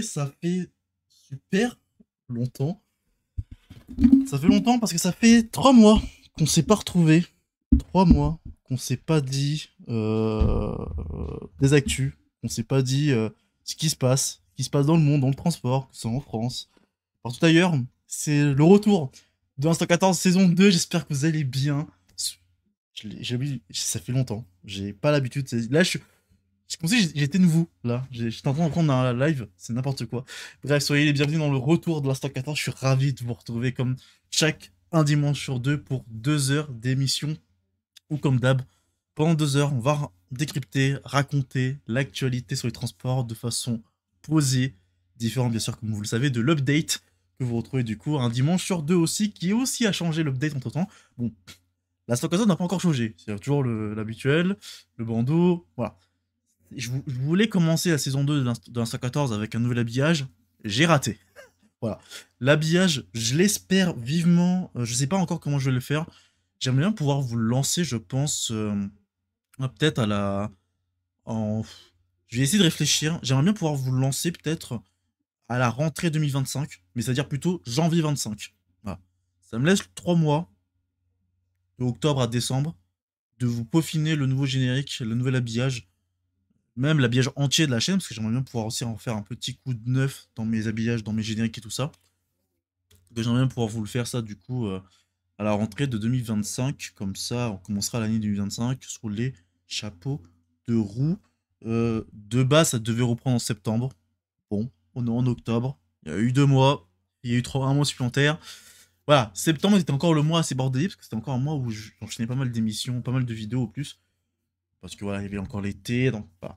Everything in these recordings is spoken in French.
ça fait super longtemps. Ça fait longtemps parce que ça fait trois mois qu'on s'est pas retrouvé. Trois mois qu'on s'est pas dit euh, des actus, qu'on s'est pas dit euh, ce qui se passe, ce qui se passe dans le monde, dans le transport, que soit en France, partout ailleurs. C'est le retour de 14 saison 2. J'espère que vous allez bien. J'ai ça fait longtemps. J'ai pas l'habitude. Là, je suis j'étais nouveau, là. J'étais en train de prendre un live, c'est n'importe quoi. Bref, soyez les bienvenus dans le retour de stock 14. Je suis ravi de vous retrouver comme chaque un dimanche sur deux pour deux heures d'émission. Ou comme d'hab, pendant deux heures, on va décrypter, raconter l'actualité sur les transports de façon posée, différente bien sûr, comme vous le savez, de l'update que vous retrouvez du coup un dimanche sur deux aussi, qui aussi a changé l'update entre temps. Bon, la 14 n'a pas encore changé, c'est toujours l'habituel, le bandeau, voilà je, voulais commencer la saison 2 de 14 avec un nouvel habillage. J'ai raté. Voilà. L'habillage, je l'espère vivement. Je euh, je sais pas encore comment je vais le faire. J'aimerais bien pouvoir vous lancer, je pense, euh, peut-être à la. En... Je vais essayer de réfléchir. J'aimerais bien pouvoir vous lancer peut-être à la rentrée 2025, mais c'est-à-dire plutôt janvier 25. Voilà. Ça me laisse trois mois, de octobre à décembre, de vous peaufiner le nouveau générique, le nouvel habillage, même l'habillage entier de la chaîne, parce que j'aimerais bien pouvoir aussi en faire un petit coup de neuf dans mes habillages, dans mes génériques et tout ça. j'aimerais bien pouvoir vous le faire ça du coup euh, à la rentrée de 2025, comme ça on commencera l'année 2025 sur les chapeaux de roue. Euh, de bas, ça devait reprendre en septembre. Bon, on est en octobre. Il y a eu deux mois, il y a eu trois, un mois supplémentaire. Voilà, septembre c'était encore le mois assez bordélique, parce que c'était encore un mois où j'enchaînais pas mal d'émissions, pas mal de vidéos au plus. Parce que voilà, il y avait encore l'été, donc voilà.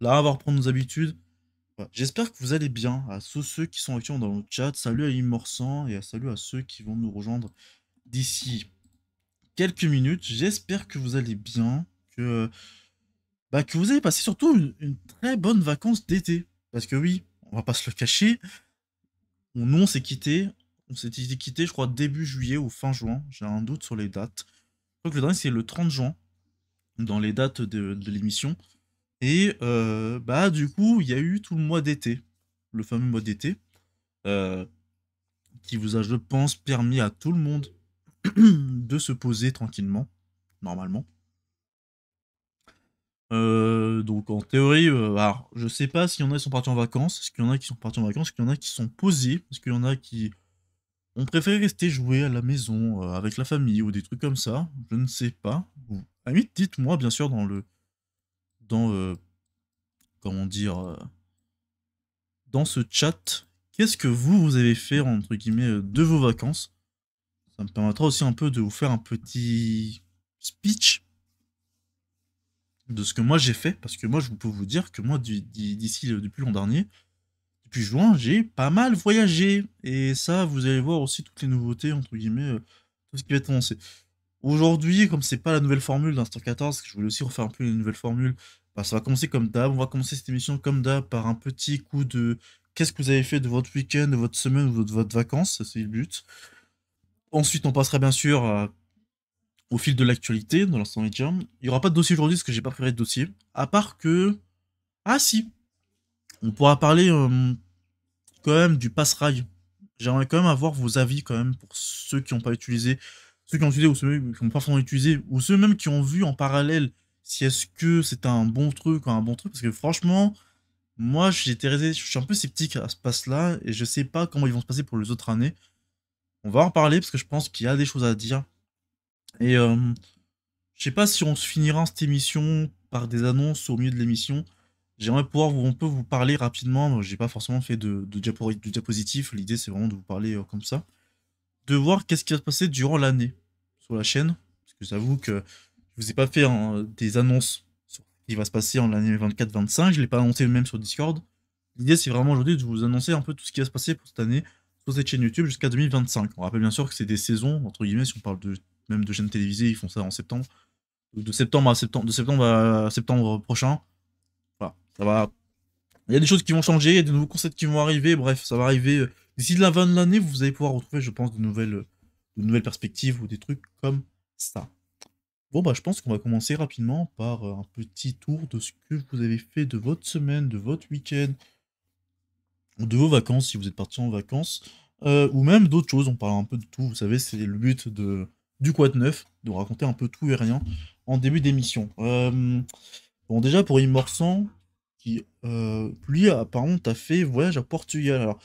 Là, on va reprendre nos habitudes. J'espère que vous allez bien. À ceux, qui sont actuellement dans le chat, salut à Immorsan et à salut à ceux qui vont nous rejoindre d'ici quelques minutes. J'espère que vous allez bien, que, bah, que vous avez passé surtout une, très bonne vacances d'été. Parce que oui, on va pas se le cacher. Nous, on s'est quitté. On s'est quitté, je crois, début juillet ou fin juin. J'ai un doute sur les dates. Je crois que le c'est le 30 juin, dans les dates de, de l'émission. Et euh, bah du coup, il y a eu tout le mois d'été, le fameux mois d'été, euh, qui vous a, je pense, permis à tout le monde de se poser tranquillement, normalement. Euh, donc en théorie, alors je sais pas s'il y en a qui sont partis en vacances, est-ce qu'il y en a qui sont partis en vacances, est-ce qu'il y en a qui sont posés, est-ce qu'il y en a qui ont préféré rester jouer à la maison avec la famille ou des trucs comme ça. Je ne sais pas. Vous, dites-moi bien sûr dans le dans, euh, comment dire, euh, dans ce chat, qu'est-ce que vous, vous avez fait, entre guillemets, euh, de vos vacances. Ça me permettra aussi un peu de vous faire un petit speech de ce que moi j'ai fait, parce que moi je peux vous dire que moi d'ici depuis l'an dernier, depuis juin, j'ai pas mal voyagé. Et ça, vous allez voir aussi toutes les nouveautés, entre guillemets, tout ce qui va être annoncé. Aujourd'hui, comme c'est pas la nouvelle formule d'Instant 14, je voulais aussi refaire un peu une nouvelle formule. Bah, ça va commencer comme d'hab. On va commencer cette émission comme d'hab par un petit coup de qu'est-ce que vous avez fait de votre week-end, de votre semaine de votre vacances. C'est le but. Ensuite, on passera bien sûr au fil de l'actualité dans l'instant médium. Il n'y aura pas de dossier aujourd'hui parce que j'ai pas préparé de dossier. À part que. Ah si On pourra parler euh, quand même du pass J'aimerais quand même avoir vos avis quand même pour ceux qui n'ont pas utilisé ceux qui ont utilisé ou ceux qui n'ont pas forcément utilisé, ou ceux même qui ont vu en parallèle si est-ce que c'est un bon truc ou un bon truc, parce que franchement, moi j'étais je suis un peu sceptique à ce passe-là, et je sais pas comment ils vont se passer pour les autres années. On va en parler parce que je pense qu'il y a des choses à dire. Et je euh, je sais pas si on se finira cette émission par des annonces au milieu de l'émission. J'aimerais pouvoir vous, on peut vous parler rapidement. J'ai pas forcément fait de, diapositive. L'idée c'est vraiment de vous parler euh, comme ça. De voir qu'est-ce qui va se passer durant l'année sur la chaîne. Parce que j'avoue que je vous ai pas fait hein, des annonces sur ce qui va se passer en l'année 24-25. Je l'ai pas annoncé même sur Discord. L'idée, c'est vraiment aujourd'hui de vous annoncer un peu tout ce qui va se passer pour cette année sur cette chaîne YouTube jusqu'à 2025. On rappelle bien sûr que c'est des saisons, entre guillemets, si on parle de, même de chaînes télévisées, ils font ça en septembre. De septembre à septembre, de septembre à septembre prochain. Voilà, ça va. Il y a des choses qui vont changer, il y a des nouveaux concepts qui vont arriver, bref, ça va arriver. Euh, d'ici la fin de l'année, vous allez pouvoir retrouver, je pense, de nouvelles euh, nouvelles perspectives ou des trucs comme ça. Bon, bah, je pense qu'on va commencer rapidement par euh, un petit tour de ce que vous avez fait de votre semaine, de votre week-end, de vos vacances, si vous êtes parti en vacances, euh, ou même d'autres choses. On parle un peu de tout. Vous savez, c'est le but de, du Quad Neuf, de raconter un peu tout et rien en début d'émission. Euh, bon, déjà, pour Immorsan, qui, euh, lui, apparemment, t'as fait voyage à Portugal. Alors,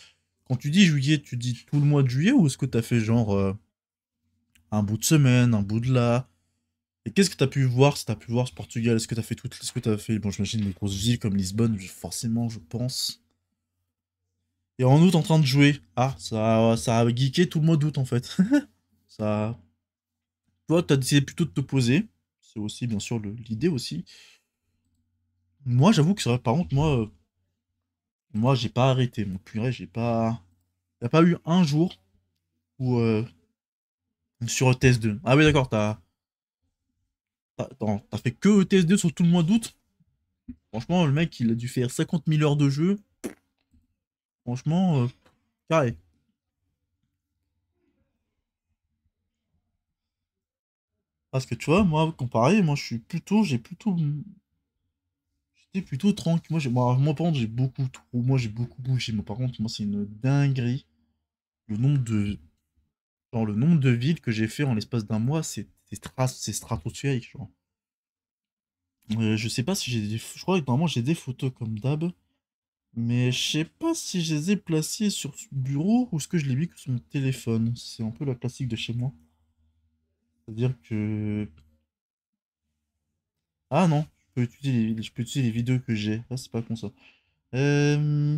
quand tu dis juillet, tu dis tout le mois de juillet, ou est-ce que t'as fait genre un bout de semaine, un bout de là. Et qu'est-ce que tu as pu voir si tu as pu voir ce Portugal Est-ce que tu as fait tout ce que tu as fait, bon, j'imagine, les grosses villes comme Lisbonne, forcément, je pense. Et en août, en train de jouer. Ah, ça, ça a geeké tout le mois d'août, en fait. ça. Toi, tu as décidé plutôt de te poser. C'est aussi, bien sûr, l'idée aussi. Moi, j'avoue que, par contre, moi, euh, moi j'ai pas arrêté. Mon purée, j'ai pas. Il n'y a pas eu un jour où. Euh, sur ETS2. Ah oui, d'accord, t'as. T'as fait que ETS2 sur tout le mois d'août. Franchement, le mec, il a dû faire 50 000 heures de jeu. Franchement, euh, carré. Parce que tu vois, moi, comparé, moi, je suis plutôt. J'ai plutôt. J'étais plutôt tranquille. Moi, moi, moi, par contre, j'ai beaucoup trop. Moi, j'ai beaucoup bougé. Mais par contre, moi, c'est une dinguerie. Le nombre de le nombre de villes que j'ai fait en l'espace d'un mois, c'est stratosphérique, je crois. Euh, je sais pas si j'ai des... Je crois que normalement j'ai des photos comme d'hab. Mais je sais pas si je les ai placées sur ce bureau ou ce que je l'ai mis sur mon téléphone. C'est un peu la classique de chez moi. C'est-à-dire que... Ah non, je peux utiliser les, je les vidéos que j'ai. Ah, c'est pas comme ça. Et euh,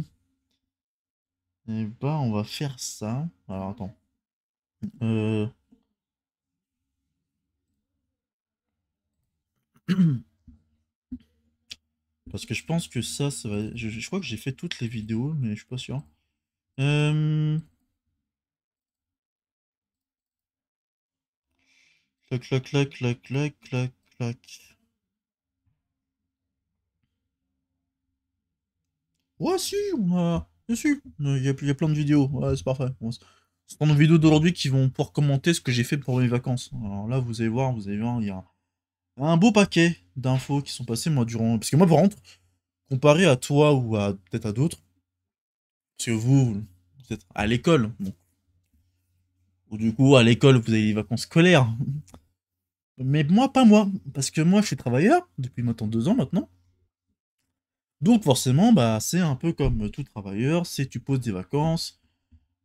eh bah ben, on va faire ça. Alors attends. Euh, parce que je pense que ça, ça va... Je, crois que j'ai fait toutes les vidéos, mais je suis pas sûr. Euh, clac, clac, clac, clac, clac, clac, clac. Ouais, si, on a... il y a, il y a plein de vidéos. Ouais, c'est parfait sont nos vidéos d'aujourd'hui qui vont pouvoir commenter ce que j'ai fait pour mes vacances. Alors là, vous allez voir, vous allez voir, il y a un beau paquet d'infos qui sont passées, moi, durant... Parce que moi, par contre, comparé à toi ou à peut-être à d'autres, parce que vous, vous êtes à l'école, Ou du coup, à l'école, vous avez des vacances scolaires. Mais moi, pas moi. Parce que moi, je suis travailleur, depuis maintenant deux ans maintenant. Donc forcément, bah, c'est un peu comme tout travailleur, si tu poses des vacances,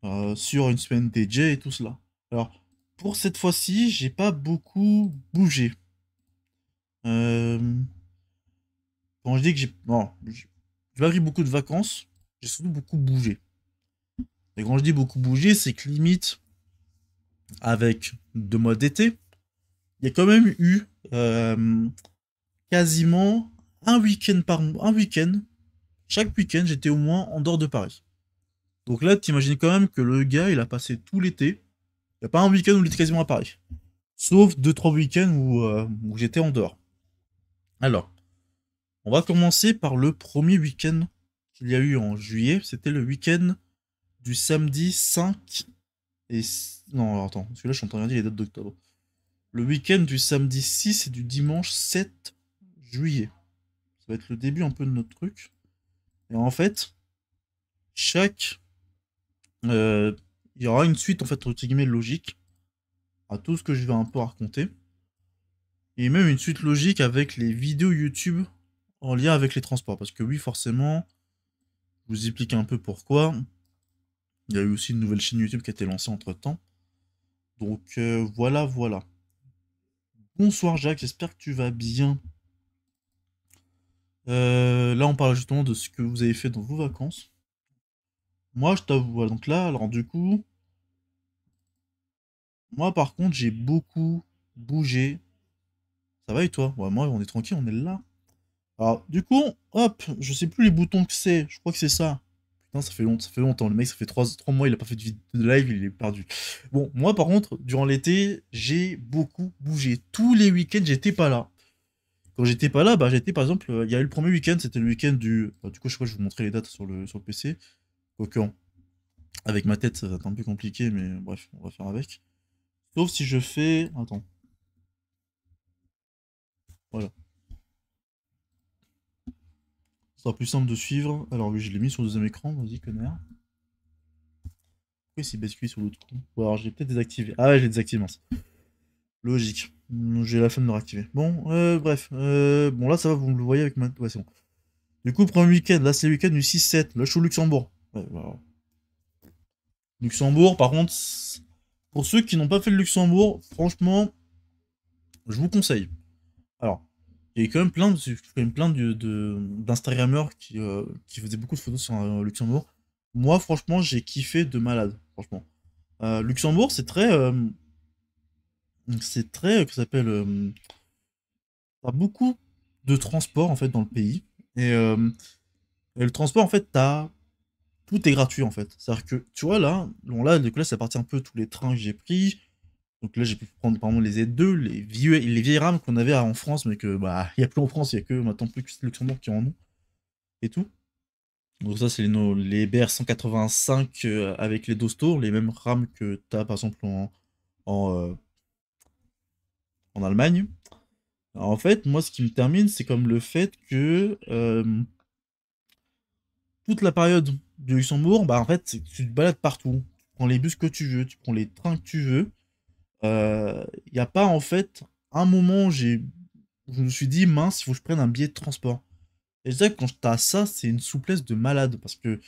euh, sur une semaine DJ et tout cela. Alors, pour cette fois-ci, j'ai pas beaucoup bougé. Euh, quand je dis que j'ai. Non, j'ai pas pris beaucoup de vacances, j'ai surtout beaucoup bougé. Et quand je dis beaucoup bougé, c'est que limite, avec deux mois d'été, il y a quand même eu euh, quasiment un week-end par Un week-end. Chaque week-end, j'étais au moins en dehors de Paris. Donc là, t'imagines quand même que le gars, il a passé tout l'été. Il n'y a pas un week-end où il était quasiment à Paris. Sauf 2-3 week-ends où, euh, j'étais en dehors. Alors, on va commencer par le premier week-end qu'il y a eu en juillet. C'était le week-end du samedi 5 et... Non, attends, parce que là je suis en train de dire les dates d'octobre. Le week-end du samedi 6 et du dimanche 7 juillet. Ça va être le début un peu de notre truc. Et en fait, chaque euh, il y aura une suite, en fait, entre guillemets, logique à tout ce que je vais un peu raconter. Et même une suite logique avec les vidéos YouTube en lien avec les transports. Parce que oui, forcément, je vous explique un peu pourquoi. Il y a eu aussi une nouvelle chaîne YouTube qui a été lancée entre-temps. Donc euh, voilà, voilà. Bonsoir Jacques, j'espère que tu vas bien. Euh, là, on parle justement de ce que vous avez fait dans vos vacances. Moi, je t'avoue, donc là, alors du coup, moi par contre, j'ai beaucoup bougé. Ça va et toi moi, on est tranquille, on est là. Alors, du coup, hop, je sais plus les boutons que c'est, je crois que c'est ça. Putain, ça fait, ça fait longtemps, le mec, ça fait trois mois, il a pas fait de, live, il est perdu. Bon, moi par contre, durant l'été, j'ai beaucoup bougé. Tous les week-ends, j'étais pas là quand j'étais pas là, bah, j'étais par exemple, euh, il y a eu le premier week-end, c'était le week-end du. Bah, du coup, je crois que je vous montrer les dates sur le, sur le PC avec ma tête, ça va être un peu compliqué, mais bref, on va faire avec. Sauf si je fais... Attends. Voilà. Ce sera plus simple de suivre. Alors oui, je l'ai mis sur le deuxième écran, vas-y, connard. Pourquoi c'est bascule sur l'autre coup Ou alors j'ai peut-être désactivé. Ah j'ai désactivé, mince. Logique. Hum, j'ai la fin de réactiver. Bon, euh, bref. Euh, bon, là, ça va, vous le voyez avec ma... Ouais, c'est Du coup, premier week-end. Là, c'est le week-end du 6-7. Là, je suis au Luxembourg. Bah Luxembourg, par contre, pour ceux qui n'ont pas fait le Luxembourg, franchement, je vous conseille. Alors, il y a quand même plein, quand plein de, qui, euh, qui, faisaient beaucoup de photos sur euh, Luxembourg. Moi, franchement, j'ai kiffé de malade, franchement. Euh, Luxembourg, c'est très... c'est très... que s'appelle... t'as beaucoup de transport, en fait, dans le pays. Et, et le transport, en fait, t'as est gratuit en fait. C'est-à-dire que, tu vois, là, on là, donc là, ça appartient un peu tous les trains que j'ai pris. Donc là, j'ai pu prendre par les Z2, les vieux, les vieilles rames qu'on avait en France, mais que, bah, il ya plus en France, il ya a que maintenant plus que Luxembourg qui en ont. Et tout. Donc ça, c'est les, nos, les BR185 euh, avec les tours les mêmes rames que tu as par exemple en, euh, en, Allemagne. en fait, moi, ce qui me termine, c'est comme le fait que euh, toute la période de Luxembourg, bah en fait, tu te balades partout. Tu prends les bus que tu veux, tu prends les trains que tu veux. Il euh, y n'y a pas, en fait, un moment où, j'ai... je me suis dit, mince, il faut que je prenne un billet de transport. Et c'est vrai que quand tu as ça, c'est une souplesse de malade. Parce que,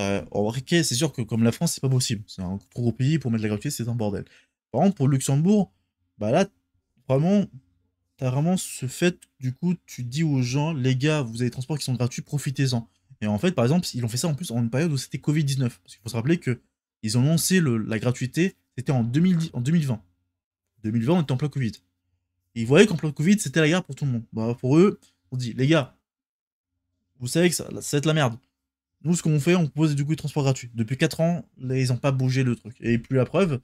euh, en c'est sûr que comme la France, c'est pas possible. C'est un trop gros pays pour mettre de la gratuité, c'est un bordel. Par contre, pour Luxembourg, bah là, vraiment, as vraiment ce fait, du coup, tu dis aux gens, les gars, vous avez des transports qui sont gratuits, profitez-en. Et en fait, par exemple, ils ont fait ça en plus en une période où c'était Covid-19. Parce qu'il faut se rappeler qu'ils ont lancé la gratuité, c'était en, en 2020. 2020, on était en plein Covid. Et ils voyaient qu'en plein Covid, c'était la guerre pour tout le monde. Bah, pour eux, on dit, les gars, vous savez que ça, va être la merde. Nous, ce qu'on fait, on propose du coup des transport gratuit. Depuis 4 ans, ils n'ont pas bougé le truc. Et plus la preuve,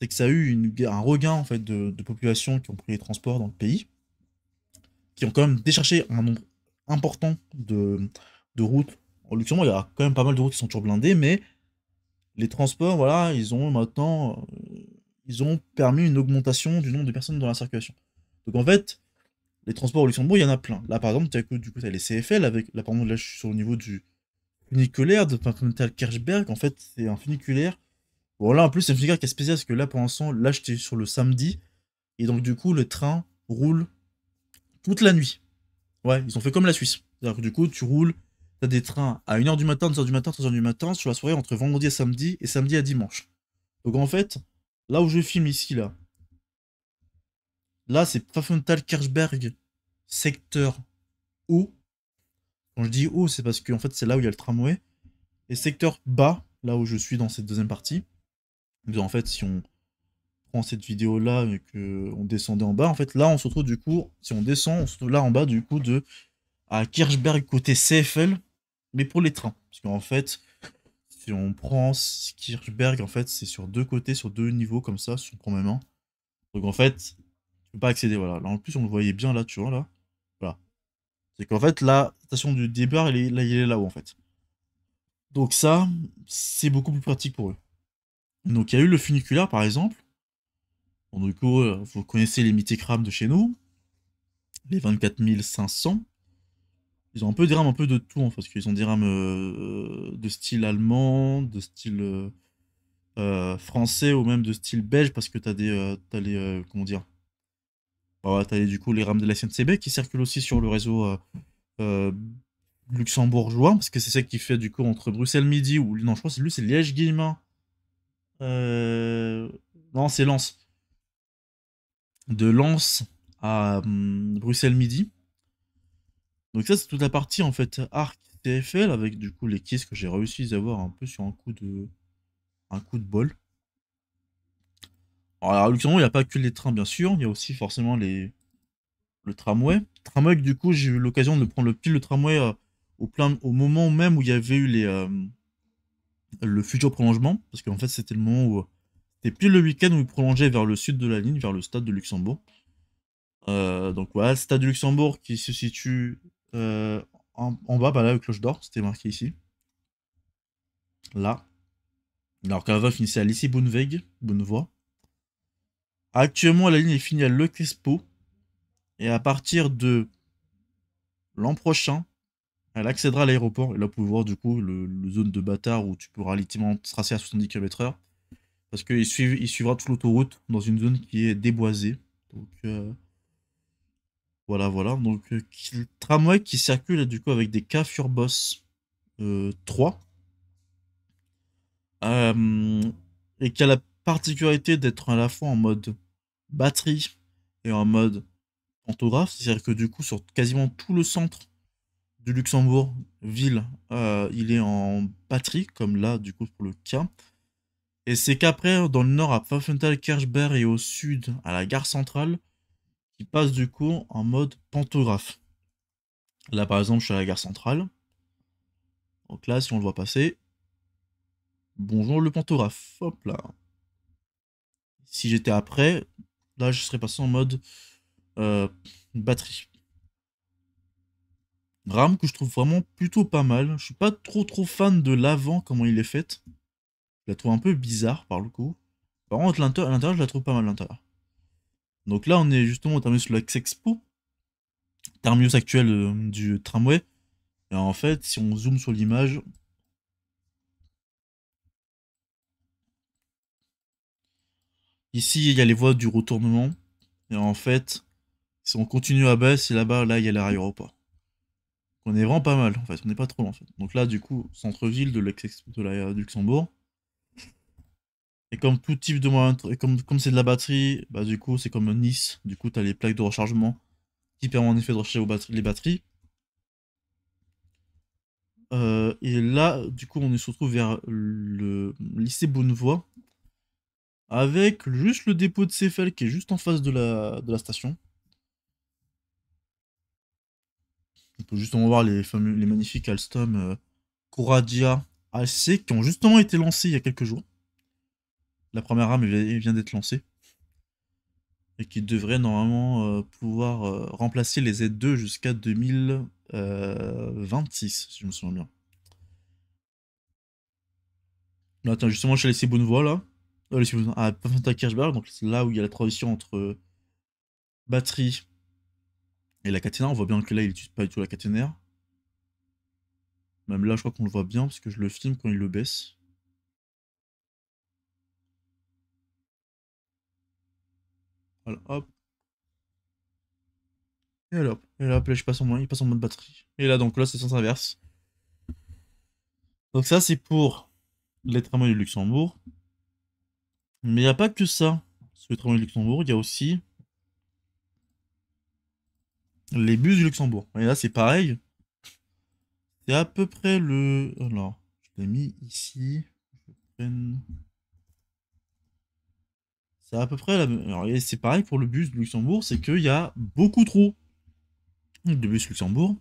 c'est que ça a eu un regain en fait, de, populations qui ont pris les transports dans le pays, qui ont quand même décherché un nombre important de, de route, En Luxembourg, il y a quand même pas mal de routes qui sont toujours blindées, mais les transports, voilà, ils ont maintenant. Euh, ils ont permis une augmentation du nombre de personnes dans la circulation. Donc en fait, les transports au Luxembourg, il y en a plein. Là, par exemple, du coup, tu as les CFL avec, la par exemple, là, je suis sur le niveau du funiculaire de Continental Kirchberg. En fait, c'est un funiculaire. Bon, là, en plus, c'est un funiculaire qui est spécial parce que là, pour l'instant, là, j'étais sur le samedi. Et donc, du coup, le train roule toute la nuit. Ouais, ils ont fait comme la Suisse. cest du coup, tu roules des trains à 1h du matin, 2h du matin, 3h du matin, sur la soirée entre vendredi à samedi et samedi à dimanche. Donc en fait, là où je filme ici, là, là c'est Pfaffenthal Kirchberg, secteur haut. Quand je dis haut, c'est parce que en fait, c'est là où il y a le tramway. Et secteur bas, là où je suis dans cette deuxième partie. Donc en fait, si on prend cette vidéo là et qu'on descendait en bas, en fait, là on se retrouve du coup, si on descend, on se retrouve là en bas du coup de à Kirchberg côté CFL, mais pour les trains. Parce qu'en fait, si on prend Kirchberg, en fait, c'est sur deux côtés, sur deux niveaux comme ça, sur quand même un. Donc en fait, tu peux pas accéder. Voilà. Là, en plus, on le voyait bien là, tu vois là. Voilà. C'est qu'en fait, la station du départ, elle est, là, il est là-haut en fait. Donc ça, c'est beaucoup plus pratique pour eux. Donc il y a eu le funiculaire par exemple. en du coup, euh, vous connaissez les Mythicram de chez nous, les 24 500. Ils ont un peu des rames un peu de tout, fait, parce qu'ils ont des rames euh, de style allemand, de style euh, euh, français ou même de style belge, parce que t'as des, as les, comment dire, bah, du coup les rames de la SNCB qui circulent aussi sur le réseau luxembourgeois, parce que c'est ça qui fait du coup entre Bruxelles midi ou non, je crois c'est lui, c'est Liège Guillemin. non, c'est Lens. De Lens à hum, Bruxelles midi donc ça, c'est toute la partie en fait arc TFL avec du coup les caisses que j'ai réussi à avoir un peu sur un coup de un coup de bol. Alors à Luxembourg, il n'y a pas que les trains bien sûr, il y a aussi forcément les le tramway. Tramway du coup, j'ai eu l'occasion de prendre le pile de tramway euh, au plein au moment même où il y avait eu les euh, le futur prolongement parce qu'en fait, c'était le moment où euh, c'était pile le week-end où il prolongeait vers le sud de la ligne, vers le stade de Luxembourg. donc voilà, Stade de Luxembourg qui se situe euh, en, bas, bah là, cloche d'or, c'était marqué ici. Là. Alors qu'avant, finissait à l'issy bonne voie Actuellement, la ligne est finie à Le Crespo. Et à partir de l'an prochain, elle accédera à l'aéroport. Et là, vous pouvez voir du coup le, zone de bâtard où tu pourras littéralement tracer à 70 km/h. Parce qu'il il suivra toute l'autoroute dans une zone qui est déboisée. Donc, euh, voilà, voilà. Donc, euh, le tramway qui circule du coup avec des K Furbos 3. et qui a la particularité d'être à la fois en mode batterie et en mode pantographe. C'est-à-dire que du coup, sur quasiment tout le centre du Luxembourg, ville, euh, il est en batterie, comme là, du coup, pour le K. Et c'est qu'après, dans le nord, à Pfaffenthal, Kirchberg et au sud, à la gare centrale, passe du coup en mode pantographe. Là, par exemple, je suis à la gare centrale. Donc là, si on le voit passer, bonjour le pantographe. Hop là. Si j'étais après, là, je serais passé en mode euh, batterie. ram que je trouve vraiment plutôt pas mal. Je suis pas trop trop fan de l'avant, comment il est fait. Je la trouve un peu bizarre par le coup. Par contre, l'intérieur, je la trouve pas mal l'intérieur. Donc là, on est justement au terminus l'exexpo, Expo, terminus actuel euh, du tramway. Et en fait, si on zoome sur l'image, ici, il y a les voies du retournement. Et en fait, si on continue à baisse, et là-bas, là, il y a l'aéroport. On est vraiment pas mal, en fait. On n'est pas trop loin, en fait. Donc là, du coup, centre-ville de lex de euh, Luxembourg. Et comme tout type de moyen, comme comme c'est de la batterie, bah, du coup c'est comme Nice, du coup tu as les plaques de rechargement qui permettent en effet de recharger les batteries. Euh, et là, du coup, on se retrouve vers le lycée Bonnevoie, avec juste le dépôt de CFL qui est juste en face de la, de la station. On peut justement voir les, fameux, les magnifiques Alstom euh, Coradia AC qui ont justement été lancés il y a quelques jours la première arme vient d'être lancée. Et qui devrait normalement euh, pouvoir euh, remplacer les Z2 jusqu'à 2026, euh, si je me souviens bien. Là, attends, justement, je suis laissé Bonnevoie là. Euh, ah, pas à Kirchberg, donc là où il y a la transition entre batterie et la caténaire. On voit bien que là, il n'utilise pas du tout la caténaire. Même là, je crois qu'on le voit bien parce que je le filme quand il le baisse. Voilà, hop. Et là, hop. Et là, je passe en mode, il passe en mode batterie. Et là, donc là, c'est sens inverse. Donc ça, c'est pour les tramways du Luxembourg. Mais il n'y a pas que ça sur les tramways du Luxembourg. Il y a aussi les bus du Luxembourg. Et là, c'est pareil. C'est à peu près le... Alors, je l'ai mis ici. C'est à peu près la même. C'est pareil pour le bus de Luxembourg, c'est qu'il y a beaucoup trop de bus Luxembourg.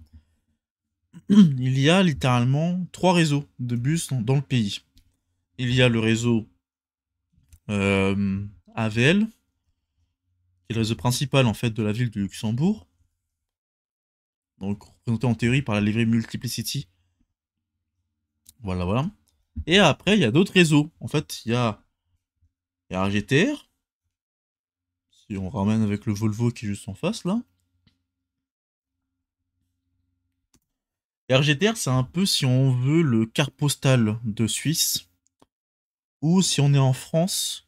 Il y a littéralement trois réseaux de bus dans le pays. Il y a le réseau euh, AVL, qui est le réseau principal en fait de la ville de Luxembourg. Donc représenté en théorie par la livrée Multiplicity. Voilà, voilà. Et après, il y a d'autres réseaux. En fait, il y a, il y a RGTR, on ramène avec le Volvo qui est juste en face là. RGTR, c'est un peu si on veut le car postal de Suisse. Ou si on est en France.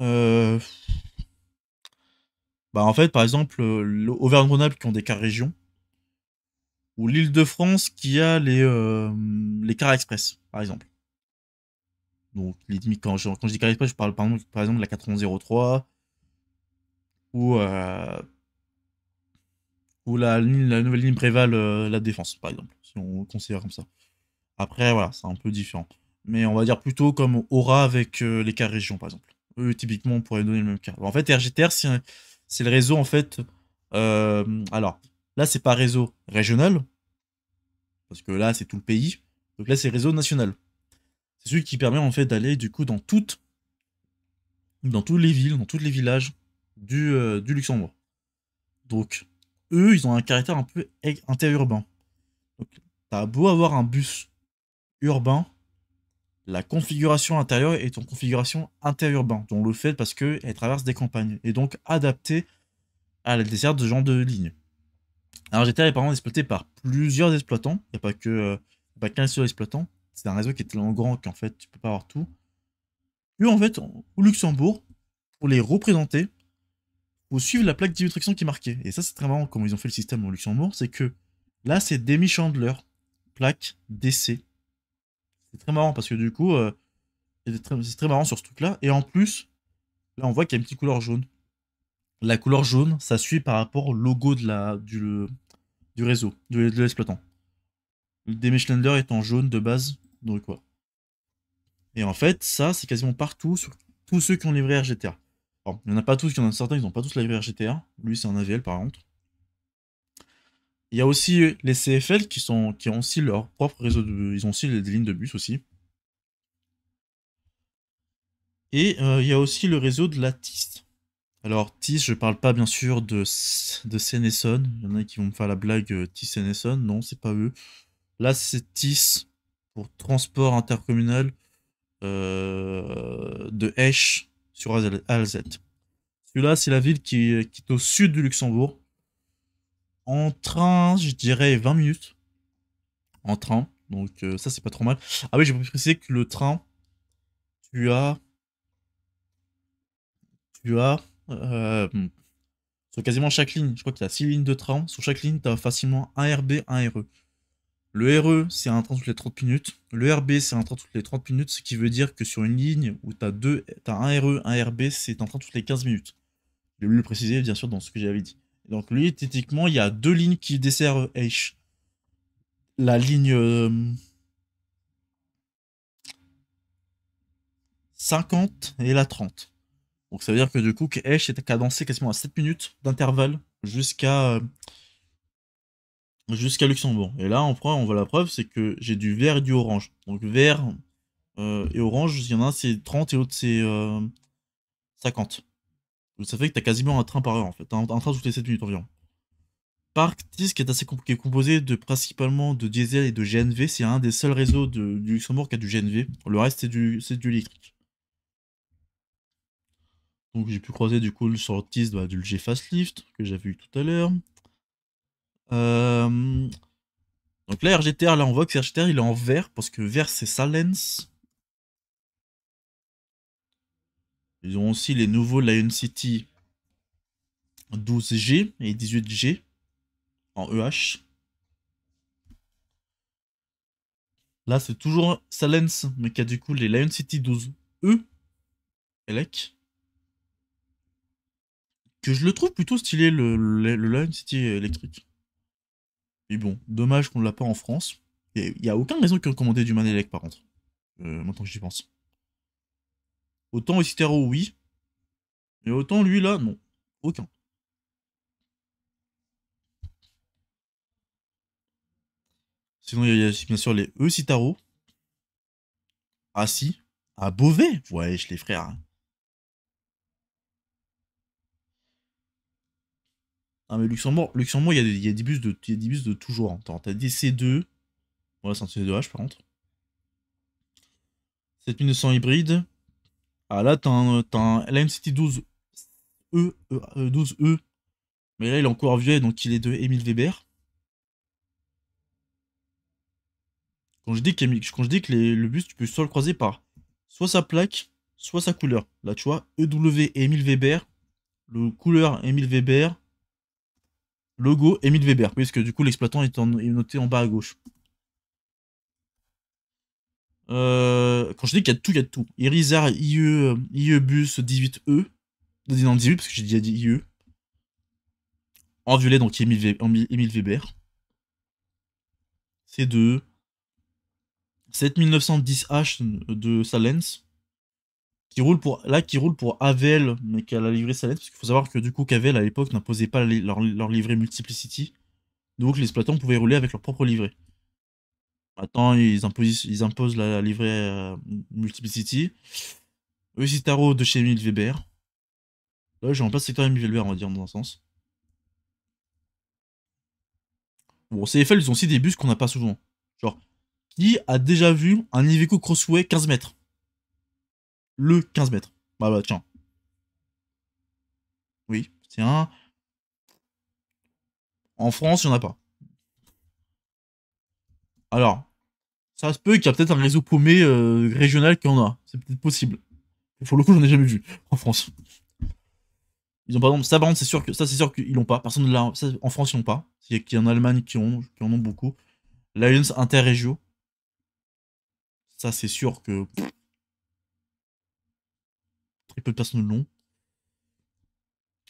Euh, bah en fait, par exemple, Auvergne-Rhône-Alpes qui ont des cars régions. Ou l'Île-de-France qui a les, euh, les cars express, par exemple. Donc, quand je, quand je dis car express, je parle par exemple, par exemple de la 4103, ou, euh, la, nouvelle ligne prévale euh, la défense, par exemple, si on considère comme ça. Après, voilà, c'est un peu différent. Mais on va dire plutôt comme Aura avec euh, les cas régions, par exemple. Eux, typiquement, on pourrait donner le même cas. En fait, RGTR, c'est le réseau, en fait. alors, là, c'est pas réseau régional, parce que là, c'est tout le pays. Donc là, c'est réseau national. C'est celui qui permet, en fait, d'aller, du coup, dans toutes, dans toutes les villes, dans tous les villages, euh, du, Luxembourg. Donc, eux, ils ont un caractère un peu interurbain. Donc, t'as beau avoir un bus urbain, la configuration intérieure est en configuration interurbain. dont le fait parce que elle traverse des campagnes. Et donc, adapté à la desserte de gens genre de ligne. Alors, j'étais est exploité par plusieurs exploitants. Il n'y a pas que euh, pas qu'un seul exploitant. C'est un réseau qui est tellement grand qu'en fait, tu peux pas avoir tout. Eux, en fait, au Luxembourg, pour les représenter, vous suivre la plaque d'illustration qui est marquée. Et ça, c'est très marrant comment ils ont fait le système au Luxembourg, c'est que là, c'est Demi Chandler, plaque DC. C'est très marrant parce que du coup, euh, c'est très, marrant sur ce truc-là. Et en plus, là, on voit qu'il y a une petite couleur jaune. La couleur jaune, ça suit par rapport au logo de la, du, réseau, de, l'exploitant. Demi Chandler est en jaune de base, donc quoi. Et en fait, ça, c'est quasiment partout sur tous ceux qui ont livré RGTA il a pas tous, il y en a certains, ils n'ont pas tous la RGTR. Lui, c'est un AVL par contre. Il y a aussi les CFL qui, sont, qui ont aussi leur propre réseau de. Ils ont aussi des lignes de bus aussi. Et euh, il y a aussi le réseau de la TIS. Alors, TIS, je ne parle pas bien sûr de, de Senesson. Il y en a qui vont me faire la blague euh, TIS Senesson. Non, c'est pas eux. Là, c'est TIS pour transport intercommunal euh, de h sur ALZ. Celui-là, c'est la ville qui, est au sud du Luxembourg. En train, je dirais 20 minutes. En train. Donc euh, ça, c'est pas trop mal. Ah oui, j'ai pas précisé que le train, tu as... Tu as... Euh, sur quasiment chaque ligne, je crois qu'il y a 6 lignes de train. Sur chaque ligne, tu as facilement un RB, un RE. Le RE, c'est un train toutes les 30 minutes. Le RB, c'est un train toutes les 30 minutes, ce qui veut dire que sur une ligne où tu as, deux, as un RE, un RB, c'est un train toutes les 15 minutes. Je vais le préciser, bien sûr, dans ce que j'avais dit. Donc, lui, techniquement, il y a deux lignes qui desservent H. La ligne 50 euh, et la 30. Donc, ça veut dire que du coup, H est cadencé quasiment à 7 minutes d'intervalle jusqu'à. Euh, jusqu'à Luxembourg. Et là, on, on voit la preuve, c'est que j'ai du vert et du orange. Donc vert euh, et orange, il y en a un c'est 30 et autres c'est 50. Euh, Donc ça fait que tu as quasiment un train par heure en fait, un, train toutes les 7 minutes environ. Parc TIS, qui est assez composé de principalement de diesel et de GNV, c'est un des seuls réseaux de, du Luxembourg qui a du GNV. Le reste, c'est du, du électrique. Donc j'ai pu croiser du coup sur TIS bah, du G Fast Lift, que j'avais vu tout à l'heure. Euh, donc là, RGTR, là, on voit que RGTR, il est en vert, parce que vert, c'est Silence. Ils ont aussi les nouveaux Lion City 12G et 18G en EH. Là, c'est toujours Silence, mais qui a du coup les Lion City 12E, e, Que je le trouve plutôt stylé, le Lion City électrique. Et bon, dommage qu'on ne l'a pas en France. Il n'y a aucune raison que recommander du Manelec, par contre. Euh, maintenant que j'y pense. Autant Eusitaro, oui. et autant lui, là, non. Aucun. Sinon, il y, a bien sûr les Eusitaro. Ah si. À ah, Beauvais. Ouais, je les frères. Non, ah, mais Luxembourg, Luxembourg, il y, a des, bus de, bus de toujours. T'as des C2. Ouais, c'est un C2H par contre. 7900 hybride. Ah là, t'as un, LMCT 12E, e, 12 e, euh, e Mais là, il est encore vieux, donc il est de Émile Weber. Quand je dis, quand je dis que le bus, tu peux soit le croiser par soit sa plaque, soit sa couleur. Là, tu vois, EW Émile Weber. Le couleur Émile Weber. Logo Emile Weber, puisque du coup l'exploitant est, noté en bas à gauche. Euh, quand je dis qu'il y a de tout, il y a de tout. Irizar IE, euh, IE bus 18E. Non, 18 parce que j'ai dit IE. En violet, donc Emile Weber. C2. 7910H de Salens qui roule pour, là, qui roule pour Avel, mais qui a la livrée salette, parce qu'il faut savoir que du coup, qu'Avel à l'époque n'imposait pas leur, leur livrée Multiplicity, donc les exploitants pouvaient rouler avec leur propre livrée. Maintenant, ils imposent, ils imposent la, livrée euh, Multiplicity. Eusitaro de chez mille Weber. j'ai je place secteur mille Weber, on va dire, dans un sens. Bon, CFL, ils ont aussi des bus qu'on n'a pas souvent. Genre, qui a déjà vu un Iveco Crossway 15 mètres le 15 mètres. Bah bah tiens. Oui, tiens. En France, il n'y en a pas. Alors, ça se peut qu'il y a peut-être un réseau paumé euh, régional qui en a. C'est peut-être possible. pour le coup, j'en ai jamais vu en France. Ils ont par exemple, ça c'est sûr que ça c'est sûr qu'ils l'ont pas. Personne là en France ils l'ont pas. C'est qu'il y en Allemagne qui ont qui en ont beaucoup. L'Alliance Interrégio. Ça c'est sûr que peu de personnes l'ont.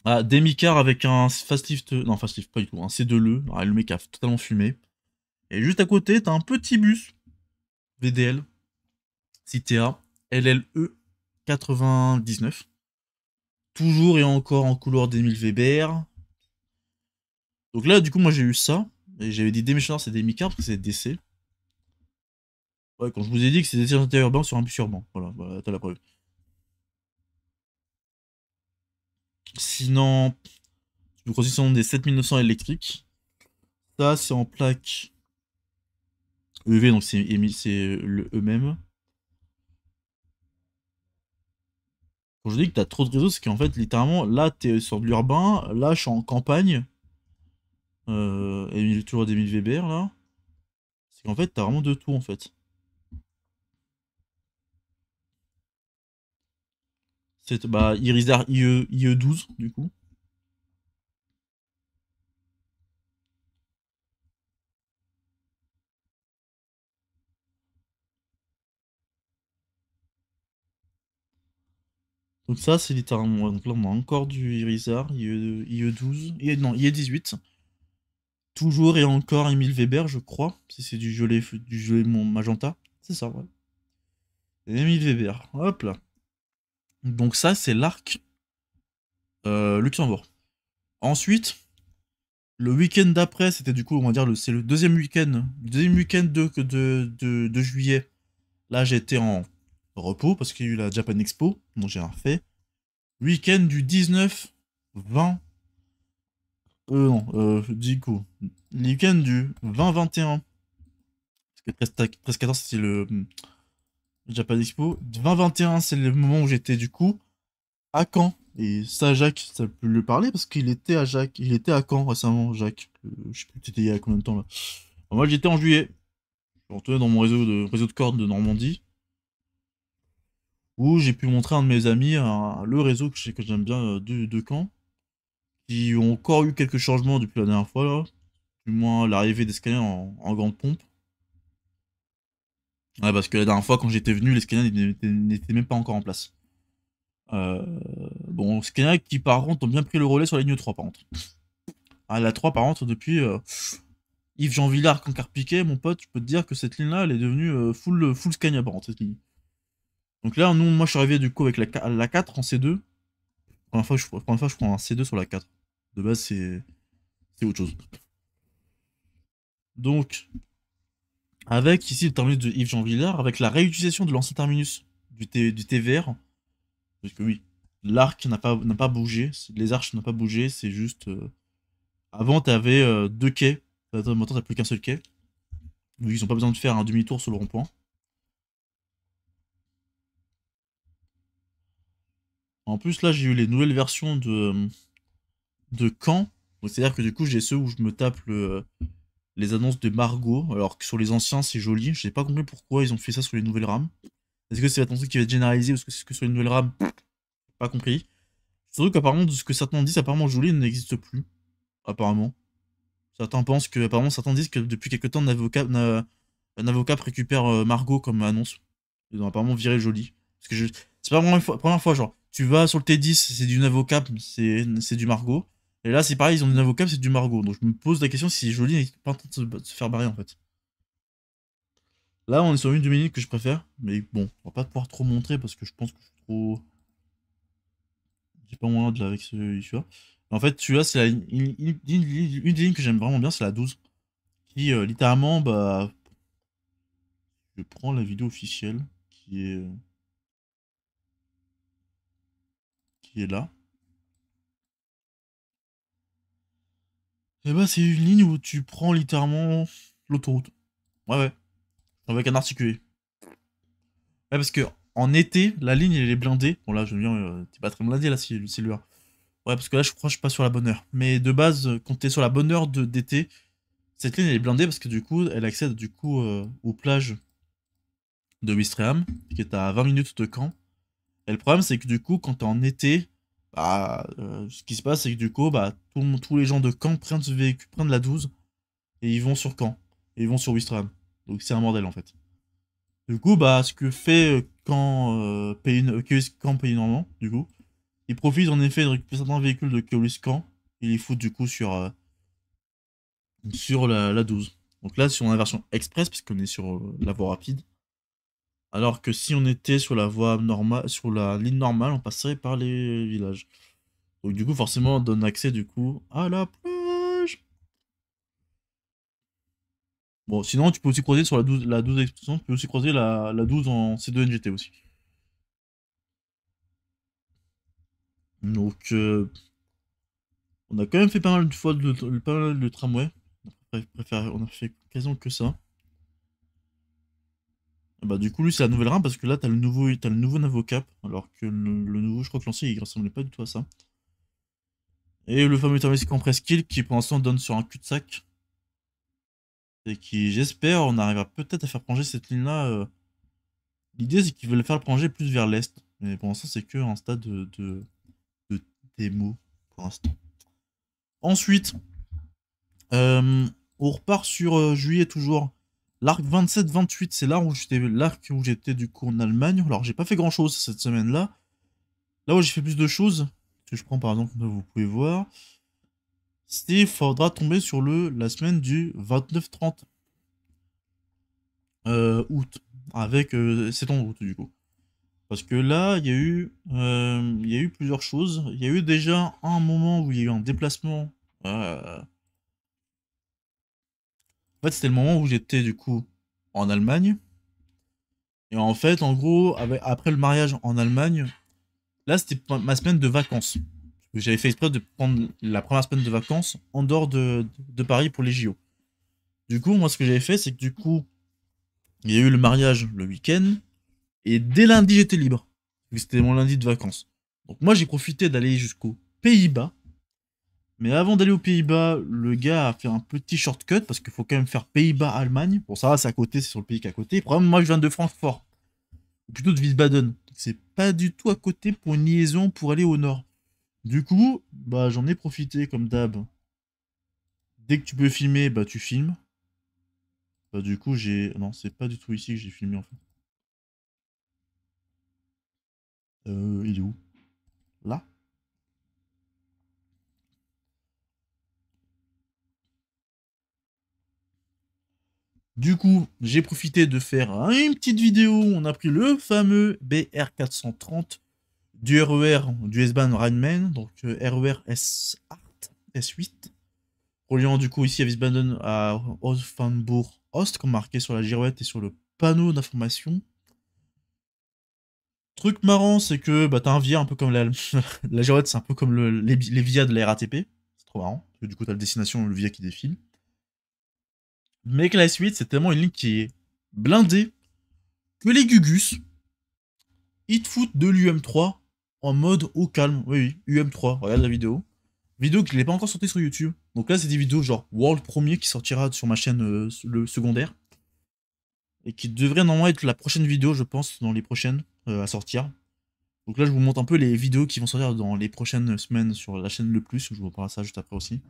Ah, car avec un fast lift non fast pas du tout, un C2LE, ah, le mec a totalement fumé. Et juste à côté, t'as un petit bus, VDL, CTA, LLE 99. Toujours et encore en couleur d'Emile Weber. Donc là, du coup, moi j'ai eu ça, et j'avais dit méchants c'est Car parce que c'est DC. Ouais, quand je vous ai dit que c'est des intérieurs sur un bus urbain, voilà, voilà t'as la preuve. Sinon, crois nous sont des 7900 électriques. Ça, c'est en plaque EV, donc c'est euh, le eux-mêmes. je dis que tu as trop de réseaux, c'est qu'en fait, littéralement, là, tu es sur de l'urbain, là, je suis en campagne. Euh, et toujours des Weber, là. C'est qu'en fait, tu as vraiment de tout, en fait. C'est bah, Irizar IE, 12 e du coup. Donc ça, c'est littéralement... Donc là, on encore du Irizar, IE, 12, et e, non, IE 18. Toujours et encore Emile Weber, je crois, si c'est du gelé, du gelé mon magenta. C'est ça, ouais. Emile Weber, hop là. Donc ça, c'est l'arc euh, Luxembourg. Ensuite, le week-end d'après, c'était du coup, on va dire, c'est le deuxième week-end, deuxième week-end de, de, de, juillet. Là, j'étais en repos parce qu'il y a eu la Japan Expo, donc j'ai un fait. Week-end du 19, 20, euh, non, euh, du coup, le week-end du 20-21, parce que 13-14, c'est le Japan Expo. 2021, c'est le moment où j'étais du coup à Caen. Et ça, Jacques, ça peut lui parler parce qu'il était à Jacques, il était à Caen récemment, Jacques. Euh, je sais plus, c'était il y a combien de temps là. moi, j'étais en juillet. Je dans mon réseau de réseau de cordes de Normandie où j'ai pu montrer à un de mes amis le réseau que, que j'aime bien euh, de, de Caen qui ont encore eu quelques changements depuis la dernière fois là. Du moins l'arrivée des en grande pompe. Ouais, parce que la dernière fois, quand j'étais venu, les Scania n'étaient même pas encore en place. Euh, bon, Scania qui, par contre, ont bien pris le relais sur la ligne 3, par contre. Ah, la 3, par contre, depuis euh, Yves-Jean Villard, Cancar Piquet, mon pote, je peux te dire que cette ligne-là, elle est devenue euh, full, full Scania, par contre, Donc là, nous, moi, je suis arrivé du coup avec la, 4 en C2. Première fois, je, première fois, je prends un C2 sur la 4. De base, c'est autre chose. Donc, avec ici le terminus de Yves Jean Villard, avec la réutilisation de l'ancien terminus du, TVR. Parce que oui, l'arc n'a pas, pas bougé, les arches n'ont pas bougé, c'est juste... Euh, avant, tu avais euh, deux quais, maintenant tu plus qu'un seul quai. Donc ils n'ont pas besoin de faire un demi-tour sur le rond-point. En plus, là, j'ai eu les nouvelles versions de, euh, de camps, C'est-à-dire que du coup, j'ai ceux où je me tape le les annonces de Margot, alors que sur les anciens c'est joli, je n'ai pas compris pourquoi ils ont fait ça sur les nouvelles rames Est-ce que c'est la tendance qui va être généralisée est-ce que c'est que sur les nouvelles rames Pas compris. Surtout qu'apparemment, de ce que certains disent, apparemment Jolie n'existe plus. Apparemment. Certains pensent que, apparemment, certains disent que depuis quelques temps, un avocat, un avocat récupère euh, Margot comme annonce. Ils ont apparemment viré Jolie. Parce que je... c'est pas la première fois, genre, tu vas sur le T10, c'est du avocat, c'est du Margot. Et là, c'est pareil, ils ont des avocats, c'est du Margot. Donc je me pose la question si joli n'est pas en train de se faire barrer en fait. Là, on est sur une minute que je préfère, mais bon, on va pas pouvoir trop montrer parce que je pense que je suis trop. J'ai pas moins de là avec tu là En fait, tu là c'est la... une, une, une, ligne que j'aime vraiment bien, c'est la 12. Qui, euh, littéralement, bah. Je prends la vidéo officielle qui est. qui est là. Et eh bah, ben, c'est une ligne où tu prends littéralement l'autoroute. Ouais, ouais. Avec un articulé. Ouais, parce que en été, la ligne, elle est blindée. Bon, là, je viens euh, t'es pas très blindé, là, c'est lui. Ouais, parce que là, je crois que je suis pas sur la bonne heure. Mais de base, euh, quand t'es sur la bonne heure d'été, cette ligne, elle est blindée parce que du coup, elle accède du coup euh, aux plages de Wistreham, qui est à 20 minutes de Caen. Et le problème, c'est que du coup, quand t'es en été, bah, euh, ce qui se passe, c'est que du coup, bah, tous les gens de Caen prennent ce véhicule, prennent la 12, et ils vont sur Caen, et ils vont sur Wistram. Donc c'est un bordel en fait. Du coup, bah, ce que fait euh, Caen, euh, pays, Caen pays normand, du coup, ils profitent en effet de récupérer certains véhicules de Keolis Caen, et ils les foutent du coup sur, euh, sur la, la, 12. Donc là, sur la version express, puisqu'on est sur la voie rapide, alors que si on était sur la voie normale, sur la ligne normale, on passerait par les villages. Donc du coup, forcément, on donne accès du coup à la plage. Bon, sinon, tu peux aussi croiser sur la 12, la 12 expression, tu peux aussi croiser la, 12 en C2NGT aussi. Donc, euh, on a quand même fait pas mal de fois le, tramway. on a fait quasiment que ça. Bah, du coup, lui, c'est la nouvelle rame parce que là, t'as le nouveau, as le nouveau cap alors que le, nouveau, je crois que l'ancien, il ressemblait pas du tout à ça. Et le fameux Termisque en Kill qui, pour l'instant, donne sur un cul-de-sac. Et qui, j'espère, on arrivera peut-être à faire plonger cette ligne-là. Euh. L'idée, c'est qu'ils veulent faire plonger plus vers l'est. Mais pour l'instant, c'est que un stade de, démo, pour l'instant. Ensuite, euh, on repart sur euh, juillet toujours. L'arc 27-28, c'est là où j'étais, l'arc où j'étais du coup en Allemagne. Alors j'ai pas fait grand chose cette semaine-là. Là où j'ai fait plus de choses, que je prends par exemple, vous pouvez voir, c'était faudra tomber sur le la semaine du 29-30 euh, août, avec euh, ans août du coup. Parce que là, il eu, euh, il y a eu plusieurs choses. Il y a eu déjà un moment où il y a eu un déplacement. Euh, en fait, c'était le moment où j'étais du coup en Allemagne. Et en fait, en gros, après le mariage en Allemagne, là, c'était ma semaine de vacances. J'avais fait exprès de prendre la première semaine de vacances en dehors de, de Paris pour les JO. Du coup, moi, ce que j'avais fait, c'est que du coup, il y a eu le mariage le week-end. Et dès lundi, j'étais libre. C'était mon lundi de vacances. Donc moi, j'ai profité d'aller jusqu'aux Pays-Bas mais avant d'aller aux Pays-Bas, le gars a fait un petit shortcut parce qu'il faut quand même faire Pays-Bas-Allemagne. Bon, ça c'est à côté, c'est sur le pays qui est à côté. Probablement, moi, je viens de Francfort, ou plutôt de Wiesbaden. C'est pas du tout à côté pour une liaison pour aller au nord. Du coup, bah, j'en ai profité comme d'hab. Dès que tu peux filmer, bah, tu filmes. Bah, du coup, j'ai. Non, c'est pas du tout ici que j'ai filmé en fait. Euh, il est où Là Du coup, j'ai profité de faire une petite vidéo. On a pris le fameux BR430 du RER, e du S-Bahn Rheinman, donc RER euh, e s 8 reliant du coup ici à Wiesbaden à Offenburg-Ost, comme marqué sur la girouette et sur le panneau d'information. Truc marrant, c'est que bah, as un via un peu comme la, girouette, c'est un peu comme les, vias de la RATP. C'est trop marrant, du coup as la destination, le via qui défile. Mais que la suite, c'est tellement une ligne qui est blindée que les Gugus, ils foot de l'UM3 en mode au calme. Oui, oui, UM3, regarde la vidéo. Vidéo que je pas encore sortie sur YouTube. Donc là, c'est des vidéos genre World Premier qui sortira sur ma chaîne euh, le secondaire. Et qui devrait normalement être la prochaine vidéo, je pense, dans les prochaines euh, à sortir. Donc là, je vous montre un peu les vidéos qui vont sortir dans les prochaines semaines sur la chaîne Le Plus. Je vous parlerai ça juste après aussi.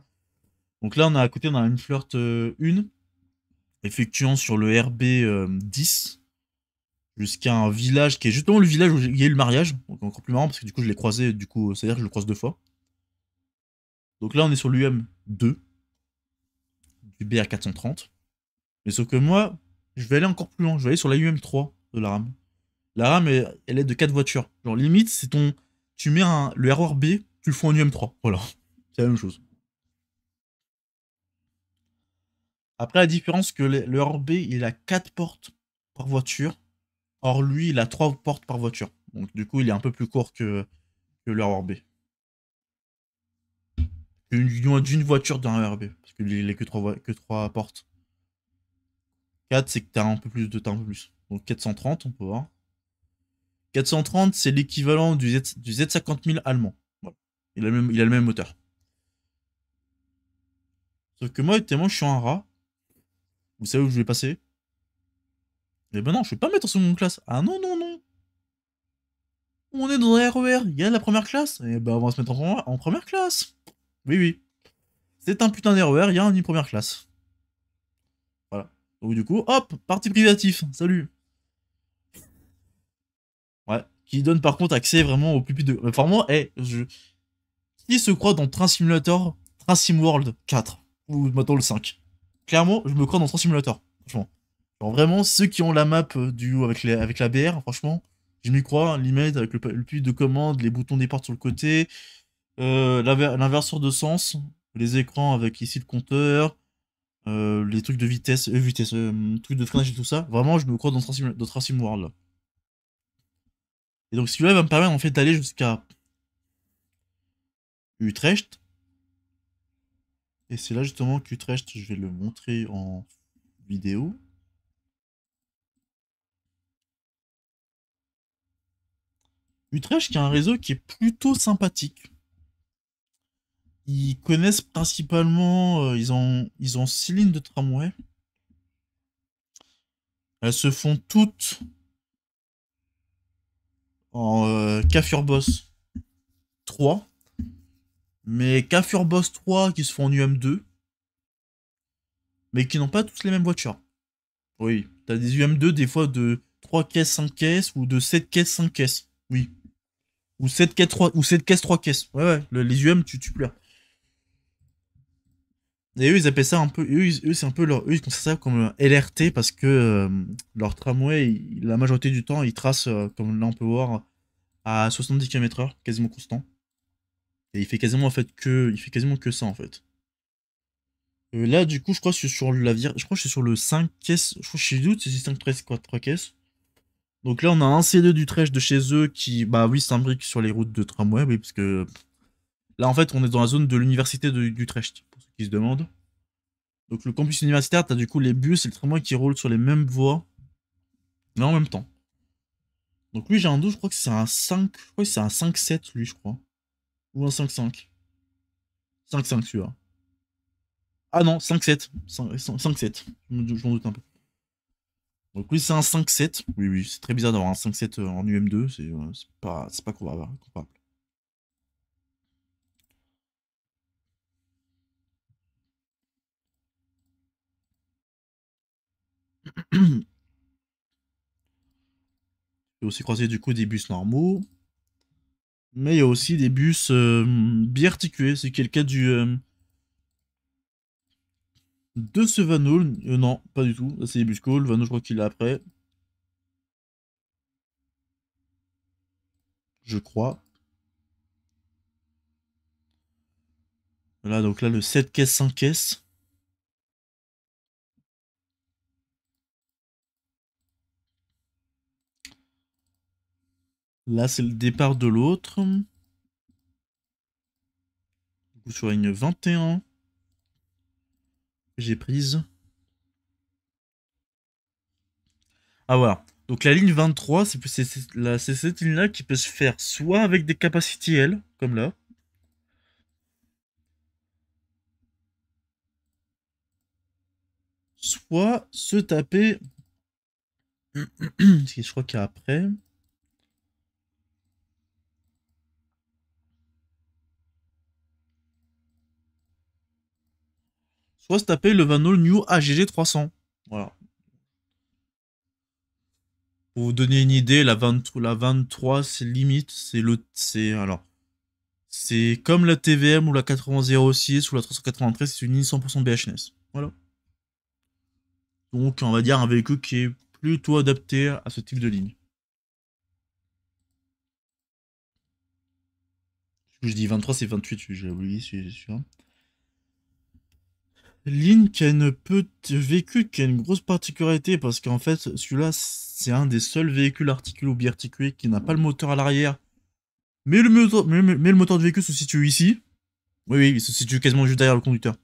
Donc là, on a à côté, on a une flirt 1. Euh, effectuant sur le RB10 euh, jusqu'à un village qui est justement le village où il y a eu le mariage. encore plus marrant parce que du coup je l'ai croisé, du coup euh, c'est-à-dire que je le croise deux fois. Donc là on est sur l'UM 2 du BR430. Mais sauf que moi, je vais aller encore plus loin, je vais aller sur la UM3 de la RAM. La RAM elle, est de 4 voitures. Genre limite c'est ton. Tu mets un, le ROR B, tu le fous en UM3. Voilà. C'est la même chose. Après, la différence, que le, il a 4 portes par voiture. Or, lui, il a 3 portes par voiture. Donc, du coup, il est un peu plus court que, que le RB. Une, d'une voiture d'un RB. Parce qu'il est que 3, que 3 portes. 4, c'est que tu as un peu plus de temps plus. Donc, 430, on peut voir. 430, c'est l'équivalent du, Z, du Z50000 allemand. Il, a le même, il a le même moteur. Sauf que moi, tellement je suis un rat, vous savez où je vais passer Eh ben non, je vais pas mettre en seconde classe. Ah non, non, non. On est dans un RER, e il y a la première classe. Et eh ben on va se mettre en, première classe. Oui, oui. C'est un putain d'RER, e il y a une première classe. Voilà. Donc du coup, hop, parti privatif, salut. Ouais, qui donne par contre accès vraiment au plus de... Enfin moi, hey, je... Qui se croit dans Train Simulator, Train Sim World 4 Ou maintenant le 5 clairement, je me crois dans son simulateur. Franchement. vraiment, ceux qui ont la map euh, du avec, la BR, franchement, je m'y crois. L'image avec le, puits de commande, les boutons des portes sur le côté, euh, l'inverseur de sens, les écrans avec ici le compteur, euh, les trucs de vitesse, vitesse, trucs de freinage et tout ça. Vraiment, je me crois dans Transim, simulateur. World. Et donc, celui-là va me permettre en fait d'aller jusqu'à Utrecht, et c'est là justement qu'Utrecht, je vais le montrer en vidéo. Utrecht qui a un réseau qui est plutôt sympathique. Ils connaissent principalement, euh, ils, ont, ils ont six lignes de tramway. Elles se font toutes en euh, 3 mais qu'un 3 qui se font en UM2, mais qui n'ont pas tous les mêmes voitures. Oui, t'as des UM2 des fois de 3 caisses, 5 caisses, ou de 7 caisses, 5 caisses. Oui. Ou 7 caisses, 3, ou 7 caisses, 3 caisses. Ouais, ouais, les UM, tu, tu pleures. Et eux, ils appellent ça un peu. Eux, c'est un peu leur. Eux, ils considèrent ça comme LRT parce que euh, leur tramway, la majorité du temps, ils tracent, euh, comme là, on peut voir, à 70 km/h, quasiment constant. Et il fait quasiment en fait que, il fait quasiment que ça en fait. Euh, là, du coup, je crois que je sur je crois que sur le 5 caisses. Je que je suis doute, c'est 5 13 quoi 3 caisses. Donc là, on a un C2 du de chez eux qui, bah oui, c'est un brique sur les routes de tramway, oui, parce que là, en fait, on est dans la zone de l'université d'Utrecht, pour ceux qui se demandent. Donc le campus universitaire, tu as du coup les bus et le tramway qui roulent sur les mêmes voies, mais en même temps. Donc lui, j'ai un doute, je crois que c'est un 5, oui c'est un 5-7, lui, je crois. Ou un 5-5 5-5 celui-là. Ah non, 5-7. 5-7. Je m'en doute un peu. Donc oui, c'est un 5-7. Oui, oui, c'est très bizarre d'avoir un 5-7 euh, en UM2. Euh, c'est pas, pas comparable. Hein, J'ai aussi croisé du coup des bus normaux. Mais il y a aussi des bus euh, biarticulés. C'est le cas du... Euh, de ce Vanol. Euh, non, pas du tout. C'est les bus call. Vano, je crois qu'il est après. Je crois. Voilà, donc là, le 7 caisses, 5 caisses. Là, c'est le départ de l'autre. Du sur 21, j'ai prise. Ah voilà. Donc la ligne 23, c'est cette ligne-là qui peut se faire soit avec des capacités L, comme là. Soit se taper... je crois qu'il y a après. se taper le Vanol New AGG 300. Voilà. Pour vous donner une idée, la, ou la 23, c'est limite, c'est le, c'est, alors, c'est comme la TVM ou la 8006 ou la 393, c'est une ligne 100% BHNS. Voilà. Donc, on va dire un véhicule qui est plutôt adapté à ce type de ligne. Je dis 23, c'est 28, j'ai oublié, c'est sûr. Link qui a une petite véhicule qui a une grosse particularité parce qu'en fait celui-là c'est un des seuls véhicules articulés ou bi-articulés qui n'a pas le moteur à l'arrière. Mais le moteur, mais, le moteur de véhicule se situe ici. Oui oui, il se situe quasiment juste derrière le conducteur.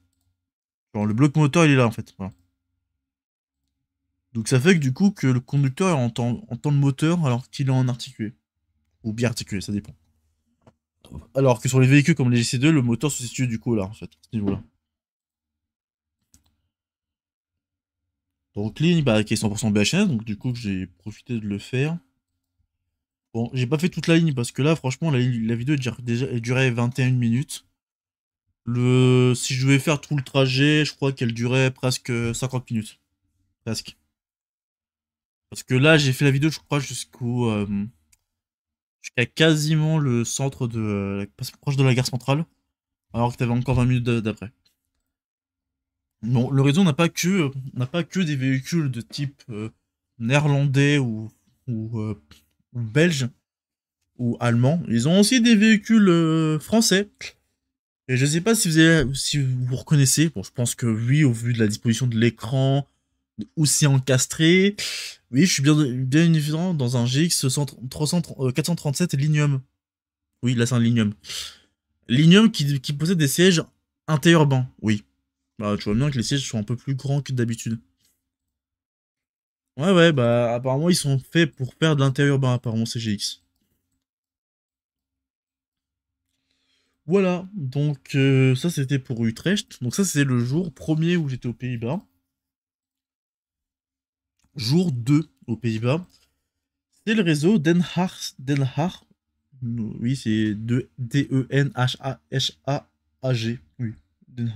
Genre le bloc moteur il est là en fait. Donc ça fait que du coup que le conducteur entend, le moteur alors qu'il est en articulé. Ou bien articulé, ça dépend. Alors que sur les véhicules comme les GC2, le moteur se situe du coup là en fait, là Donc ligne bah, qui est 100% BHS, donc du coup j'ai profité de le faire. Bon, j'ai pas fait toute la ligne parce que là, franchement, la, vidéo déjà, durait 21 minutes. Le, si je devais faire tout le trajet, je crois qu'elle durait presque 50 minutes. Presque. Parce que là, j'ai fait la vidéo, je crois, jusqu'au. Euh, jusqu'à quasiment le centre de. Euh, proche de la gare centrale. Alors que t'avais encore 20 minutes d'après. Non, le réseau n'a pas que n'a pas que des véhicules de type euh, néerlandais ou, euh, ou, belge ou allemand. Ils ont aussi des véhicules euh, français. Et je ne sais pas si vous, si vous reconnaissez. Bon, je pense que oui, au vu de la disposition de l'écran, où c'est encastré. Oui, je suis bien, bien évident dans un GX 437 Linium. Oui, là c'est un Linium. Linium qui, qui possède des sièges interurbains, oui. Bah, tu vois bien que les sièges sont un peu plus grands que d'habitude. Ouais, ouais, bah, apparemment, ils sont faits pour faire de l'intérieur bah apparemment, CGX. Voilà, donc euh, ça c'était pour Utrecht. Donc ça c'est le jour premier où j'étais aux Pays-Bas. Jour 2 aux Pays-Bas. C'est le réseau Den Den Oui, c'est d e n h a h a g Oui, Den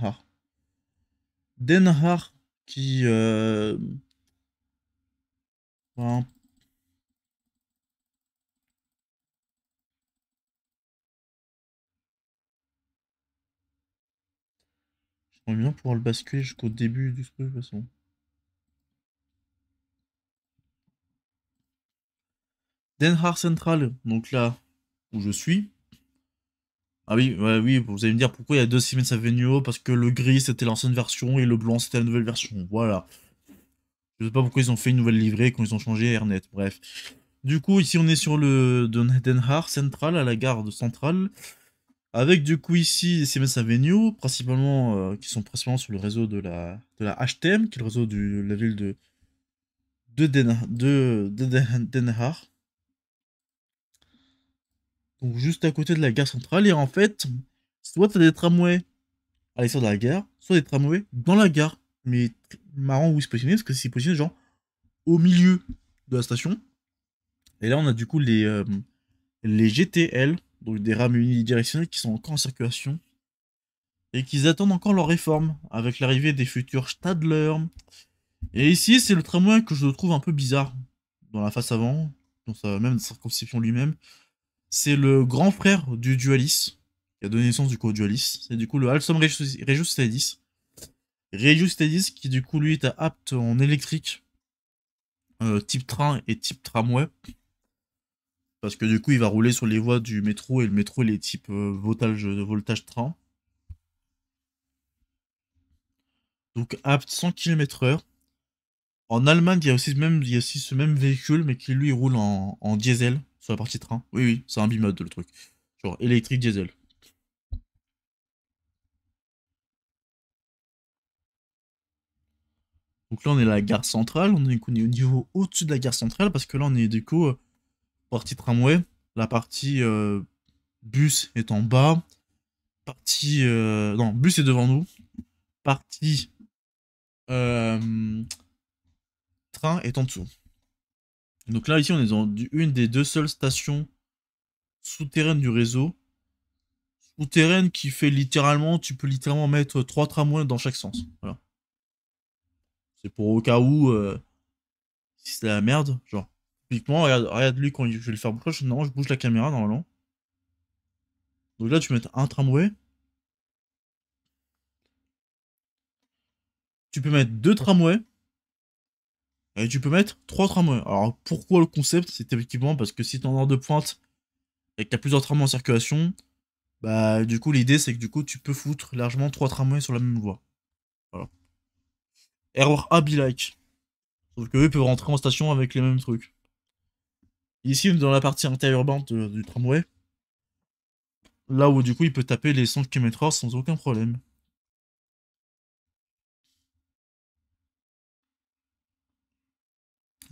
Denhar qui euh, ben, Je bien pouvoir le basculer jusqu'au début du truc de toute façon. Denhar Central, donc là où je suis, ah oui, oui, vous allez me dire pourquoi il y a deux Siemens Avenue, parce que le gris c'était l'ancienne version et le blanc c'était la nouvelle version. Voilà. Je sais pas pourquoi ils ont fait une nouvelle livrée quand ils ont changé Airnet, bref. Du coup, ici on est sur le Haar Central, à la gare de Centrale. Avec du coup ici les Siemens Avenue, principalement, euh, qui sont principalement sur le réseau de la, de la HTM, qui est le réseau de la ville de, de, Den, de, donc juste à côté de la gare centrale, et en fait, soit t'as des tramways à l'extérieur de la gare, soit des tramways dans la gare. Mais marrant où ils se positionnent, parce que c'est possible genre au milieu de la station. Et là, on a du coup les, euh, les GTL, donc des rames unidirectionnelles qui sont encore en circulation et qui attendent encore leur réforme avec l'arrivée des futurs Stadler. Et ici, c'est le tramway que je trouve un peu bizarre dans la face avant, dans sa même circonscription lui-même. C'est le grand frère du Dualis, qui a donné naissance du coup au Dualis. C'est du coup le Alstom Regius, Stadis. qui du coup lui est apte en électrique, euh, type train et type tramway. Parce que du coup il va rouler sur les voies du métro et le métro il est type euh, voltage, train. Donc apte 100 km h En Allemagne, il y a aussi, ce même véhicule, mais qui lui roule en diesel. Sur la partie train. Oui, oui, c'est un bimode le truc. Genre électrique, diesel. Donc là, on est à la gare centrale. On est au niveau au-dessus de la gare centrale parce que là, on est du coup euh, partie tramway. La partie euh, bus est en bas. Partie. Euh, non, bus est devant nous. Partie. train est en dessous. Donc là, ici, on est dans une des deux seules stations souterraines du réseau. Souterraine qui fait littéralement, tu peux littéralement mettre trois tramways dans chaque sens. C'est pour au cas où, euh, si c'est la merde, genre, typiquement, regarde, regarde, lui quand je vais le faire bouger, non, je bouge la caméra normalement. Donc là, tu mettre un tramway. Tu peux mettre deux tramways. Et tu peux mettre 3 tramways. Alors pourquoi le concept C'est effectivement parce que si tu en as de pointe et que tu as plusieurs tramways en circulation, bah du coup l'idée c'est que du coup tu peux foutre largement 3 tramways sur la même voie. Voilà. Error A like. Sauf que eux peuvent rentrer en station avec les mêmes trucs. Ici, dans la partie interurbaine du tramway, là où du coup il peut taper les 100 km/h sans aucun problème.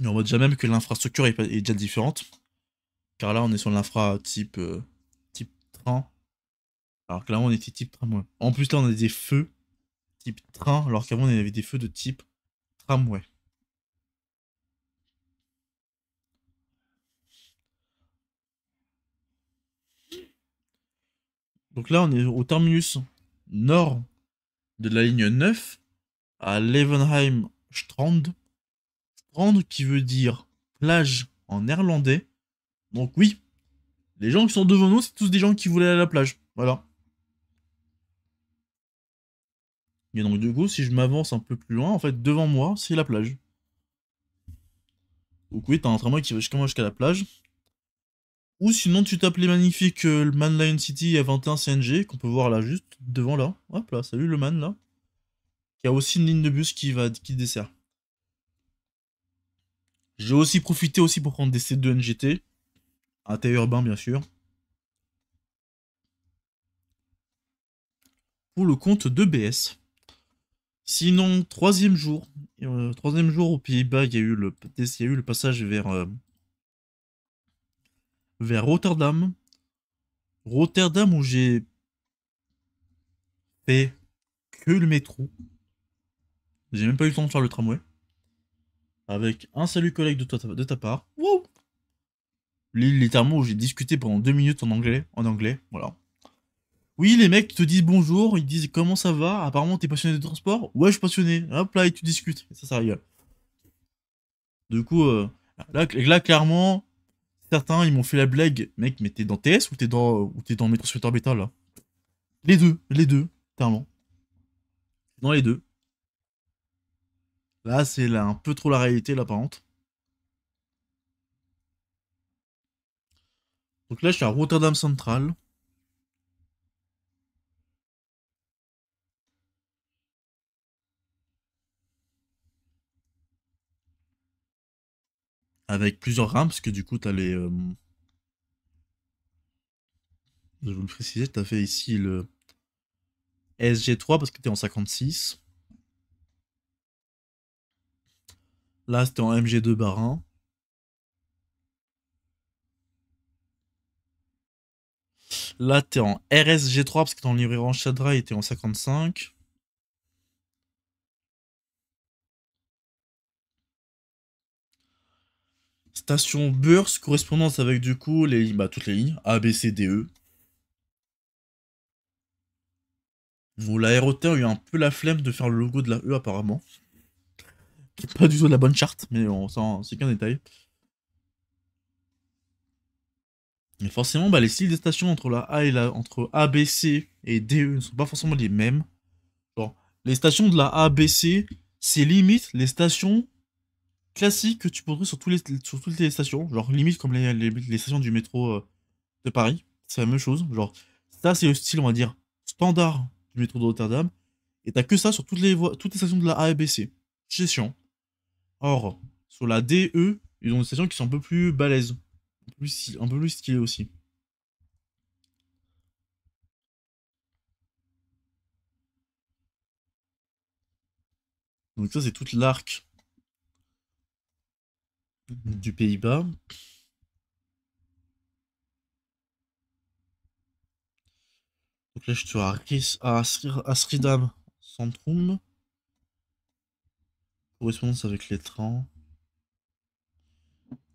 on voit déjà même que l'infrastructure est, déjà différente. Car là, on est sur l'infra type, euh, type train. Alors que là, on était type tramway. En plus, là, on a des feux type train, alors qu'avant, on avait des feux de type tramway. Donc là, on est au terminus nord de la ligne 9 à Levenheim Strand prendre qui veut dire plage en néerlandais. Donc oui, les gens qui sont devant nous, c'est tous des gens qui voulaient aller à la plage. Voilà. Et donc du coup, si je m'avance un peu plus loin, en fait, devant moi, c'est la plage. Donc oui, t'as un tramway qui va jusqu'à moi jusqu'à la plage. Ou sinon, tu tapes les magnifiques euh, Man Lion City à 21 CNG, qu'on peut voir là, juste devant là. Hop là, salut le man là. Il a aussi une ligne de bus qui, va, qui dessert. J'ai aussi profité aussi pour prendre des C2 NGT. à thé urbain, bien sûr. Pour le compte de BS. Sinon, troisième jour. Euh, troisième jour au Pays-Bas, il y, a eu le, eu le passage vers, euh, vers Rotterdam. Rotterdam où j'ai fait que le métro. J'ai même pas eu le temps de faire le tramway avec un salut collègue de, de ta part. Wow Littéralement, où j'ai discuté pendant deux minutes en anglais. En anglais, voilà. Oui, les mecs te disent bonjour, ils disent comment ça va, apparemment t'es passionné de transport. Ouais, je suis passionné. Hop là, et tu discutes. Et ça, ça rigole. Du coup, euh, là, clairement, certains, ils m'ont fait la blague. Mec, mais t'es dans TS ou t'es dans, ou es dans métro Beta, là Les deux, les deux, clairement. Dans les deux. Là, c'est un peu trop la réalité, là, Donc là, je suis à Rotterdam Central. Avec plusieurs rames, parce que du coup, tu as les... Euh, je vais vous le préciser, tu as fait ici le SG3 parce que tu es en 56. Là, c'était en MG2 bar 1. Là, t'es en RSG3 parce que t'es en livret en Shadra et t'es en 55. Station Burst, correspondance avec du coup les, bah, toutes les lignes A, B, C, D, E. Bon, l'aéroterre a eu un peu la flemme de faire le logo de la E apparemment. Pas du tout de la bonne charte, mais on sent c'est qu'un détail. Mais forcément, bah, les styles des stations entre la A et la entre A, B, C et DE ne sont pas forcément les mêmes. les stations de la ABC, B, C, c'est limite les stations classiques que tu pourrais sur, sur toutes les stations. Genre limite comme les, stations du métro euh, de Paris. C'est la même chose. Genre, ça c'est le style, on va dire, standard du métro de Rotterdam. Et t'as que ça sur toutes les, toutes les stations de la A et B, C. C'est Or, sur la DE, ils ont des stations qui sont un peu plus balèzes, un peu plus, un peu plus stylées aussi. Donc ça, c'est toute l'arc du Pays-Bas. Donc là, je suis à Asridam Centrum. Correspondance avec les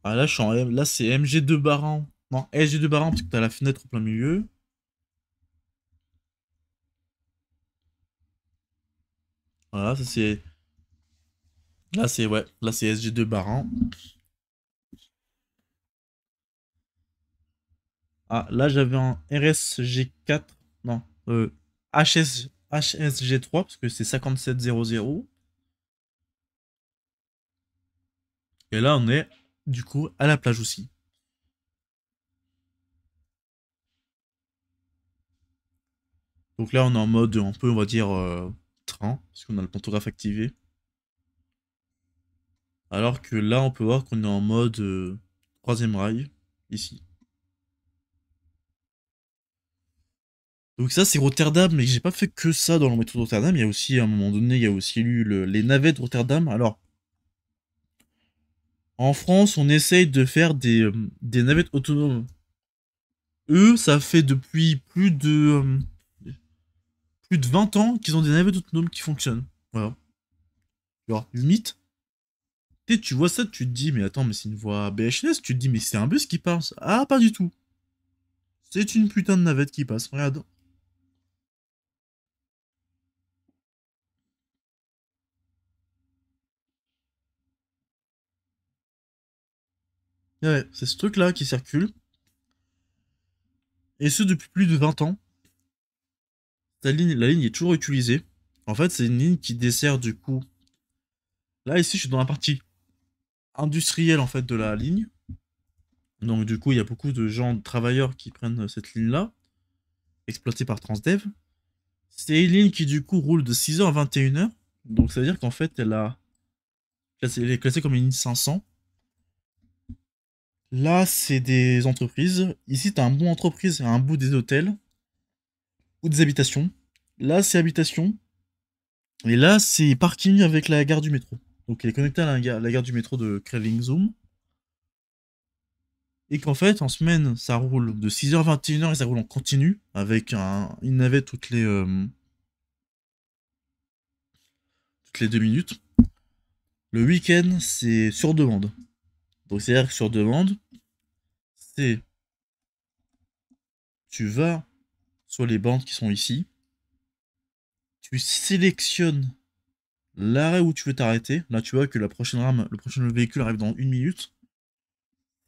Ah là, je suis en Là, c'est MG2 Baran. Non, sg 2 Baran, parce que t'as la fenêtre au plein milieu. Voilà, ça c'est. Là, c'est ouais. Là, c'est SG2 Baran. Ah, là, j'avais un RSG4. Non, HS, euh, HSG3, parce que c'est 5700. Et là, on est du coup à la plage aussi. Donc là, on est en mode un peu, on va dire, euh, train, parce qu'on a le pantographe activé. Alors que là, on peut voir qu'on est en mode euh, troisième rail, ici. Donc ça, c'est Rotterdam, mais j'ai pas fait que ça dans le métro de Rotterdam. Il y a aussi, à un moment donné, il y a aussi eu les navettes de Rotterdam. Alors, en France, on essaye de faire euh, des, navettes autonomes. Eux, ça fait depuis plus de, euh, plus de 20 ans qu'ils ont des navettes autonomes qui fonctionnent. Voilà. Tu vois, limite. Et tu vois ça, tu te dis, mais attends, mais c'est une voie BHS, tu te dis, mais c'est un bus qui passe. Ah, pas du tout. C'est une putain de navette qui passe, regarde. c'est ce truc-là qui circule. Et ce depuis plus de 20 ans. La ligne, la ligne est toujours utilisée. En fait, c'est une ligne qui dessert du coup. Là, ici, je suis dans la partie industrielle en fait de la ligne. Donc, du coup, il y a beaucoup de gens, de travailleurs qui prennent euh, cette ligne-là, exploitée par Transdev. C'est une ligne qui, du coup, roule de 6h à 21h. Donc, ça veut dire qu'en fait, elle, a... elle est classée comme une ligne 500. Là, c'est des entreprises. Ici, tu as un entreprise à un bout des hôtels ou des habitations. Là, c'est habitation. Et là, c'est parking avec la gare du métro. Donc, elle est connectée à la gare, du métro de Craving Zoom. Et qu'en fait, en semaine, ça roule de 6h21h et ça roule en continu avec un, une navette toutes les, euh, toutes les deux minutes. Le week-end, c'est sur demande. Donc, c'est-à-dire que sur demande, tu vas sur les bandes qui sont ici, tu sélectionnes l'arrêt où tu veux t'arrêter. Là, tu vois que la prochaine rame, le prochain véhicule arrive dans une minute.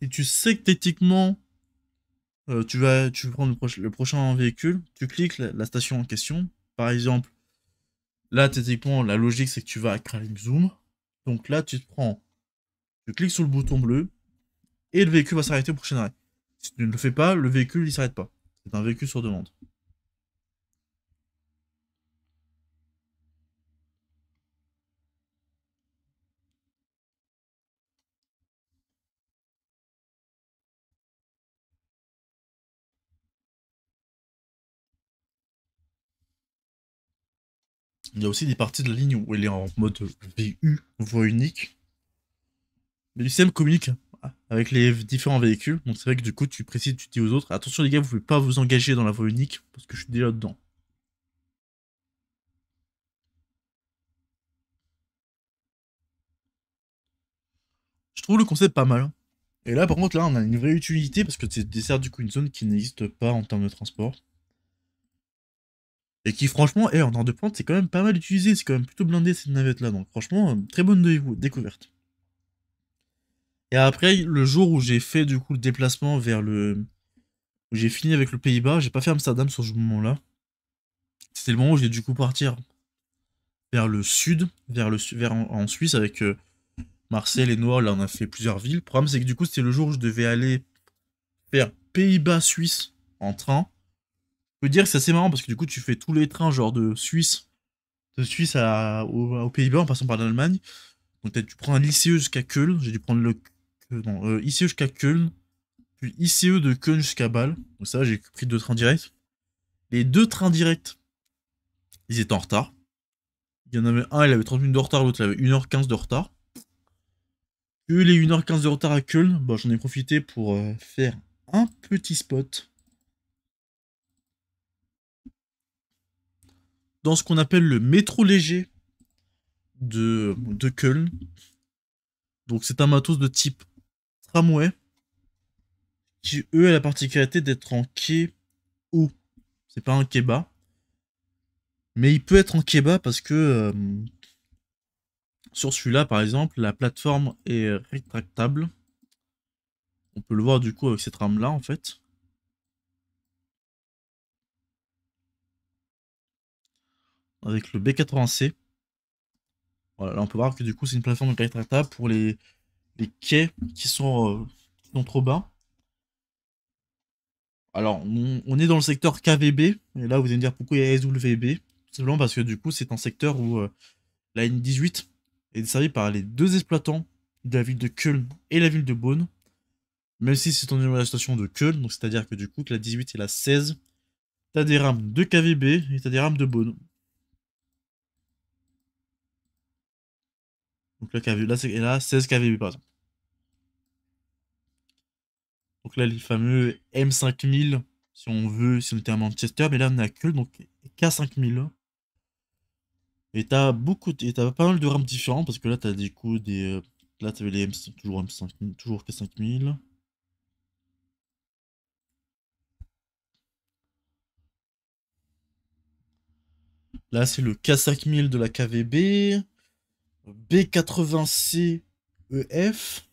Et tu sais que techniquement, euh, tu vas tu prendre le, prochain véhicule, tu cliques la, station en question. Par exemple, là, techniquement, la logique, c'est que tu vas à Crime Zoom. Donc là, tu te prends, tu cliques sur le bouton bleu, et le véhicule va s'arrêter au prochain arrêt. Si tu ne le fais pas, le véhicule ne s'arrête pas. C'est un véhicule sur demande. Il y a aussi des parties de la ligne où elle est en mode VU, voie unique. Mais le système communique avec les différents véhicules. Donc c'est vrai que du coup, tu précises, tu dis aux autres, attention les gars, vous pouvez pas vous engager dans la voie unique parce que je suis déjà dedans. Je trouve le concept pas mal. Hein. Et là, par contre, là, on a une vraie utilité parce que c'est dessert du coup une zone qui n'existe pas en termes de transport. Et qui, franchement, et eh, en ordre de pointe, c'est quand même pas mal utilisé. C'est quand même plutôt blindé cette navette là. Donc, franchement, euh, très bonne découverte. Et après, le jour où j'ai fait du coup le déplacement vers le. où j'ai fini avec le Pays-Bas, j'ai pas fait Amsterdam sur ce moment-là. C'était le moment où j'ai du coup partir vers le sud, vers le vers en, Suisse avec euh, Marseille et noël Là, on a fait plusieurs villes. Le problème, c'est que du coup, c'était le jour où je devais aller vers Pays-Bas Suisse en train. Je peux dire que c'est assez marrant parce que du coup, tu fais tous les trains genre de Suisse, de Suisse à, aux, Pays-Bas en passant par l'Allemagne. Donc, tu prends un lycée jusqu'à Keul. J'ai dû prendre le non, euh, ICE jusqu'à Köln, puis ICE de Cologne jusqu'à Bâle. ça, j'ai pris deux trains directs. Les deux trains directs, ils étaient en retard. Il y en avait un, il avait 30 minutes de retard, l'autre, il avait 1h15 de retard. Que les 1h15 de retard à Cologne bah, j'en ai profité pour euh, faire un petit spot. Dans ce qu'on appelle le métro léger de, de Donc c'est un matos de type qui, eux, a la particularité d'être en quai ou, C'est pas un quai bas. Mais il peut être en quai bas parce que euh, sur celui-là, par exemple, la plateforme est rétractable. On peut le voir du coup avec cette rame-là, en fait. Avec le B80C. Voilà, on peut voir que du coup c'est une plateforme rétractable pour les les quais euh, qui sont, trop bas. Alors, on, est dans le secteur KVB, et là vous allez me dire pourquoi il y a SWB. simplement parce que du coup, c'est un secteur où euh, la N18 est desservie par les deux exploitants de la ville de Köln et la ville de Beaune Même si c'est en la station de Köln, donc c'est-à-dire que du coup, que la 18 et la 16, t'as des rames de KVB et t'as des rames de Beaune Donc là, KVB, là, c'est, là 16 KVB par exemple. Donc là, les fameux M5000, si on veut, si on était à Manchester, mais là, on a que donc K5000. Et t'as beaucoup, et pas mal de rames différents parce que là, t'as des coups des. Euh, là, t'avais les toujours M5000, toujours K5000. Là, c'est le K5000 de la KVB b 80 ef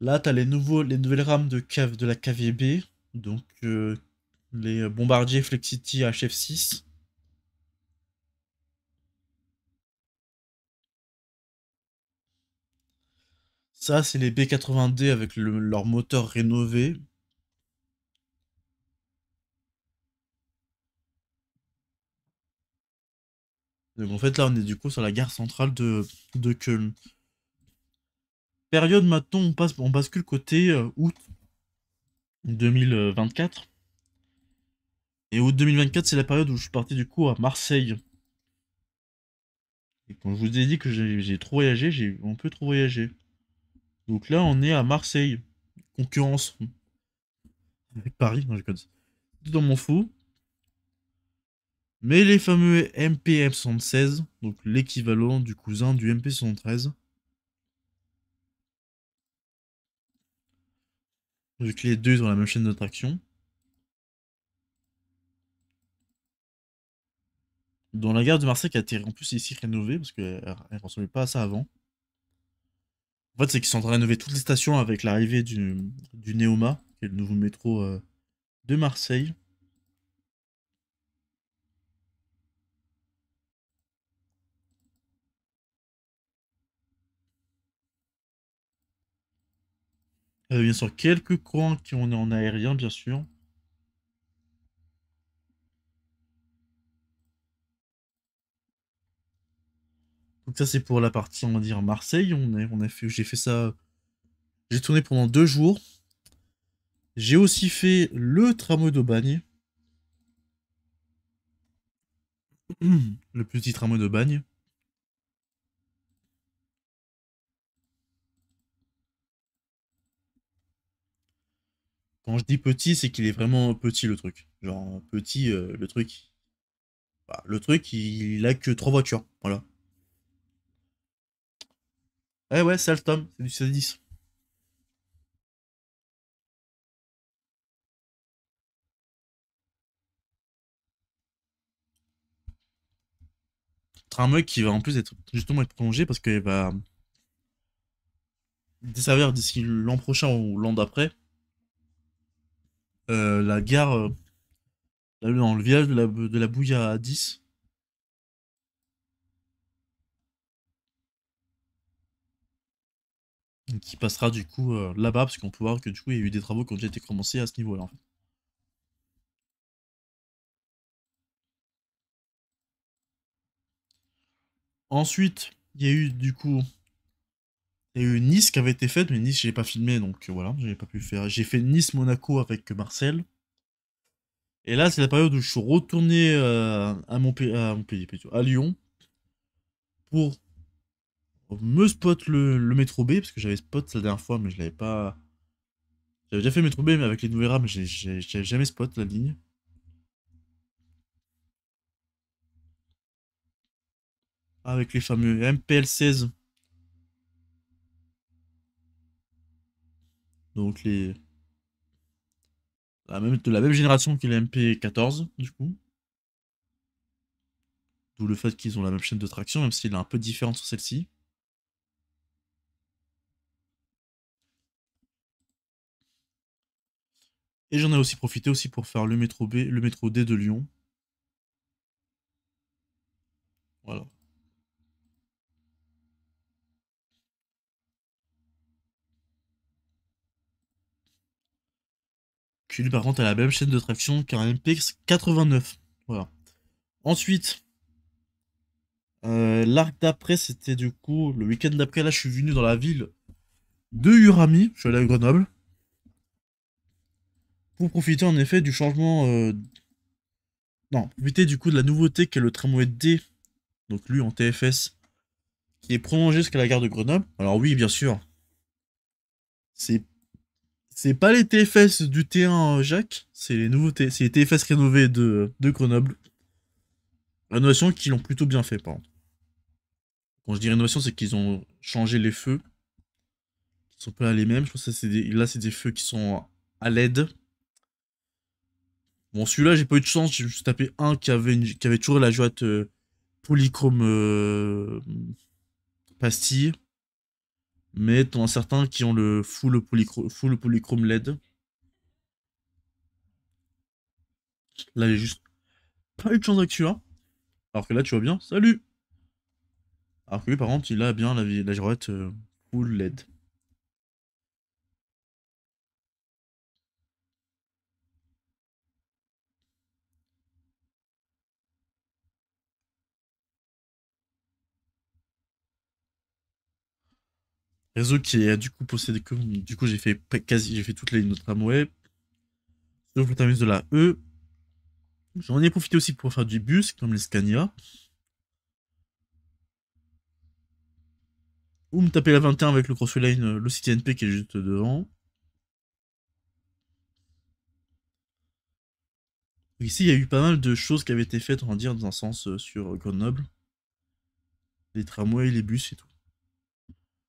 Là, tu as les, nouveaux, les nouvelles rames de, cave, de la KVB, donc euh, les bombardiers Flexity HF6. Ça, c'est les B80D avec leur moteur rénové. Donc en fait là on est du coup sur la gare centrale de, de Période maintenant on, passe, on bascule côté euh, août 2024. Et août 2024 c'est la période où je suis parti du coup à Marseille. Et quand je vous ai dit que j'ai trop voyagé, j'ai un peu trop voyagé Donc là on est à Marseille. Concurrence. Avec Paris, non Tout dans mon fou. Mais les fameux mp 76 donc l'équivalent du cousin du mp 73 vu que les deux dans la même chaîne d'attraction. Dans la gare de Marseille qui a été en plus ici rénovée, parce qu'elle ne ressemblait pas à ça avant. En fait, c'est qu'ils sont en train de rénover toutes les stations avec l'arrivée du, du Neoma, qui est le nouveau métro euh, de Marseille. Euh, bien sûr, quelques coins qui ont est en aérien, bien sûr. Donc ça c'est pour la partie on va dire Marseille. On a fait, j'ai fait ça, j'ai tourné pendant deux jours. J'ai aussi fait le tramway d'Aubagne. le petit tramway Bagne. quand je dis petit, c'est qu'il est vraiment petit le truc. Genre petit, euh, le truc. Bah, le truc, il a que trois voitures. Voilà. Eh ouais, c'est le c'est du c 10 mec qui va en plus être justement être prolongé parce qu'il bah, va desservir d'ici l'an prochain ou l'an d'après euh, la gare, euh, dans le village de la, de la bouille à 10. Qui passera du coup euh, là-bas, parce qu'on peut voir que du coup il y a eu des travaux qui ont déjà été commencés à ce niveau-là Ensuite, il y a eu du coup il y a eu Nice qui avait été faite, mais Nice, je n'ai pas filmé, donc euh, voilà, j'ai pas pu faire. J'ai fait Nice-Monaco avec Marcel. Et là, c'est la période où je suis retourné euh, à, mon à, à Lyon, pour me spot le, métro B, parce que j'avais spot la dernière fois, mais je l'avais pas. J'avais déjà fait métro B, mais avec les nouvelles rames, j'avais jamais spot la ligne. Avec les fameux MPL16 Donc les. La même, de la même génération que les MP14, du coup. D'où le fait qu'ils ont la même chaîne de traction, même s'il est un peu différente sur celle-ci. Et j'en ai aussi profité aussi pour faire le métro B, le métro D de Lyon. Voilà. lui par contre à la même chaîne de traction qu'un MPX 89. Voilà. Ensuite, euh, l'arc d'après, c'était du coup le week-end d'après. Là, je suis venu dans la ville de Urami, je suis allé à Grenoble, pour profiter en effet du changement. Euh... Non, profiter du coup de la nouveauté qu'est le tramway D, donc lui en TFS, qui est prolongé jusqu'à la gare de Grenoble. Alors, oui, bien sûr, c'est c'est pas les TFS du T1 euh, Jacques, c'est les nouveaux c'est les TFS rénovés de, de Grenoble. Rénovation qu'ils l'ont plutôt bien fait, par Quand je dis rénovation, c'est qu'ils ont changé les feux. Ils sont pas les mêmes. Je pense que des... là, c'est des feux qui sont à LED. Bon, celui-là, j'ai pas eu de chance. J'ai juste tapé un qui avait, toujours la joie euh, polychrome euh, pastille mais t'en as certains qui ont le full, polychrome LED. Là, j'ai juste pas eu de chance avec hein. celui Alors que là, tu vois bien, salut Alors que lui, par contre, il a bien la, la euh, full LED. Réseau qui a du coup possédé que. Du coup, j'ai fait quasi, j'ai fait toutes les lignes de tramway. Sauf le terminus de la E. J'en ai profité aussi pour faire du bus, comme les Scania. Ou me taper la 21 avec le Crossway Line, euh, le CTNP qui est juste devant. Ici, il y a eu pas mal de choses qui avaient été faites, on va dire, dans un sens euh, sur euh, Grenoble. Les tramways, les bus et tout.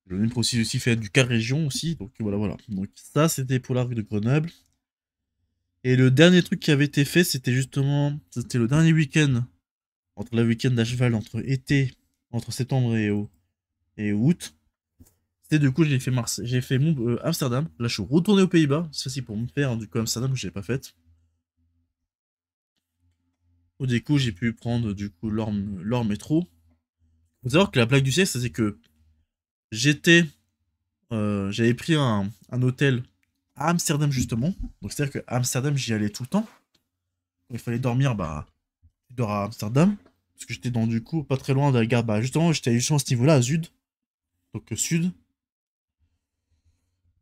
Le même aussi aussi fait du car région aussi. Donc voilà, voilà. Donc ça, c'était pour l'arc de Grenoble. Et le dernier truc qui avait été fait, c'était justement, c'était le dernier week-end, entre le week-end d'Acheval, entre été, entre septembre et, août. C'était du coup, j'ai fait, mars j'ai fait mon, euh, Amsterdam. Là, je suis retourné aux Pays-Bas. C'est facile pour me faire, du coup, Amsterdam, que je pas fait. Au du coup, j'ai pu prendre du coup l'or leur métro. vous savez que la plaque du siècle, c'est que J'étais, euh, j'avais pris un, hôtel à Amsterdam justement. Donc c'est à dire que Amsterdam j'y allais tout le temps. il fallait dormir, bah tu à Amsterdam parce que j'étais dans du coup pas très loin de la gare. Bah justement j'étais eu à ce niveau-là à Sud, donc euh, Sud.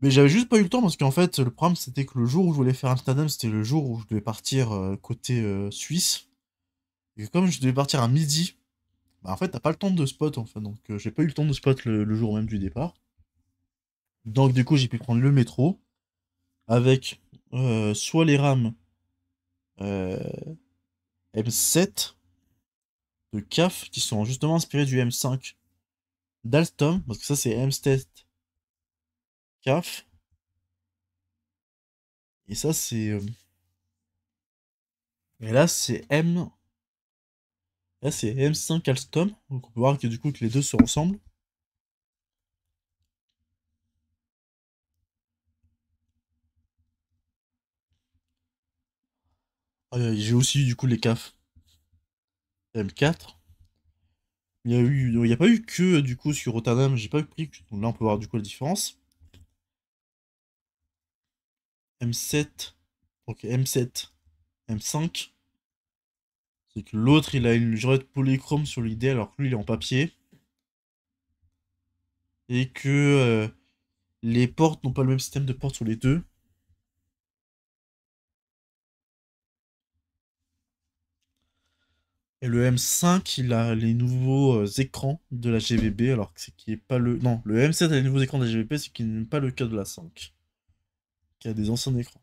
Mais j'avais juste pas eu le temps parce qu'en fait le problème c'était que le jour où je voulais faire Amsterdam c'était le jour où je devais partir euh, côté Suisse. Et comme je devais partir à midi, bah, en fait, t'as pas le temps de spot, enfin, donc euh, j'ai pas eu le temps de spot le, jour même du départ. Donc, du coup, j'ai pu prendre le métro avec euh, soit les rames euh, M7 de CAF qui sont justement inspirés du M5 d'Alstom, parce que ça, c'est M7 CAF. Et ça, c'est. Et là, c'est M Là, c'est M5 Alstom. Donc, on peut voir que du coup, que les deux se ressemblent. Ah, j'ai aussi du coup les CAF M4. Il n'y a, eu, il n'y a pas eu que du coup sur Rotterdam, j'ai pas eu pris. Donc là on peut voir du coup la différence. M7, ok M7, M5, c'est que l'autre, il a une jurette polychrome sur l'idée, alors que lui, il est en papier. Et que euh, les portes n'ont pas le même système de portes sur les deux. Et le M5, il euh, a les nouveaux écrans de la GVB, alors que c'est qui est pas le. Non, le M7 a les nouveaux écrans de la GVB, ce qui n'est pas le cas de la 5, qui a des anciens écrans.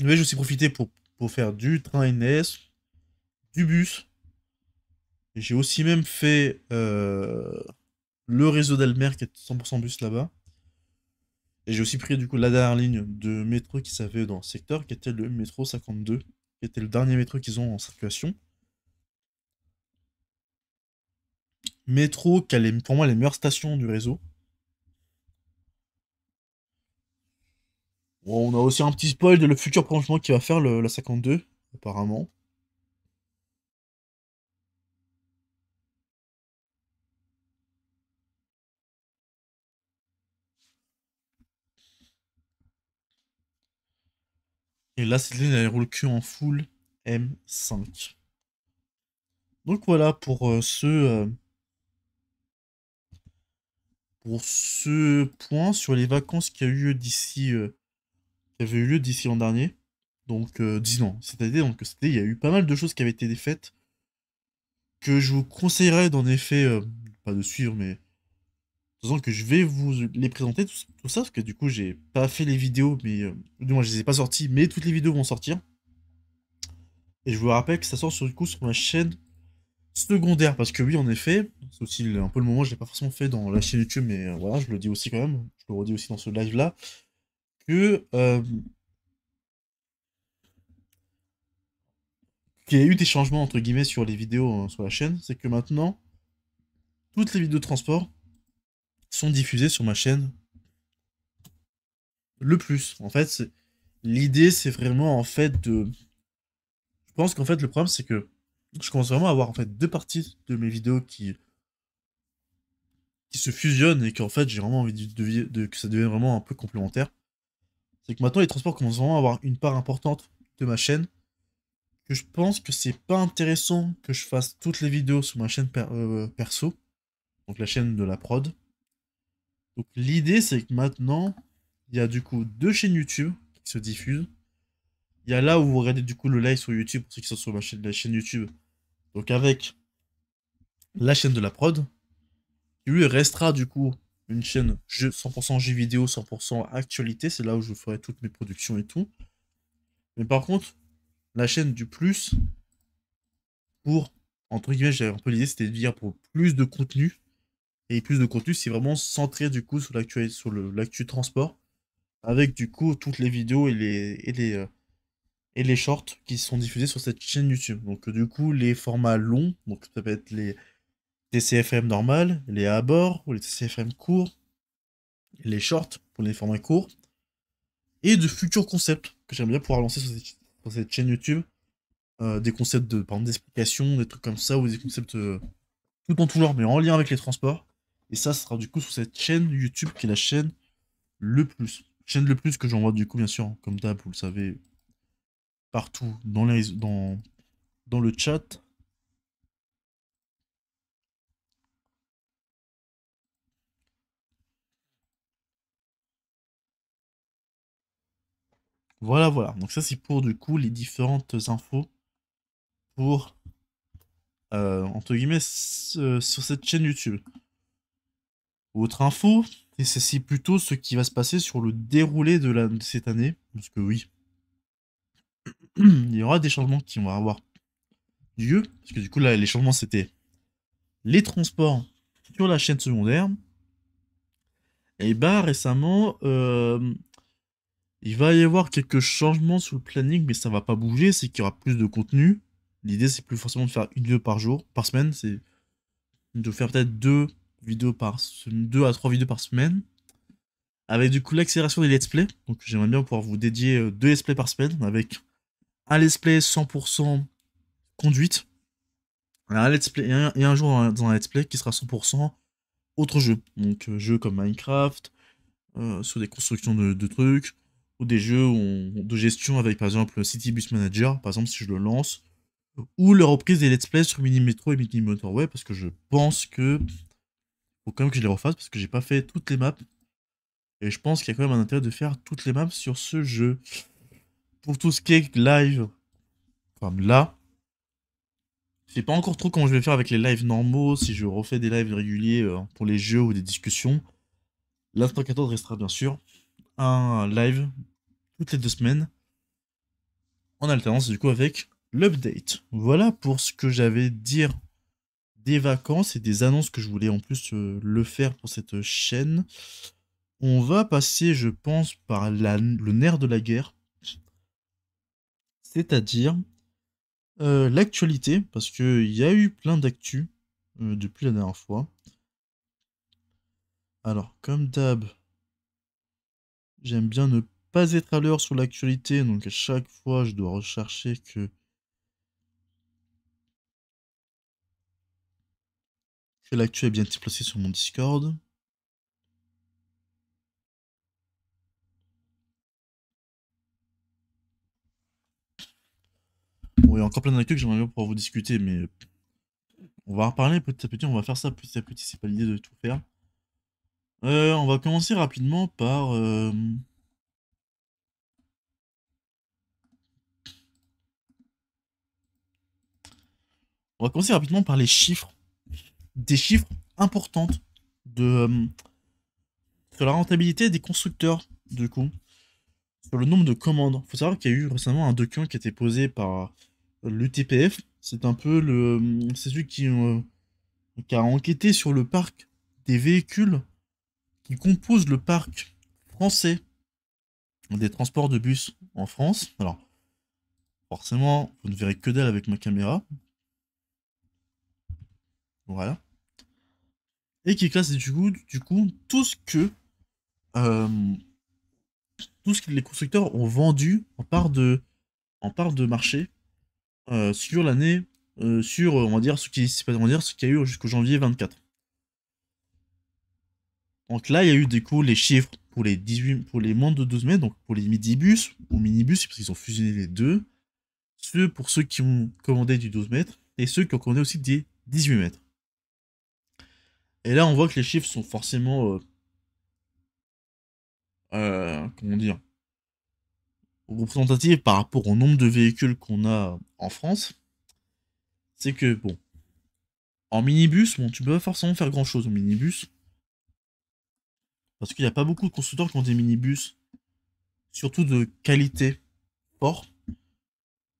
Mais je vais aussi profiter pour pour faire du train NS, du bus. J'ai aussi même fait euh, le réseau d'Almer qui est 100% bus là-bas. Et j'ai aussi pris du coup la dernière ligne de métro qui s'avait dans le secteur, qui était le métro 52, qui était le dernier métro qu'ils ont en circulation. Métro qui a pour moi les meilleures stations du réseau. on a aussi un petit spoil de le futur prolongement qui va faire le, la 52, apparemment. Et là, Céline, elle roule que en full M5. Donc voilà pour euh, ce. Euh, pour ce point sur les vacances qu'il y a eu euh, d'ici qui avait eu lieu d'ici l'an dernier. Donc, euh, ans. c'est-à-dire donc c'était il y a eu pas mal de choses qui avaient été faites que je vous conseillerais d'en effet euh, pas de suivre, mais disons que je vais vous les présenter tout, ça parce que du coup j'ai pas fait les vidéos, mais euh, du moins je les ai pas sorties, mais toutes les vidéos vont sortir. Et je vous rappelle que ça sort sur du coup sur ma chaîne secondaire parce que oui en effet c'est aussi un peu le moment je l'ai pas forcément fait dans la chaîne YouTube mais euh, voilà je le dis aussi quand même je le redis aussi dans ce live là que euh, qu'il y a eu des changements entre guillemets sur les vidéos hein, sur la chaîne, c'est que maintenant toutes les vidéos de transport sont diffusées sur ma chaîne le plus. En fait, l'idée c'est vraiment en fait de je pense qu'en fait le problème c'est que je commence vraiment à avoir en fait deux parties de mes vidéos qui qui se fusionnent et qu'en fait j'ai vraiment envie de, de, que ça devienne vraiment un peu complémentaire c'est que maintenant les transports commencent vraiment à avoir une part importante de ma chaîne. Que je pense que c'est pas intéressant que je fasse toutes les vidéos sur ma chaîne euh, perso, donc la chaîne de la prod. Donc l'idée c'est que maintenant il y a du coup deux chaînes YouTube qui se diffusent. Il y a là où vous regardez du coup le live sur YouTube pour ceux qui sont sur ma chaîne, la chaîne YouTube. Donc avec la chaîne de la prod, qui lui restera du coup une chaîne jeu, 100% jeux vidéo, 100% actualité, c'est là où je ferai toutes mes productions et tout. Mais par contre, la chaîne du plus, pour, entre guillemets, j'avais un peu l'idée, c'était de dire pour plus de contenu. Et plus de contenu, c'est vraiment centré du coup sur l'actualité sur l'actu transport, avec du coup toutes les vidéos et les, et les, euh, et les shorts qui sont diffusés sur cette chaîne YouTube. Donc du coup, les formats longs, donc ça peut être les TCFM normal, les à bord ou les TCFM courts, les shorts pour les formats courts, et de futurs concepts que j'aimerais bien pouvoir lancer sur cette, chaîne YouTube. Euh, des concepts de par d'explication, des trucs comme ça, ou des concepts euh, tout en tout genre, mais en lien avec les transports. Et ça, ça sera du coup sur cette chaîne YouTube qui est la chaîne le plus. Chaîne le plus que j'envoie du coup, bien sûr, comme d'hab, vous le savez, partout dans, les, dans, dans le chat Voilà, voilà. Donc ça, c'est pour du coup les différentes infos pour, euh, entre guillemets, sur cette chaîne YouTube. Autre info, et c'est plutôt ce qui va se passer sur le déroulé de, cette année. Parce que oui, il y aura des changements qui vont avoir lieu. Parce que du coup, là, les changements, c'était les transports sur la chaîne secondaire. Et bah récemment, euh, il va y avoir quelques changements sur le planning, mais ça va pas bouger, c'est qu'il y aura plus de contenu. L'idée, c'est plus forcément de faire une vidéo par jour, par semaine, c'est de faire peut-être deux vidéos par deux à trois vidéos par semaine. Avec du coup l'accélération des let's play, donc j'aimerais bien pouvoir vous dédier euh, deux let's play par semaine, avec un let's play 100% conduite, un let's et un, jour dans un, let's play qui sera 100% autre jeu. Donc euh, jeu comme Minecraft, euh, sur des constructions de, de trucs, ou des jeux de gestion avec par exemple City Bus Manager, par exemple si je le lance, ou la reprise des let's play sur Mini Metro et Mini Motorway, parce que je pense que faut quand même que je les refasse, parce que j'ai pas fait toutes les maps, et je pense qu'il y a quand même un intérêt de faire toutes les maps sur ce jeu. Pour tout ce qui est live, comme là, je sais pas encore trop comment je vais faire avec les lives normaux, si je refais des lives réguliers euh, pour les jeux ou des discussions. L'instant 14 restera bien sûr un live toutes les deux semaines en alternance du coup avec l'update. Voilà pour ce que j'avais dire des vacances et des annonces que je voulais en plus euh, le faire pour cette chaîne. On va passer, je pense, par le nerf de la guerre, c'est-à-dire euh, l'actualité, parce qu'il y a eu plein d'actu euh, depuis la dernière fois. Alors, comme d'hab, J'aime bien ne pas être à l'heure sur l'actualité, donc à chaque fois, je dois rechercher que... que l'actu est bien placée sur mon Discord. Bon, il y a encore plein d'actu que j'aimerais bien pouvoir vous discuter, mais on va en reparler petit à petit, on va faire ça petit à petit, c'est pas l'idée de tout faire. Euh, on va commencer rapidement par... Euh, on va commencer rapidement par les chiffres. Des chiffres importantes de, euh, sur la rentabilité des constructeurs, du coup. Sur le nombre de commandes. Il faut savoir qu'il y a eu récemment un document qui a été posé par l'UTPF. C'est un peu le... C'est celui qui, qui a enquêté sur le parc des véhicules qui compose le parc français des transports de bus en France. Alors, forcément, vous ne verrez que d'elle avec ma caméra. Voilà. Et qui classe du coup, du coup tout ce que euh, tout ce que les constructeurs ont vendu en part de, en part de marché euh, sur l'année, euh, sur on va dire ce qui, on va dire, ce qu'il y a eu jusqu'au janvier 24. Donc là, il y a eu des coup les chiffres pour les, 18, pour les moins de 12 mètres, donc pour les midibus ou minibus, parce qu'ils ont fusionné les deux. Ceux pour ceux qui ont commandé du 12 mètres et ceux qui ont commandé aussi des 18 mètres. Et là, on voit que les chiffres sont forcément. Euh, euh, comment dire Représentatifs par rapport au nombre de véhicules qu'on a en France. C'est que, bon. En minibus, bon, tu peux pas forcément faire grand chose en minibus. Parce qu'il n'y a pas beaucoup de constructeurs qui ont des minibus, surtout de qualité fort.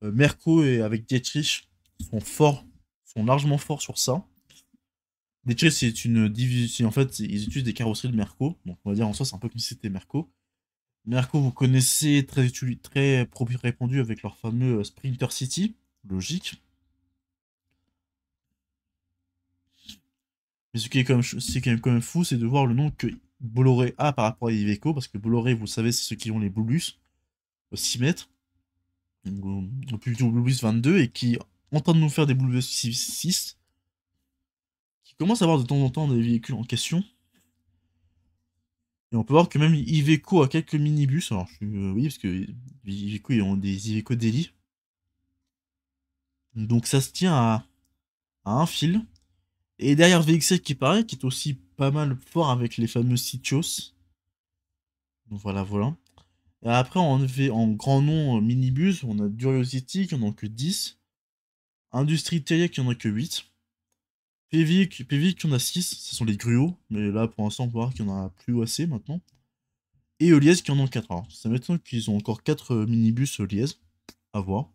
Euh, Merco et avec Dietrich sont forts, sont largement forts sur ça. Dietrich, c'est une division. En fait, ils utilisent des carrosseries de Merco. Donc, on va dire en soi, c'est un peu comme si c'était Merco. Merco, vous connaissez, très, très répandu avec leur fameux Sprinter City. Logique. Mais ce qui est quand même, fou, c'est de voir le nom que Bolloré a par rapport à Iveco, parce que Bolloré, vous savez, c'est ceux qui ont les Boulus 6 euh, mètres, ou plutôt vingt 22, et qui en train de nous faire des BlueBus 6, qui commence à avoir de temps en temps des véhicules en question. Et on peut voir que même Iveco a quelques minibus, alors euh, oui, parce que Iveco, ils ont des Iveco Daily. Donc ça se tient à un fil. Et derrière VXL qui paraît, qui est aussi pas mal fort avec les fameux Sitios. Donc voilà, voilà. Et après, en, en grand nom euh, minibus, on a Duriosity qui en a que 10. Industrie Terrier qui en a que 8. PV, qui en a 6, ce sont les gruots, mais là pour l'instant on peut voir qu'il n'y en a plus assez maintenant. Et Elias qui en a 4. Alors, ça maintenant qu'ils ont encore 4 euh, minibus Elias, à voir.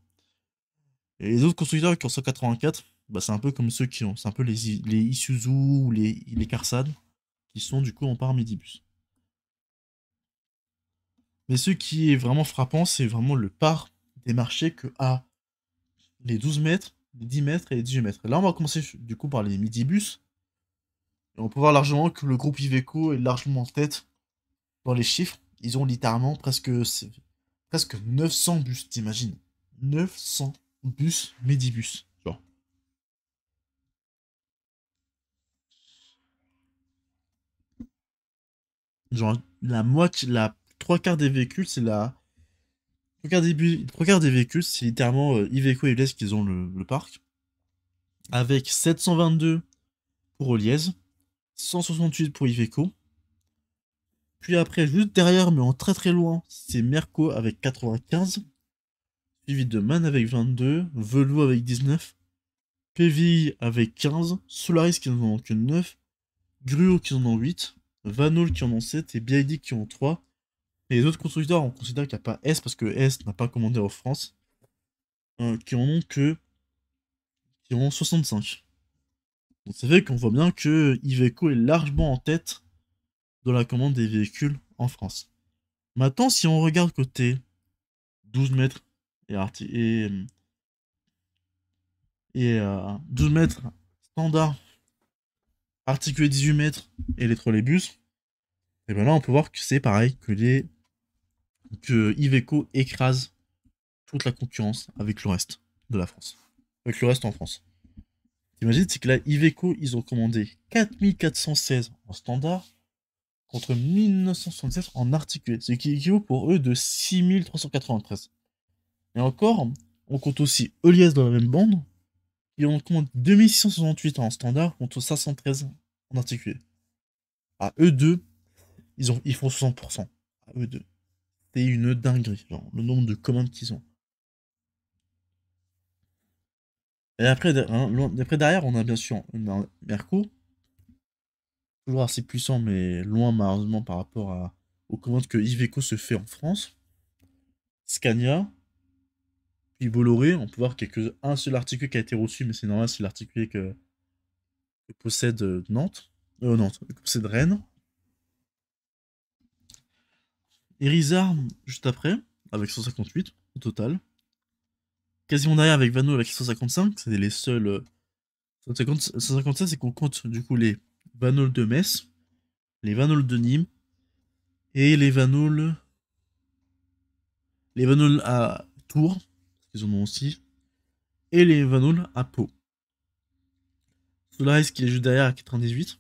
Et les autres constructeurs qui en sont 84, bah, c'est un peu comme ceux qui ont, c'est un peu les, les Isuzu ou les, les Karsad, qui sont du coup en part Midibus. Mais ce qui est vraiment frappant, c'est vraiment le part des marchés que a les 12 mètres, les 10 mètres et les 18 mètres. là, on va commencer du coup par les Midibus. Et on peut voir largement que le groupe Iveco est largement en tête dans les chiffres. Ils ont littéralement presque, presque 900 bus, t'imagines 900 bus Midibus. genre la moitié, la trois quarts des véhicules, c'est la. Trois quarts des, véhicules, c'est littéralement euh, Iveco et Ulysse qui ont le, parc. Avec 722 pour Ulysse, 168 pour Iveco. Puis après, juste derrière, mais en très très loin, c'est Merco avec 95. Suivi de Man avec 22, Velou avec 19, PVI avec 15, Solaris qui n'en ont que 9, Gruo qui en ont 8, Vanul qui en ont 7 et BID qui en ont 3. Et les autres constructeurs, on considère qu'il n'y a pas S parce que S n'a pas commandé en France, euh, qui en ont que qui ont 65. Donc c'est vrai qu'on voit bien que Iveco est largement en tête de la commande des véhicules en France. Maintenant, si on regarde côté 12 mètres et, et, 12 euh, mètres standard Articulé 18 mètres et les trolleybus, et bien là on peut voir que c'est pareil, que les que Iveco écrase toute la concurrence avec le reste de la France. Avec le reste en France. Imaginez, c'est que là, Iveco, ils ont commandé 4416 en standard contre 1976 en articulé, ce qui équivaut pour eux de 6393. Et encore, on compte aussi Elias dans la même bande, ils ont compte 2668 en standard contre 513 en articulé. À E 2 ils, ont, ils font 60%. À E C'est une dinguerie, le nombre de commandes qu'ils ont. Et après, hein, derrière, on a bien sûr Merco. Toujours assez puissant, mais loin malheureusement par rapport aux commandes que Iveco se fait en France. Scania, puis Bolloré, on peut voir qu'il un seul article qui a été reçu, mais c'est normal, c'est l'article que, possède euh, Nantes. Euh, Nantes, que possède Rennes. Et juste après, avec 158 au total. Quasiment derrière avec Vano avec 155, c'est les seuls. 155, euh, c'est qu'on compte du coup les Vanol de Metz, les Vanol de Nîmes, et les Vanol. Les à Tours, ils en ont aussi, et les Vanul à Pau. Solaris qui est juste derrière à 98.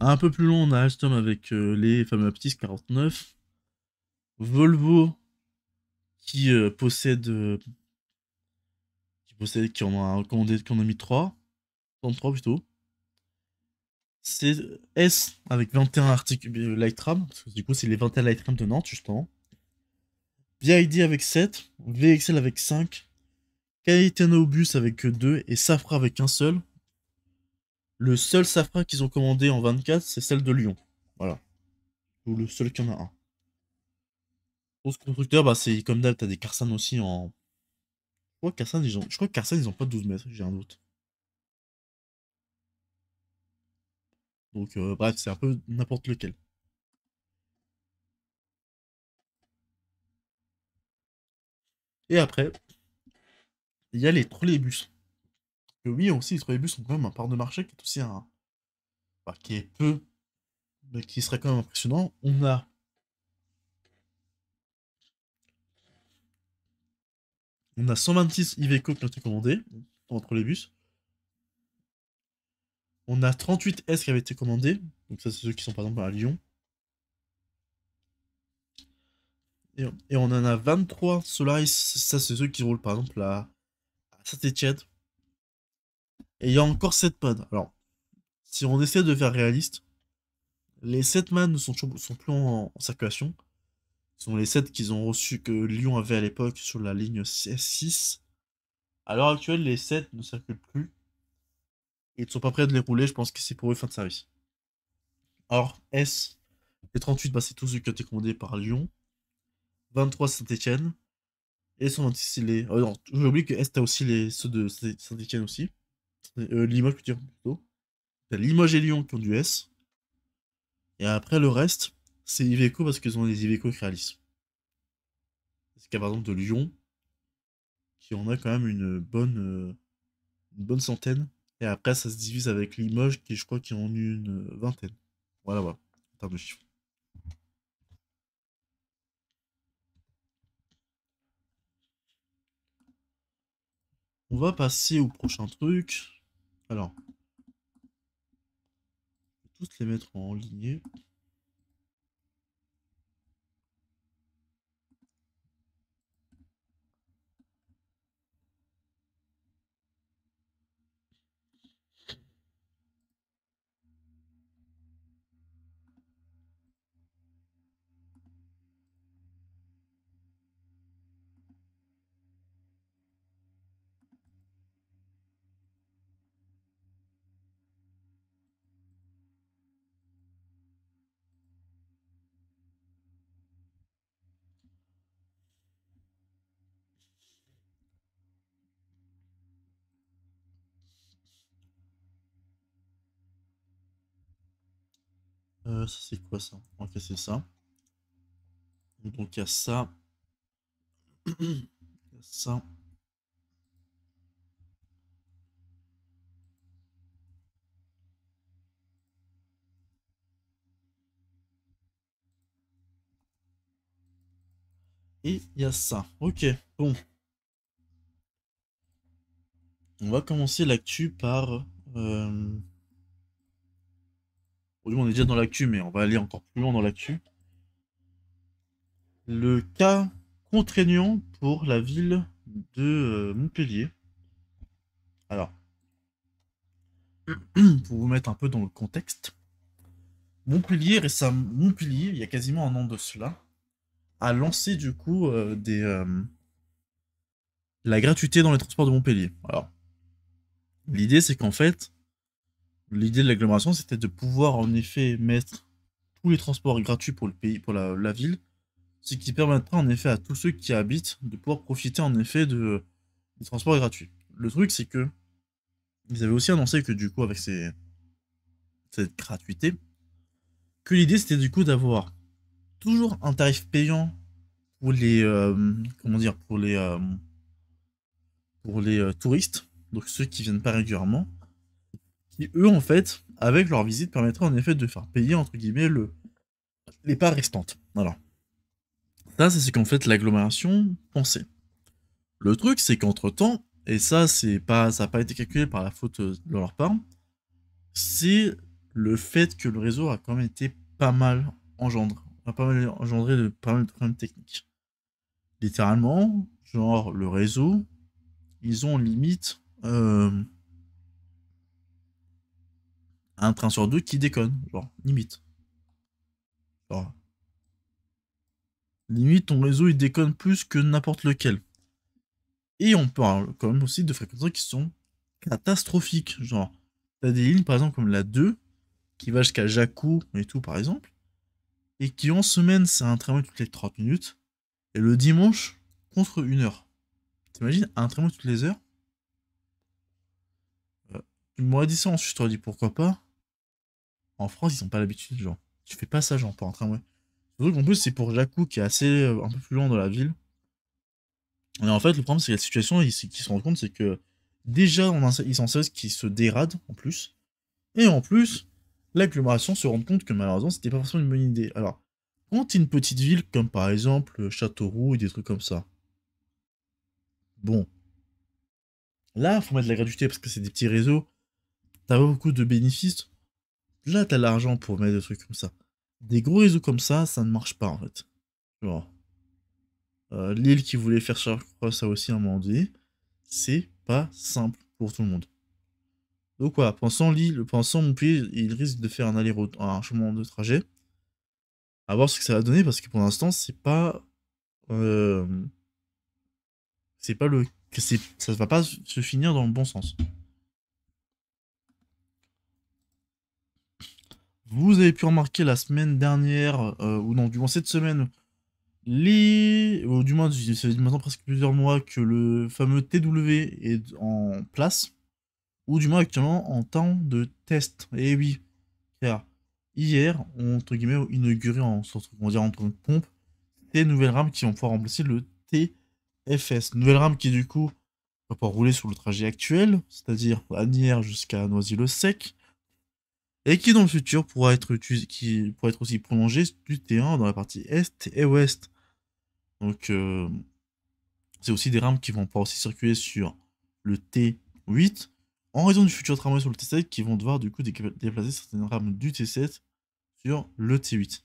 Un peu plus long, on a Alstom avec euh, les fameux Aptis 49. Volvo qui euh, possède, euh, qui possède qui en a mis 3 33 plutôt c'est S avec 21 articles light du coup c'est les 21 light de Nantes justement VID avec 7, VXL avec 5, Bus avec 2 et Safra avec un seul. Le seul Safra qu'ils ont commandé en 24, c'est celle de Lyon. Voilà. Ou le seul qu'il y en a un. Pour ce constructeur, bah, c'est comme d'hab, t'as des Carsan aussi en. Je crois que Carsan, ils ont, pas 12 mètres, j'ai un doute. Donc, euh, bref, c'est un peu n'importe lequel. Et après, il y a les trolleybus. oui, aussi, les trolleybus sont quand même un part de marché qui est aussi un. Enfin, bah, est peu, mais qui serait quand même impressionnant. On a. On a 126 Iveco qui ont été commandés les bus On a 38 S qui avaient été commandés. Donc, ça, c'est ceux qui sont par exemple à Lyon. Et, on en a 23 Solaris. Ça, c'est ceux qui roulent par exemple là, ça, saint Et il y a encore 7 pods. Alors, si on essaie de faire réaliste, les 7 man ne sont, plus en, circulation. Ce sont les 7 qu'ils ont reçus que Lyon avait à l'époque sur la ligne S6. À l'heure actuelle, les 7 ne circulent plus. Ils ne sont pas prêts de les rouler, je pense que c'est pour eux fin de service. or S, les 38, bah, c'est tous ceux qui ont été commandés par Lyon. 23 Saint-Etienne. Et sont c'est les. Oh non, j'ai oublié que Est a aussi les... ceux de Saint-Etienne aussi. Euh, Limoges, plutôt. Limoges et Lyon qui ont du S. Et après, le reste, c'est Iveco parce qu'ils ont des Iveco qui réalisent. y a, par exemple de Lyon, qui en a quand même une bonne, euh, bonne centaine. Et après, ça se divise avec Limoges, qui je crois qui en a une euh, vingtaine. Voilà, voilà, en termes de chiffres. On va passer au prochain truc. Alors, tous les mettre en lignée. ça c'est quoi ça Ok, c'est ça. Donc il y a ça. Il y a ça. Et il y a ça. Ok, bon. On va commencer l'actu par... Euh, Aujourd'hui, on est déjà dans l'actu, mais on va aller encore plus loin dans l'actu. Le cas contraignant pour la ville de euh, Montpellier. Alors, pour vous mettre un peu dans le contexte, Montpellier, récemment, Montpellier, il y a quasiment un an de cela, a lancé du coup euh, des, euh, la gratuité dans les transports de Montpellier. Alors, l'idée c'est qu'en fait, l'idée de l'agglomération, c'était de pouvoir en effet mettre tous les transports gratuits pour le pays, pour la, ville, ce qui permettra en effet à tous ceux qui habitent de pouvoir profiter en effet de des transports gratuits. Le truc, c'est que ils avaient aussi annoncé que du coup, avec ces, cette gratuité, que l'idée c'était du coup d'avoir toujours un tarif payant pour les euh, comment dire pour les euh, pour les euh, touristes, donc ceux qui viennent pas régulièrement, qui eux, en fait, avec leur visite, permettraient en effet de faire payer, entre guillemets, le, les parts restantes. Voilà. Ça, c'est ce qu'en fait l'agglomération pensait. Le truc, c'est qu'entre-temps, et ça, c'est pas, ça n'a pas été calculé par la faute de leur part, c'est le fait que le réseau a quand même été pas mal engendré, a pas mal engendré de pas de problèmes techniques. Littéralement, genre le réseau, ils ont limite euh, un train sur deux qui déconne, genre, limite. limite, ton réseau, il déconne plus que n'importe lequel. Et on parle quand même aussi de fréquences qui sont catastrophiques. Genre, t'as des lignes, par exemple, comme la 2, qui va jusqu'à Jacou et tout, par exemple, et qui en semaine, c'est un train toutes les 30 minutes, et le dimanche, contre une heure. T'imagines, un train toutes les heures euh, tu m'aurais dit je te dis pourquoi pas. En France, ils n'ont pas l'habitude, genre. Tu fais pas ça, genre, pour un train Surtout qu'en plus, c'est pour Jacou qui est assez euh, un peu plus loin dans la ville. Mais en fait, le problème, c'est que la situation, ils, se rendent compte, c'est que déjà, on a, ils en cessent qui se déradent, en plus. Et en plus, l'agglomération se rend compte que malheureusement, c'était pas forcément une bonne idée. Alors, quand es une petite ville, comme par exemple euh, Châteauroux et des trucs comme ça, bon. Là, faut mettre de la gratuité parce que c'est des petits réseaux. T'as pas beaucoup de bénéfices là, t'as l'argent pour mettre des trucs comme ça. Des gros réseaux comme ça, ça ne marche pas en fait. Bon. Euh, L'île qui voulait faire ça aussi à un moment donné, c'est pas simple pour tout le monde. Donc voilà, pensons le mon puis il risque de faire un aller un chemin de trajet. À voir ce que ça va donner parce que pour l'instant, c'est pas. Euh, c'est pas le. Ça va pas se finir dans le bon sens. Vous avez pu remarquer la semaine dernière, euh, ou non, du moins cette semaine, les... ou euh, du moins, ça fait maintenant presque plusieurs mois que le fameux TW est en place, ou du moins actuellement en temps de test. Et eh oui, car hier, on, entre guillemets, inauguré en, on dire, en pompe, des nouvelles rames qui vont pouvoir remplacer le TFS. Nouvelle rame qui, du coup, va pouvoir rouler sur le trajet actuel, c'est-à-dire à Nier jusqu'à Noisy-le-Sec, et qui dans le futur pourra être, qui pourra être aussi prolongé du T1 dans la partie Est et Ouest. Donc euh, c'est aussi des rames qui vont pouvoir aussi circuler sur le T8 en raison du futur tramway sur le T7 qui vont devoir du coup déplacer certaines rames du T7 sur le T8.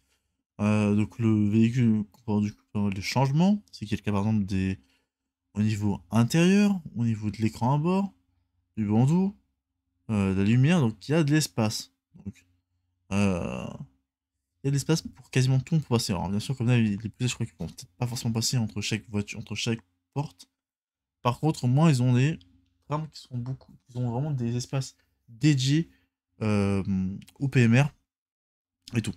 Euh, donc le véhicule du coup changements, c'est qu'il y a le cas par exemple des au niveau intérieur, au niveau de l'écran à bord, du bandeau, euh, de la lumière, donc il y a de l'espace. Euh, il y a de l'espace pour quasiment tout pour passer. Alors, bien sûr, comme là, les plus je crois qu'ils vont peut pas forcément passer entre chaque voiture, entre chaque porte. Par contre, au moins, ils ont des trams qui sont beaucoup, ils ont vraiment des espaces dédiés euh, au PMR et tout.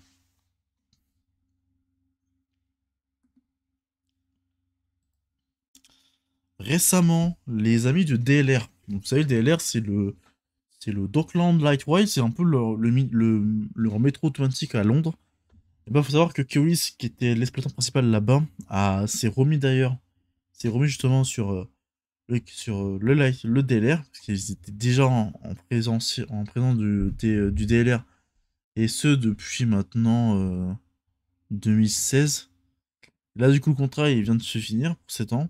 Récemment, les amis de DLR. Donc, vous savez, DLR, c'est le c'est le Dockland Lightway, c'est un peu le, métro 26 à Londres. Il eh ben, faut savoir que Keolis, qui était l'exploitant principal là-bas, a... s'est remis d'ailleurs, c'est remis justement sur, euh, le, sur euh, le, light, le DLR, parce qu'ils étaient déjà en, présence, en présence du, euh, du, DLR, et ce depuis maintenant 2016. Là, du coup, le contrat il vient de se finir pour 7 ans,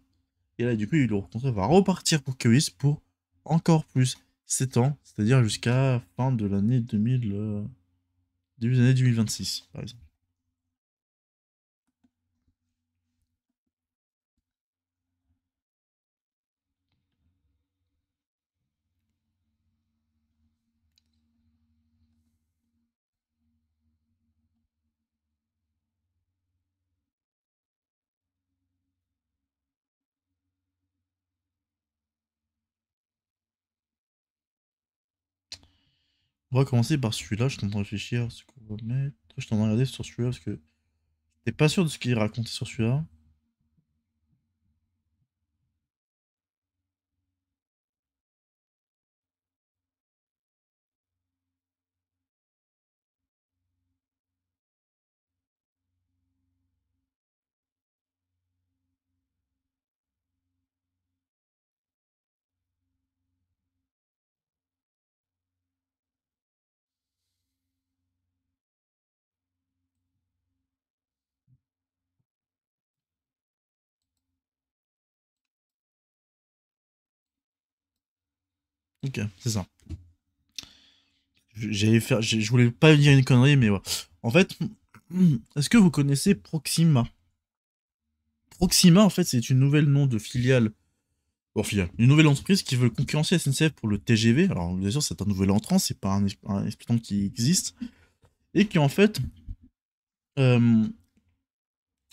et là, du coup, il va repartir pour Keolis pour encore plus. 7 ans, c'est-à-dire jusqu'à fin de l'année 2000, euh, début 2026, par exemple. On va commencer par celui-là, je de réfléchir à ce qu'on va mettre. Je de regarder sur celui-là parce que t'es pas sûr de ce qu'il racontait sur celui-là. Ok, c'est ça. J'allais faire, je voulais pas dire une connerie, mais En fait, est-ce que vous connaissez Proxima Proxima, en fait, c'est une nouvelle nom de filiale. Bon, filiale. Une nouvelle entreprise qui veut concurrencer SNCF pour le TGV. Alors, bien sûr, c'est un nouvel entrant, c'est pas un, qui existe. Et qui, en fait, euh,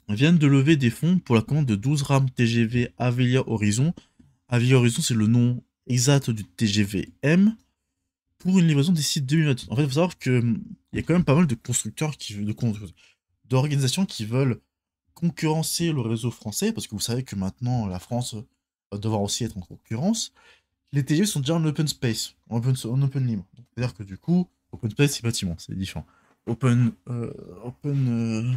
viennent de lever des fonds pour la commande de 12 rames TGV Avelia Horizon. Avelia Horizon, c'est le nom exacte du TGVM pour une livraison d'ici 2020. En fait, il faut savoir qu'il hum, y a quand même pas mal de constructeurs, qui, de, d'organisations qui veulent concurrencer le réseau français, parce que vous savez que maintenant la France va devoir aussi être en concurrence. Les TGV sont déjà en open space, en open, libre. C'est-à-dire que du coup, open space c'est bâtiment, c'est différent. Open, euh, open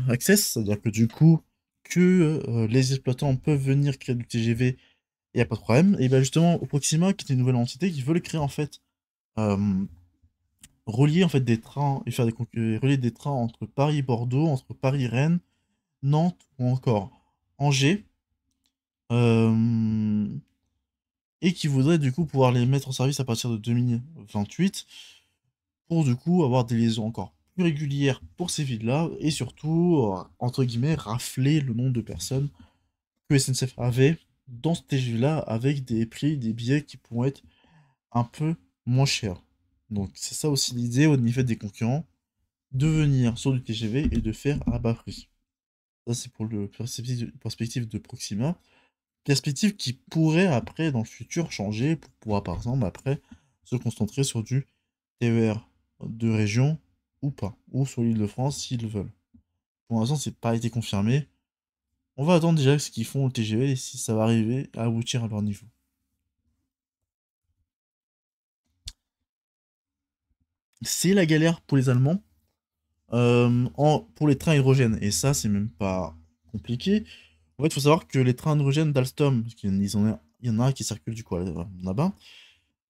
euh, access, c'est-à-dire que du coup, que euh, les exploitants peuvent venir créer du TGV il n'y a pas de problème. Et bien justement, Proxima, qui est une nouvelle entité, qui veut créer en fait, euh, relier en fait des trains et faire des des trains entre Paris Bordeaux, entre Paris Rennes, Nantes ou encore Angers, euh, et qui voudrait du coup pouvoir les mettre en service à partir de 2028 pour du coup avoir des liaisons encore plus régulières pour ces villes-là et surtout euh, entre guillemets rafler le nombre de personnes que SNCF avait dans ce tgv là avec des prix, des billets qui pourront être un peu moins chers. Donc c'est ça aussi l'idée au niveau des concurrents, de venir sur du TGV et de faire à bas prix. Ça c'est pour le perspective de Proxima. Perspective qui pourrait après dans le futur changer pour pouvoir par exemple après se concentrer sur du TER de région ou pas, ou sur l'île de France s'ils le veulent. Pour l'instant c'est pas été confirmé, on va attendre déjà ce qu'ils font au TGV et si ça va arriver à aboutir à leur niveau. C'est la galère pour les Allemands euh, pour les trains hydrogènes. Et ça, c'est même pas compliqué. En fait, il faut savoir que les trains hydrogènes d'Alstom, parce qu'il y, en a, y en a qui circulent du coup euh, là-bas,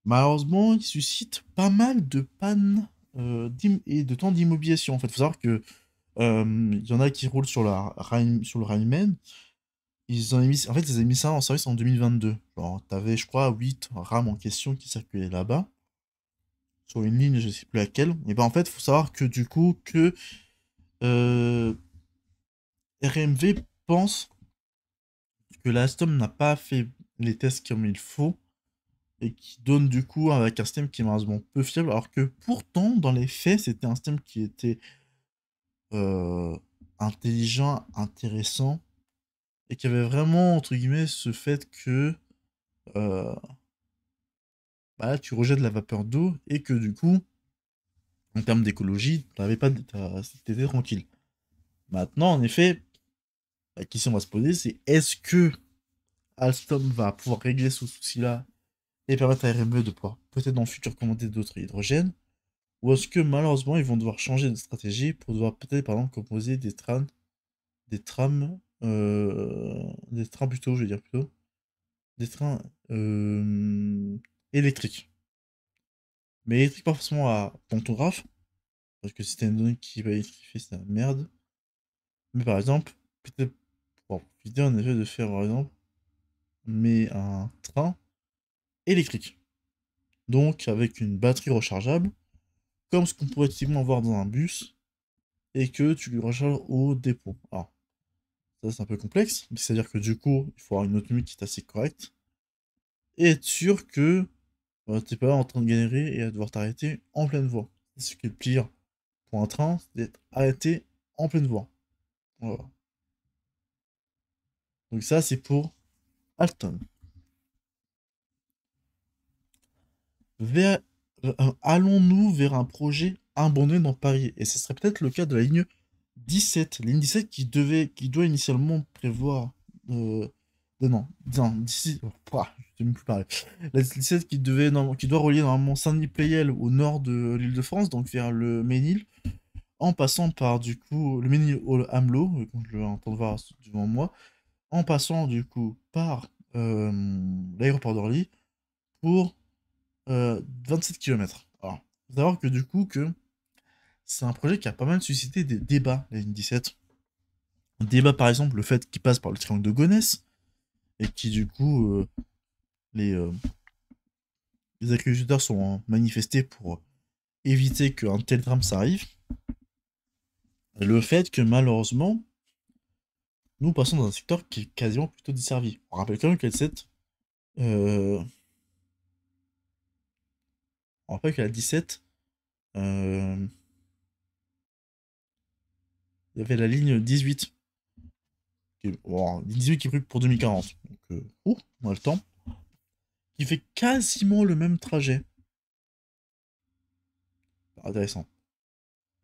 malheureusement, ils suscitent pas mal de pannes euh, et de temps d'immobilisation. En fait, il faut savoir que il y en a qui roulent sur, la, sur le Rayman. Ils ont mis, en fait, ils ont mis ça en service en 2022. tu avais je crois, 8 rames en question qui circulaient là-bas. Sur une ligne, je ne sais plus laquelle. Et ben en fait, il faut savoir que du coup, que euh, RMV pense que l'Astom n'a pas fait les tests comme il faut et qui donne du coup avec un système qui est malheureusement peu fiable alors que pourtant dans les faits c'était un système qui était euh, intelligent, intéressant, et qui avait vraiment, entre guillemets, ce fait que euh, bah, tu rejettes la vapeur d'eau et que du coup, en termes d'écologie, pas tu étais tranquille. Maintenant, en effet, la question va se poser, c'est est-ce que Alstom va pouvoir régler ce souci-là et permettre à RME de pouvoir peut-être dans le futur commander d'autres hydrogènes ou est-ce que malheureusement ils vont devoir changer de stratégie pour devoir peut-être par exemple composer des trams, des trams, euh, des trains plutôt, je veux dire plutôt, des trains euh, électriques. Mais électriques pas forcément à pantographe, parce que si une donnée qui va électrifier, c'est la merde. Mais par exemple, peut-être pour en effet de faire par exemple, mais un train électrique. Donc avec une batterie rechargeable comme ce qu'on pourrait effectivement voir dans un bus, et que tu lui recharges au dépôt. Alors, ça c'est un peu complexe, mais c'est-à-dire que du coup, il faut avoir une autonomie qui est assez correcte, et être sûr que euh, tu n'es pas en train de galérer et à devoir t'arrêter en pleine voie. C'est ce qui est pire pour un train, c'est d'être arrêté en pleine voie. Voilà. Donc ça, c'est pour Alton. vers euh, allons-nous vers un projet abandonné dans Paris Et ce serait peut-être le cas de la ligne 17. Ligne 17 qui, devait, qui doit initialement prévoir. Euh, non, non, d'ici. Oh, pas je peux plus parler. La 17 qui, devait, non, qui doit relier normalement Saint-Denis-Pleyel au nord de l'île de France, donc vers le Ménil, en passant par du coup le Ménil au comme euh, je entendre voir devant moi, en passant du coup par l'aéroport d'Orly pour 27 euh, km. Alors, il savoir que du coup, que c'est un projet qui a pas mal suscité des débats, la ligne 17. Un débat, par exemple, le fait qu'il passe par le triangle de Gonesse, et qui, du coup, euh, les, euh, sont manifestés pour éviter qu'un tel drame s'arrive. Le fait que, malheureusement, nous passons dans un secteur qui est quasiment plutôt desservi. On rappelle quand même que cette euh, pas qu'à la 17, euh, il y avait la ligne 18. Qui... 18 qui est pour 2040. Donc, euh, on a le temps. Qui fait quasiment le même trajet. Intéressant.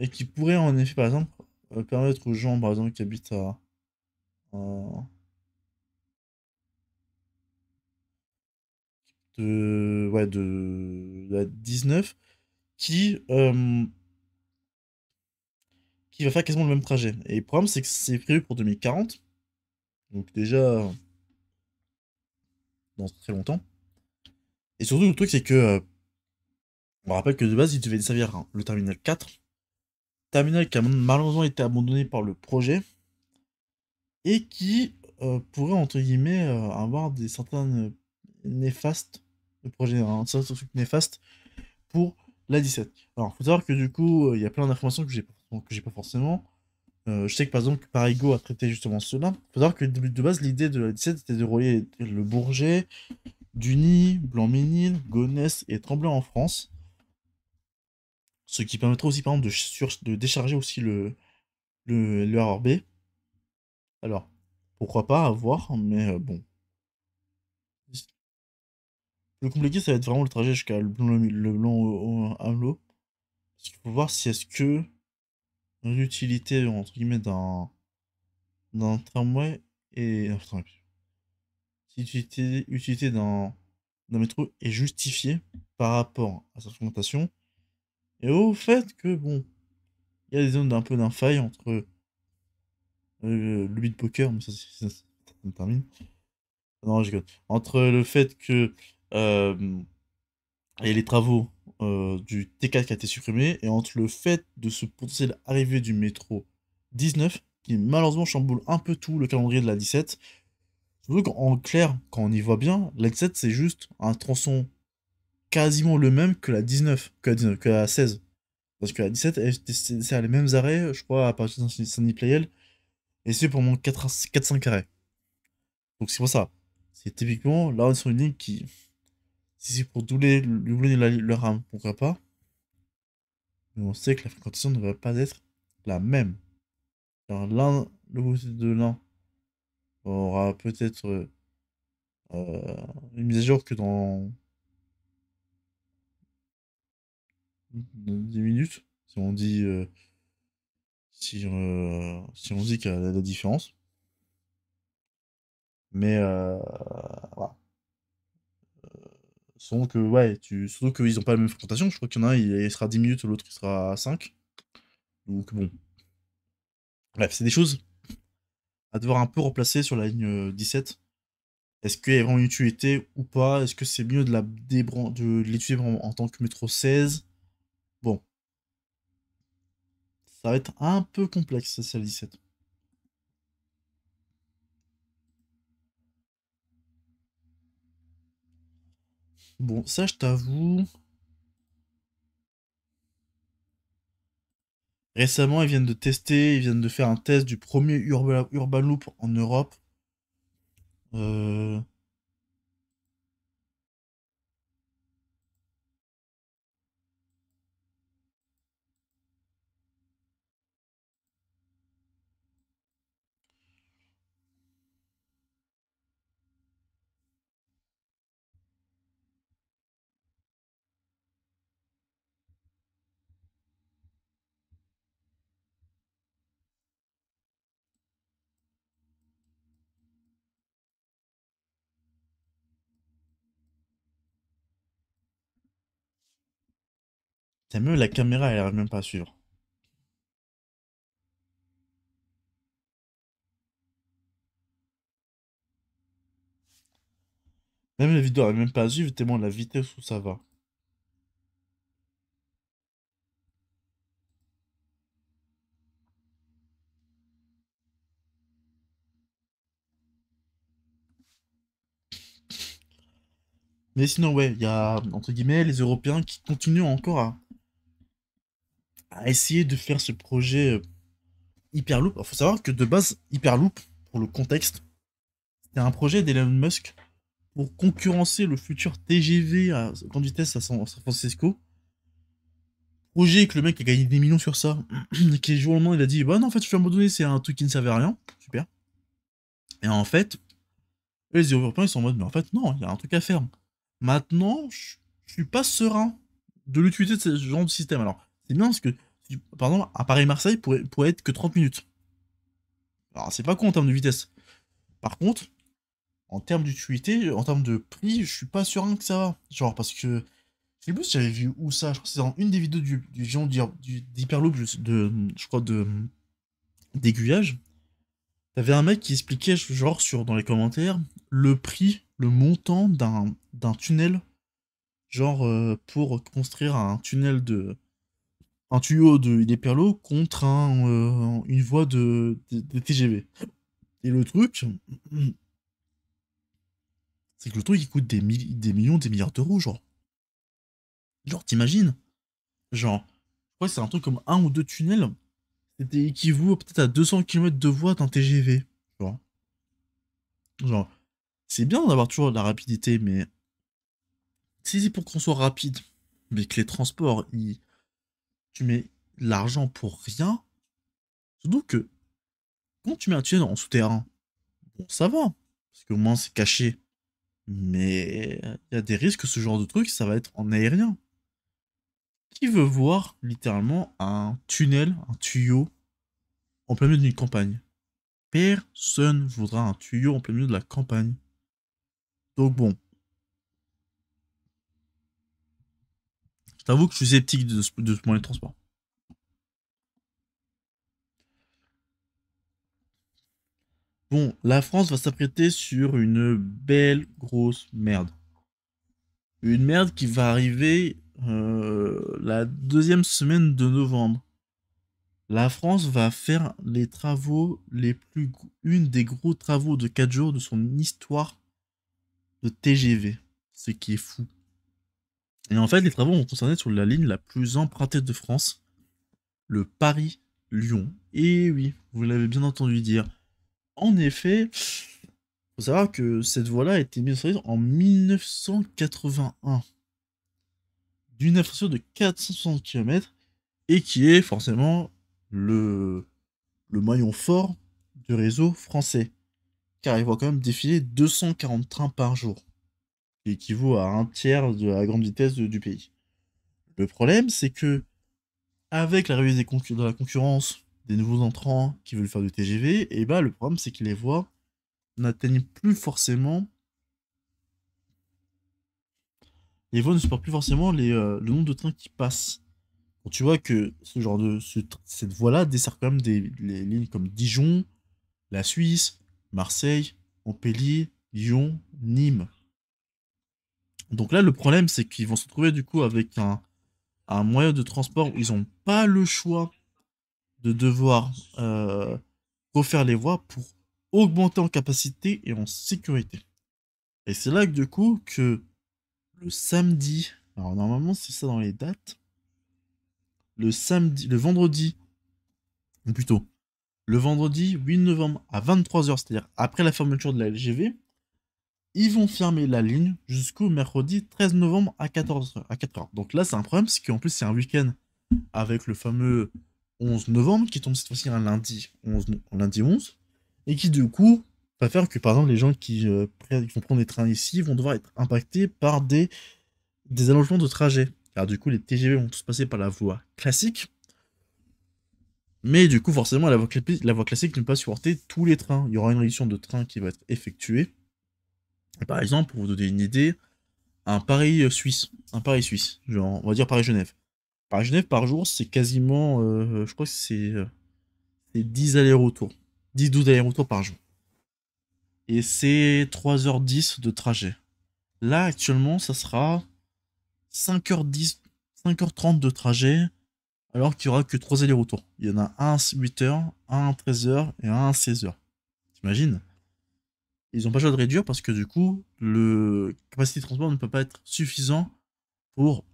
Et qui pourrait en effet, par exemple, euh, permettre aux gens, par exemple, qui habitent à de, ouais, de, la 19 qui, euh, qui va faire quasiment le même trajet. Et le problème, c'est que c'est prévu pour 2040. Donc déjà, dans très longtemps. Et surtout, le truc, c'est que, euh, on rappelle que de base, il devait servir le terminal 4. Terminal qui a malheureusement été abandonné par le projet. Et qui euh, pourrait, entre guillemets, avoir des certaines néfastes le projet truc néfaste pour la 17. Alors, faut savoir que du coup, euh, il y a plein d'informations que j'ai que j'ai pas forcément. Euh, je sais que par exemple, Parigo a traité justement cela. Faut savoir que de base, l'idée de la 17 était de relier le Bourget, Duny, Blanc-Ménil, Gonesse et tremblant en France. Ce qui permettra aussi, par exemple, de, de décharger aussi le, le, Alors, pourquoi pas, avoir mais euh, bon. Le compliqué, ça va être vraiment le trajet jusqu'à le blanc, à l'eau. Parce qu'il faut voir si est-ce que l'utilité, entre guillemets, d'un, tramway et... Ah, si l'utilité, d'un, métro est justifiée par rapport à sa fréquentation et au fait que, bon, il y a des zones d'un peu d'infaille entre euh, le beat poker, mais ça, ça, me termine. Non, je Entre le fait que et les travaux du T4 qui a été supprimé, et entre le fait de ce potentiel arrivé du métro 19, qui malheureusement chamboule un peu tout le calendrier de la 17, Surtout qu'en clair, quand on y voit bien, la 17 c'est juste un tronçon quasiment le même que la 19, que la, 16. Parce que la 17, c'est à les mêmes arrêts, je crois, à partir de Sunny playel et c'est pour mon 4-5 arrêts. Donc c'est pour ça. C'est typiquement, là on est sur une ligne qui, si c'est pour doubler, le RAM, pourquoi pas Mais on sait que la fréquentation ne va pas être la même. Alors l'un, le de l'un aura peut-être euh, euh, une mise à jour que dans 10 minutes, si on dit euh, si, si dit qu'il y a la différence. Mais voilà que, ouais, tu... surtout qu'ils n'ont pas la même fréquentation. Je crois qu'il y en a un, il sera 10 minutes, l'autre, qui sera à 5. Donc, bon. Bref, c'est des choses à devoir un peu remplacer sur la ligne 17. Euh, Est-ce qu'il y a vraiment une utilité ou pas Est-ce que c'est mieux de l'étudier de en, en tant que métro 16 Bon. Ça va être un peu complexe, celle 17. Bon, ça, je t'avoue. Récemment, ils viennent de tester, ils viennent de faire un test du premier urban loop en Europe. Euh, T'as même la caméra, elle arrive même pas à suivre. Même la vidéo n'arrive même pas à suivre, tellement la vitesse où ça va. Mais sinon, ouais, il y a, entre guillemets, les Européens qui continuent encore à à essayer de faire ce projet euh, Hyperloop. Il faut savoir que de base, Hyperloop, pour le contexte, c'est un projet d'Elon Musk pour concurrencer le futur TGV à grande vitesse à San Francisco. Projet que le mec a gagné des millions sur ça, qui jour au lendemain, il a dit Bah non, en fait, je suis donné c'est un truc qui ne servait à rien. Super. Et en fait, les Européens, ils sont en mode Mais en fait, non, il y a un truc à faire. Maintenant, je suis pas serein de l'utilité de ce genre de système. Alors, c'est bien parce que, pardon, à Paris-Marseille pourrait, être que 30 minutes. Alors, c'est pas con en termes de vitesse. Par contre, en termes d'utilité, en termes de prix, je suis pas sûr que ça va. Genre, parce que, je sais plus j'avais vu où ça, je crois que c'est dans une des vidéos du, du d'Hyperloop, de, je crois, de d'aiguillage. T'avais un mec qui expliquait, genre, sur, dans les commentaires, le prix, le montant d'un tunnel genre euh, pour construire un tunnel de un tuyau de Il est contre euh, une voie de, TGV. Et le truc, c'est que le truc, il coûte des, des millions, des milliards d'euros, genre. Genre, t'imagines Genre, ouais, c'est un truc comme un ou deux tunnels, c'était équivaut peut-être à 200 km de voie d'un TGV. Genre, genre c'est bien d'avoir toujours de la rapidité, mais si c'est pour qu'on soit rapide, mais que les transports, ils tu mets l'argent pour rien. Surtout que quand tu mets un tunnel en souterrain, bon, ça va, parce au moins c'est caché. Mais il y a des risques ce genre de truc, ça va être en aérien. Qui veut voir littéralement un tunnel, un tuyau, en plein milieu d'une campagne Personne voudra un tuyau en plein milieu de la campagne. Donc bon, J'avoue que je suis sceptique de ce, de de transport. Bon, la France va s'apprêter sur une belle grosse merde. Une merde qui va arriver euh, la deuxième semaine de novembre. La France va faire les travaux les plus une des gros travaux de 4 jours de son histoire de TGV, ce qui est fou. Et en fait, les travaux vont concerner sur la ligne la plus empruntée de France, le Paris-Lyon. Et oui, vous l'avez bien entendu dire. En effet, faut savoir que cette voie-là a été mise en service en 1981. D'une infrastructure de 460 km et qui est forcément le, le maillon fort du réseau français. Car il voit quand même défiler 240 trains par jour équivaut à un tiers de la grande vitesse du pays. Le problème, c'est que, avec l'arrivée de la concurrence, des nouveaux entrants qui veulent faire du TGV, et eh bah ben, le problème, c'est que les voient n'atteignent plus forcément. Les voies ne supportent plus forcément les, euh, le nombre de trains qui passent. tu vois que ce genre de cette voie-là dessert quand même des lignes comme Dijon, la Suisse, Marseille, Montpellier, Lyon, Nîmes. Donc là, le problème, c'est qu'ils vont se trouver du coup avec un, moyen de transport où ils n'ont pas le choix de devoir euh, refaire les voies pour augmenter en capacité et en sécurité. Et c'est là que du coup que le samedi, alors normalement c'est ça dans les dates, le samedi, le vendredi, ou plutôt le vendredi 8 novembre à 23h, c'est-à-dire après la fermeture de la LGV, ils vont fermer la ligne jusqu'au mercredi 13 novembre à 14h. À 4h. Donc là, c'est un problème, c'est qu'en plus, c'est un week-end avec le fameux 11 novembre qui tombe cette fois-ci un lundi 11, lundi 11 et qui, du coup, va faire que, par exemple, les gens euh, qui, vont prendre des trains ici vont devoir être impactés par des, des allongements de trajet. Car du coup, les TGV vont tous passer par la voie classique. Mais du coup, forcément, la voie, la voie classique ne peut pas supporter tous les trains. Il y aura une réduction de trains qui va être effectuée. Par exemple, pour vous donner une idée, un Paris euh, suisse, un Paris suisse, on va dire Paris Genève. Paris Genève par jour, c'est quasiment, euh, je crois que c'est 10 euh, allers-retours, 10-12 allers-retours par jour. Et c'est 3h10 de trajet. Là, actuellement, ça sera 5h10, 5h30 de trajet, alors qu'il n'y aura que 3 allers-retours. Il y en a un 8h, un 13h et un 16h. T'imagines ils n'ont pas le choix de réduire parce que du coup, le capacité de transport ne peut pas être suffisant pour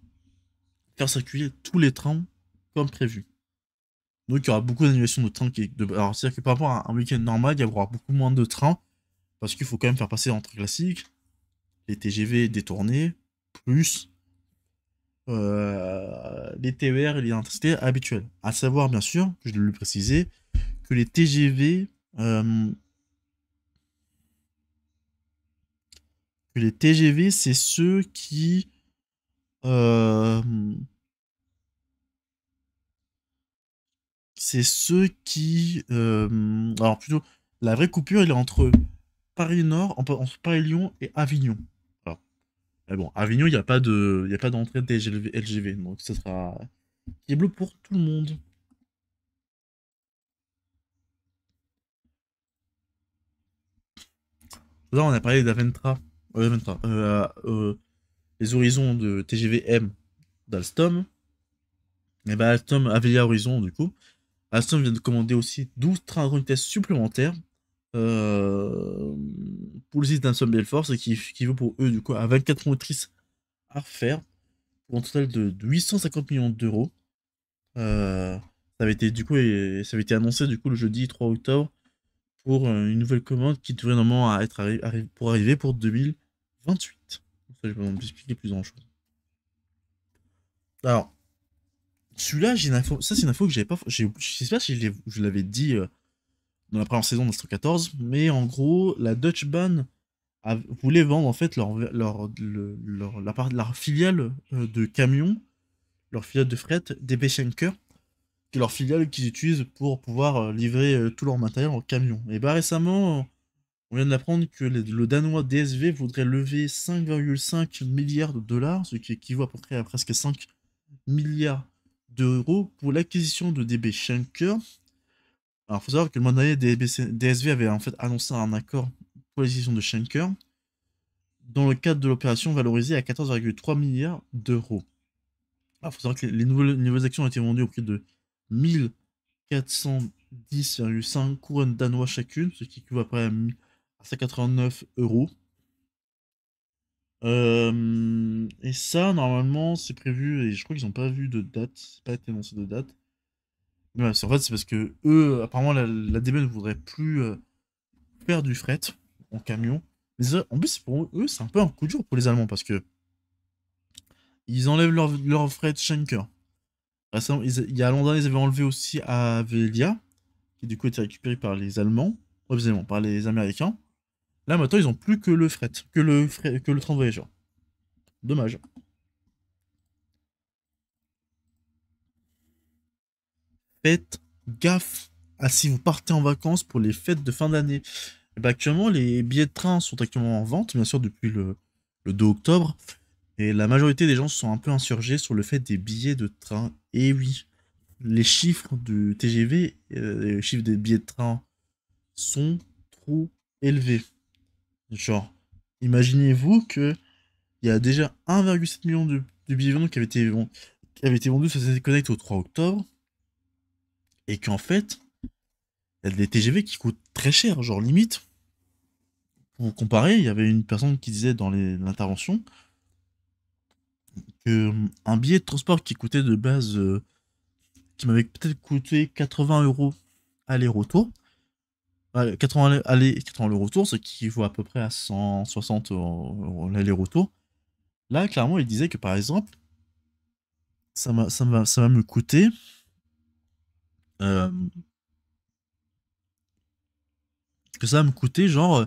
faire circuler tous les trains comme prévu. Donc il y aura beaucoup d'annulations de trains. Qui, de, alors c'est-à-dire que par rapport à un week-end normal, il y aura beaucoup moins de trains parce qu'il faut quand même faire passer entre classiques, les TGV détournés, plus euh, les TER et les intercités habituels. À savoir bien sûr, je le préciser, que les TGV euh, les TGV, c'est ceux qui... Euh, c'est ceux qui... Euh, alors plutôt, la vraie coupure, il est entre Paris-Nord, entre Paris-Lyon et Avignon. mais bon, Avignon, il n'y a pas de, y a pas d'entrée de LGV, donc ce sera... Qui bleu pour tout le monde. on a parlé d'Aventra. Euh, euh, les horizons de TGVM d'Alstom. Et eh ben Alstom, Avelia Horizon, du coup. Alstom vient de commander aussi 12 trains à supplémentaires euh, pour le site d'Alstom Belfort, ce qui, qui, vaut pour eux, du coup, à 24 motrices à refaire, pour un total de 850 millions d'euros. ça avait été, du coup, et, ça avait été annoncé, du coup, le jeudi 3 octobre pour une nouvelle commande qui devrait normalement être pour arriver pour 2000. 28. Ça, je vais vous expliquer plus en chose. Alors, celui-là, j'ai une info... Ça, c'est une info que j'avais pas. Je sais pas si je l'avais dit euh, dans la première saison d'Astro 14, mais en gros, la Dutch band a... voulait vendre en fait leur, leur, leur la, part... filiale euh, de camions, leur filiale de fret, des Beschenker qui est leur filiale qu'ils utilisent pour pouvoir euh, livrer tout leur matériel en camion. Et bah récemment, on vient d'apprendre que le Danois DSV voudrait lever 5,5 milliards de dollars, ce qui équivaut à à presque 5 milliards d'euros pour l'acquisition de DB Schenker. Alors, il faut savoir que le mois dernier, DSV avait en fait annoncé un accord pour l'acquisition de Schenker dans le cadre de l'opération valorisée à 14,3 milliards d'euros. Il faut savoir que les nouvelles, actions ont été vendues au prix de 1410,5 couronnes danois chacune, ce qui équivaut à peu près 189 euros. Euh, et ça, normalement, c'est prévu, et je crois qu'ils n'ont pas vu de date, pas été annoncé de date. en fait, c'est parce que eux, apparemment, la, DB ne voudrait plus euh, faire du fret en camion. Mais en plus, pour eux, c'est un peu un coup dur pour les Allemands parce que ils enlèvent leur, leur fret Schenker. il y a Londres, ils avaient enlevé aussi à Velia, qui du coup était récupéré par les Allemands, par les Américains. Là, maintenant, ils ont plus que le fret, que le, que le train de Dommage. Faites gaffe à si vous partez en vacances pour les fêtes de fin d'année. Eh ben, actuellement, les billets de train sont actuellement en vente, bien sûr, depuis le, 2 octobre. Et la majorité des gens se sont un peu insurgés sur le fait des billets de train. Et eh oui, les chiffres du TGV, euh, les chiffres des billets de train sont trop élevés. Genre, imaginez-vous que il y a déjà 1,7 million de, billets vendus qui avaient été, qui avaient été vendus sur cette Connect au 3 octobre. Et qu'en fait, il y a des TGV qui coûtent très cher, genre limite. Pour comparer, il y avait une personne qui disait dans l'intervention qu'un euh, billet de transport qui coûtait de base, euh, qui m'avait peut-être coûté 80 euros aller-retour, 80 aller, 80 le retour, ce qui vaut à peu près à 160 l'aller-retour. Là, clairement, il disait que par exemple, ça, va, ça, va, me coûter. Euh, que ça va me coûter genre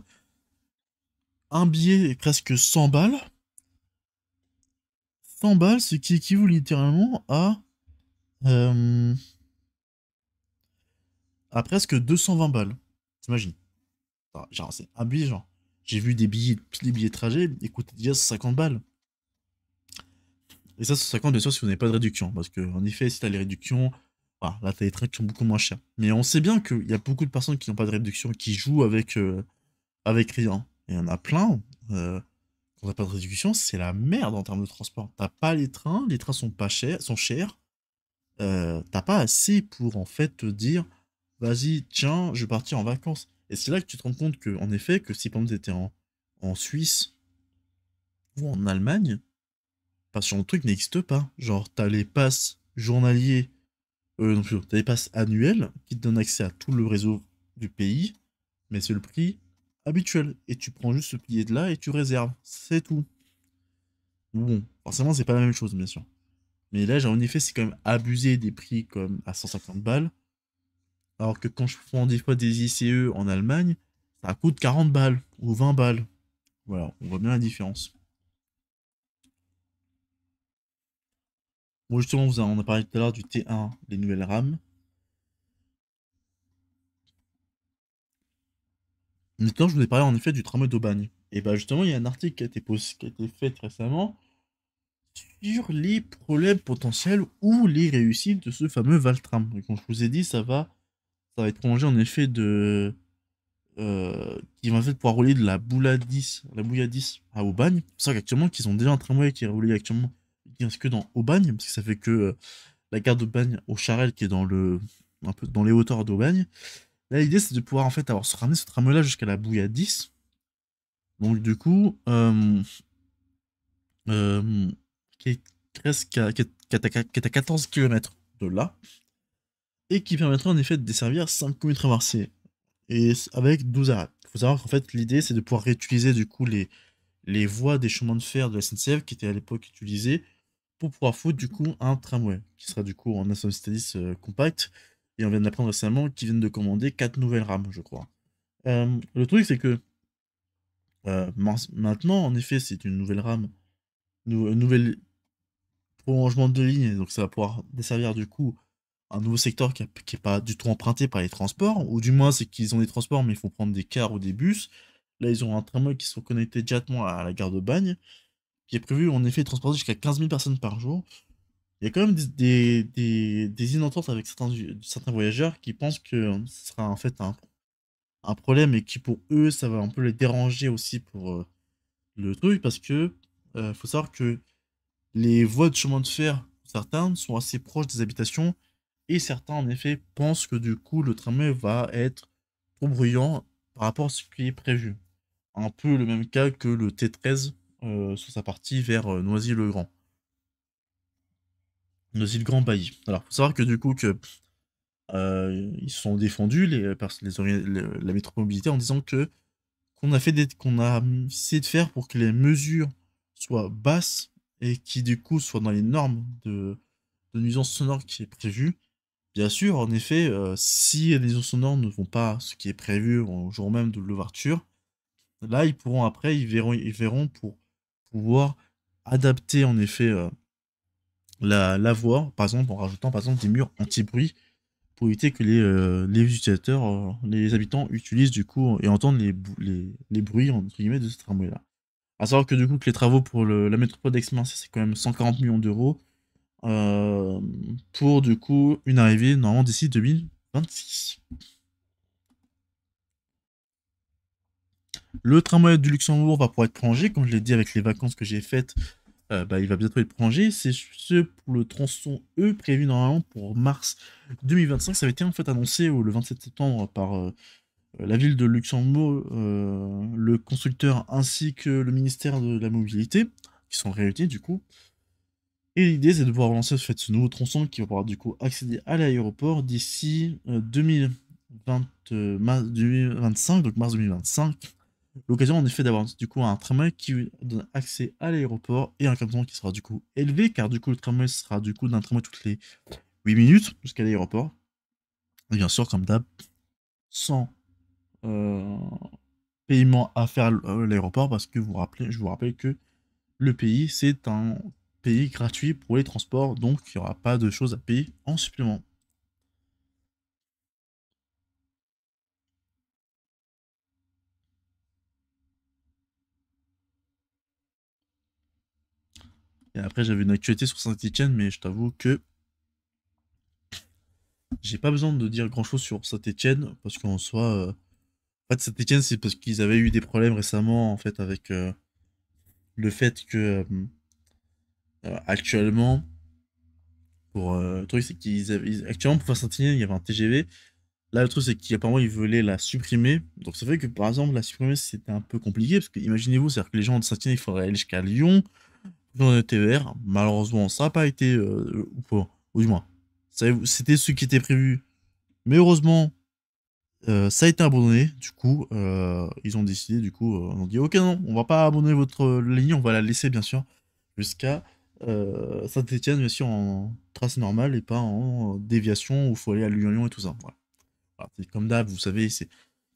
un billet presque 100 balles. 100 balles, ce qui équivaut littéralement à. Euh, à presque 220 balles. T'imagines Genre, c'est genre. J'ai vu des billets, des billets de trajet, écoutez, déjà 50 balles. Et ça, c'est 50, bien sûr, si vous n'avez pas de réduction. Parce que, en effet, si t'as les réductions, voilà, là, t'as les trains qui sont beaucoup moins chers. Mais on sait bien qu'il y a beaucoup de personnes qui n'ont pas de réduction, qui jouent avec, euh, avec rien. Et il y en a plein. Euh, quand t'as pas de réduction, c'est la merde en termes de transport. T'as pas les trains, les trains sont pas chers, sont chers. Euh, t'as pas assez pour en fait te dire vas-y, tiens, je vais partir en vacances. Et c'est là que tu te rends compte que, en effet, que si par exemple t'étais en, en Suisse ou en Allemagne, parce que le truc n'existe pas. Genre, t'as les passes journaliers, euh, non plus, t'as les passes annuelles qui te donnent accès à tout le réseau du pays, mais c'est le prix habituel. Et tu prends juste ce billet de là et tu réserves. C'est tout. Bon, forcément, c'est pas la même chose, bien sûr. Mais là, en effet, c'est quand même abusé des prix comme à 150 balles. Alors que quand je prends des fois des ICE en Allemagne, ça coûte 40 balles ou 20 balles. Voilà, on voit bien la différence. Bon, justement, on a parlé tout à l'heure du T1, les nouvelles rames. Maintenant je vous ai parlé en effet du tramway d'Aubagne. Et bah justement, il y a un article qui a été, qui a été fait récemment sur les problèmes potentiels ou les réussites de ce fameux Valtram. Et comme je vous ai dit, ça va ça va être prolongé en effet de. Euh, qui va en fait pouvoir rouler de la 10 la 10 à Aubagne. C'est ça qu'actuellement, qu'ils ont déjà un tramway qui est roulé actuellement, qui ce que dans Aubagne, parce que ça fait que euh, la gare d'Aubagne au Charel qui est dans le, un peu dans les hauteurs d'Aubagne. Là, l'idée, c'est de pouvoir en fait avoir se ramener ce tramway-là jusqu'à la 10 Donc, du coup, euh, qui est presque qui est à 14 km de là et qui permettra en effet de desservir 5 de traversées, et avec 12 arrêts. Il faut savoir qu'en fait, l'idée, c'est de pouvoir réutiliser du coup les, les voies des chemins de fer de la SNCF qui étaient à l'époque utilisées pour pouvoir foutre du coup un tramway, qui sera du coup en National Stadis euh, compact, et on vient d'apprendre récemment qu'ils viennent de commander 4 nouvelles rames, je crois. Euh, le truc, c'est que euh, maintenant, en effet, c'est une nouvelle rame, un nouvelle prolongement de ligne, donc ça va pouvoir desservir du coup un nouveau secteur qui n'est pas du tout emprunté par les transports, ou du moins c'est qu'ils ont des transports mais il faut prendre des cars ou des bus. Là, ils ont un tramway qui sont connectés directement à la gare de Bagne, qui est prévu en effet de transporter jusqu'à 15 000 personnes par jour. Il y a quand même des, des, inententes avec certains, certains voyageurs qui pensent que ce sera en fait un, un problème et qui pour eux, ça va un peu les déranger aussi pour euh, le truc, parce que euh, faut savoir que les voies de chemin de fer, certains, sont assez proches des habitations et certains, en effet, pensent que du coup, le tramway va être trop bruyant par rapport à ce qui est prévu. Un peu le même cas que le T13 euh, sur sa partie vers euh, Noisy-le-Grand. Noisy-le-Grand-Bailly. Alors, il faut savoir que du coup, que, euh, ils sont défendus, les, les, la métropolitaine, en disant que qu'on a, fait qu'on a essayé de faire pour que les mesures soient basses et qui du coup soient dans les normes de, de nuisance sonore qui est prévue Bien sûr, en effet, euh, si les usagers sonores ne font pas ce qui est prévu au jour même de l'ouverture, là, ils pourront après, ils verront, ils verront pour pouvoir adapter en effet euh, la, la, voix, par exemple en rajoutant par exemple des murs anti-bruit pour éviter que les, euh, les utilisateurs, les habitants utilisent du coup et entendent les, les, bruits entre guillemets de ce tramway là. À savoir que du coup les travaux pour la métropole daix c'est quand même 140 millions d'euros euh, pour du coup une arrivée normalement d'ici 2026. Le tramway du Luxembourg va pouvoir être prolongé, comme je l'ai dit avec les vacances que j'ai faites, euh, bah, il va bientôt être prolongé. C'est ce pour le tronçon E prévu normalement pour mars 2025. Ça avait été en fait annoncé euh, le 27 septembre par la ville de Luxembourg, le constructeur ainsi que le ministère de la Mobilité, qui sont réunis du coup. Et l'idée, c'est de pouvoir lancer ce nouveau tronçon qui va pouvoir du coup accéder à l'aéroport d'ici 2020, euh, 2025, euh, donc mars 2025. L'occasion en effet d'avoir du coup un tramway qui donne accès à l'aéroport et un canton qui sera du coup élevé, car du coup le tramway sera du coup d'un tramway toutes les 8 minutes jusqu'à l'aéroport. Et bien sûr, comme d'hab, sans euh, paiement à faire à l'aéroport, parce que vous rappelez, je vous rappelle que le pays, c'est un pays gratuit pour les transports, donc il n'y aura pas de choses à payer en supplément. Et après, j'avais une actualité sur Saint-Etienne, mais je t'avoue que j'ai pas besoin de dire grand chose sur Saint-Etienne, parce qu'en soi, euh, en fait, Saint-Etienne, c'est parce qu'ils avaient eu des problèmes récemment, en fait, avec euh, le fait que. Euh, euh, actuellement, pour euh, le truc, c'est qu'ils actuellement pour faire il y avait un TGV. Là, le truc, c'est qu'apparemment, ils voulaient la supprimer. Donc, ça fait que, par exemple, la supprimer, c'était un peu compliqué. Parce que, imaginez-vous, c'est-à-dire que les gens de saint il faudrait aller jusqu'à Lyon, dans le TVR. E Malheureusement, ça n'a pas été. pour euh, ou, du moins, c'était ce qui était prévu. Mais heureusement, ça a été abandonné, du coup, ils ont décidé, du coup, on dit ok non, on va pas abandonner votre ligne, on va la laisser bien sûr, jusqu'à euh, Saint-Etienne, bien sûr, en trace normale et pas en déviation où il faut aller à Lyon-Lyon et tout ça. comme d'hab, vous savez, c'est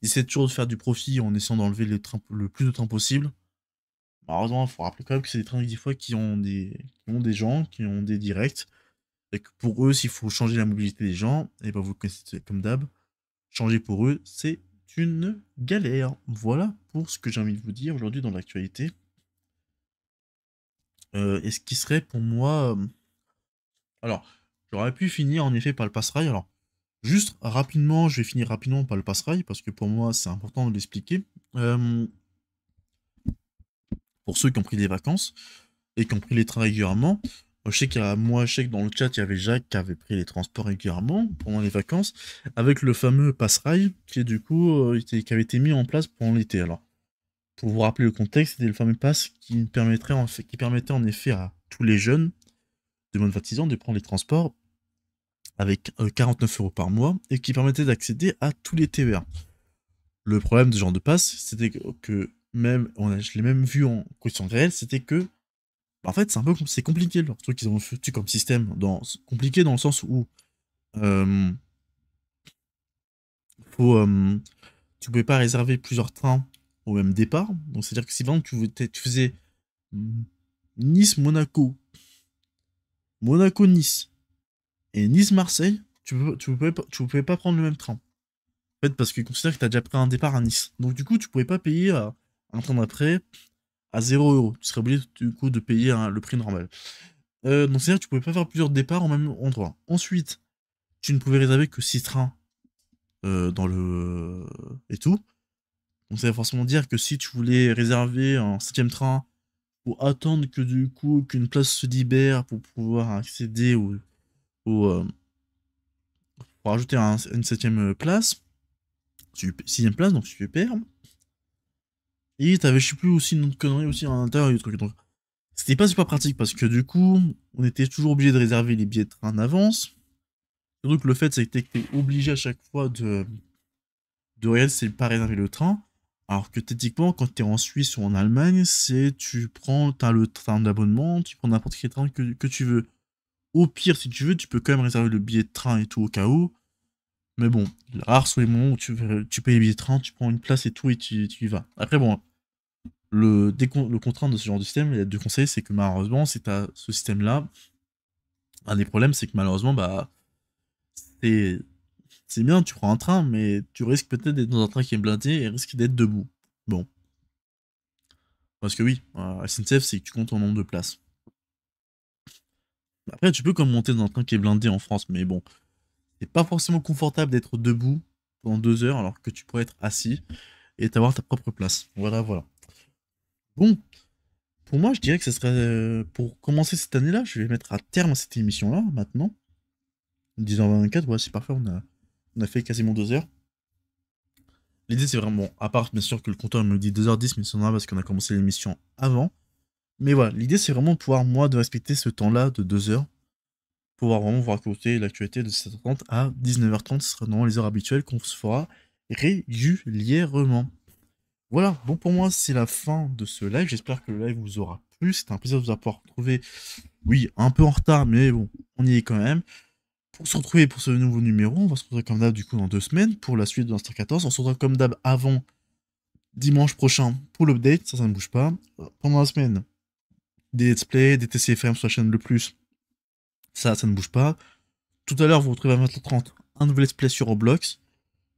ils toujours de faire du profit en essayant d'enlever le, le plus de trains possible. Malheureusement, il faut rappeler quand même que c'est des trains des fois qui ont des, ont des gens, qui ont des directs. Et que pour eux, s'il faut changer la mobilité des gens, et eh ben vous connaissez comme d'hab, changer pour eux, c'est une galère. Voilà pour ce que j'ai envie de vous dire aujourd'hui dans l'actualité. Euh, et ce qui serait pour moi... Euh, alors, j'aurais pu finir en effet par le passerail. Alors, juste rapidement, je vais finir rapidement par le passerail, parce que pour moi, c'est important de l'expliquer. Euh, pour ceux qui ont pris des vacances et qui ont pris les trains régulièrement, je sais qu'il a, moi, je que dans le chat, il y avait Jacques qui avait pris les transports régulièrement pendant les vacances, avec le fameux passerail qui, du coup, qui avait été mis en place pendant l'été. Alors, pour vous rappeler le contexte, c'était le fameux pass qui permettrait, en fait, qui permettait en effet à tous les jeunes de moins de ans de prendre les transports avec 49 euh, euros par mois et qui permettait d'accéder à tous les TVA. E le problème de ce genre de passe, c'était que même, on a, je l'ai même vu en question réelle, c'était que, bah, en fait, c'est un peu c'est compliqué leur truc qu'ils ont foutu comme système, dans, compliqué dans le sens où euh, faut, tu pouvais pas réserver plusieurs trains au même départ. Donc c'est-à-dire que si par exemple tu, faisais Nice-Monaco, Monaco-Nice et Nice-Marseille, tu ne tu pouvais, tu pouvais, pas prendre le même train. En fait, parce qu'ils considère que tu as déjà pris un départ à Nice. Donc du coup, tu pouvais pas payer un train d'après à 0 euros. Tu serais obligé du coup de payer le prix normal. Euh, donc c'est-à-dire que tu pouvais pas faire plusieurs départs au même endroit. Ensuite, tu ne pouvais réserver que 6 trains euh, dans le et tout. Donc ça veut forcément dire que si tu voulais réserver un septième train pour attendre que du coup qu'une place se libère pour pouvoir accéder ou ou euh, pour ajouter un, une septième place, sixième place donc super. Et t'avais je sais plus aussi une autre connerie aussi à l'intérieur du truc donc c'était pas super pratique parce que du coup on était toujours obligé de réserver les billets de train en avance. Donc le fait c'est que t'es obligé à chaque fois de de regarder ne pas réserver le train. Alors que techniquement, quand tu es en Suisse ou en Allemagne, c'est tu prends, as le train d'abonnement, tu prends n'importe quel train que, tu veux. Au pire, si tu veux, tu peux quand même réserver le billet de train et tout au cas où. Mais bon, rare sont les moments où tu, tu payes les billets de train, tu prends une place et tout et tu, y vas. Après, bon, le, le contraint de ce genre de système, il y a deux conseils, c'est que malheureusement, c'est à ce système-là. Un des problèmes, c'est que malheureusement, bah, c'est c'est bien, tu prends un train, mais tu risques peut-être d'être dans un train qui est blindé et risque d'être debout. Bon. Parce que oui, à SNCF, c'est que tu comptes ton nombre de places. Après, tu peux comme monter dans un train qui est blindé en France, mais bon, c'est pas forcément confortable d'être debout pendant deux heures alors que tu pourrais être assis et avoir ta propre place. Voilà, voilà. Bon, pour moi, je dirais que ce serait. Euh, pour commencer cette année-là, je vais mettre à terme cette émission-là, maintenant. 10h24, ouais, c'est parfait, on a on a fait quasiment 2 heures. L'idée, c'est vraiment, à part bien sûr que le compteur me dit 2h10, mais c'est normal parce qu'on a commencé l'émission avant. Mais voilà, l'idée, c'est vraiment de pouvoir, moi, de respecter ce temps-là de 2 heures. Pour pouvoir vraiment voir raconter l'actualité de 7h30 à 19h30. Ce sera normalement les heures habituelles qu'on se fera régulièrement. Voilà, bon pour moi, c'est la fin de ce live. J'espère que le live vous aura plu. c'est un plaisir de vous avoir retrouvé. Oui, un peu en retard, mais bon, on y est quand même pour se retrouver pour ce nouveau numéro, on va se retrouver comme d'hab du coup dans deux semaines pour la suite de l'Instar 14. On se retrouvera comme d'hab avant dimanche prochain pour l'update, ça, ça ne bouge pas. Euh, pendant la semaine, des let's play, des TCFM sur la chaîne le plus, ça, ça ne bouge pas. Tout à l'heure, vous retrouvez à 20h30 un nouvel let's play sur Roblox.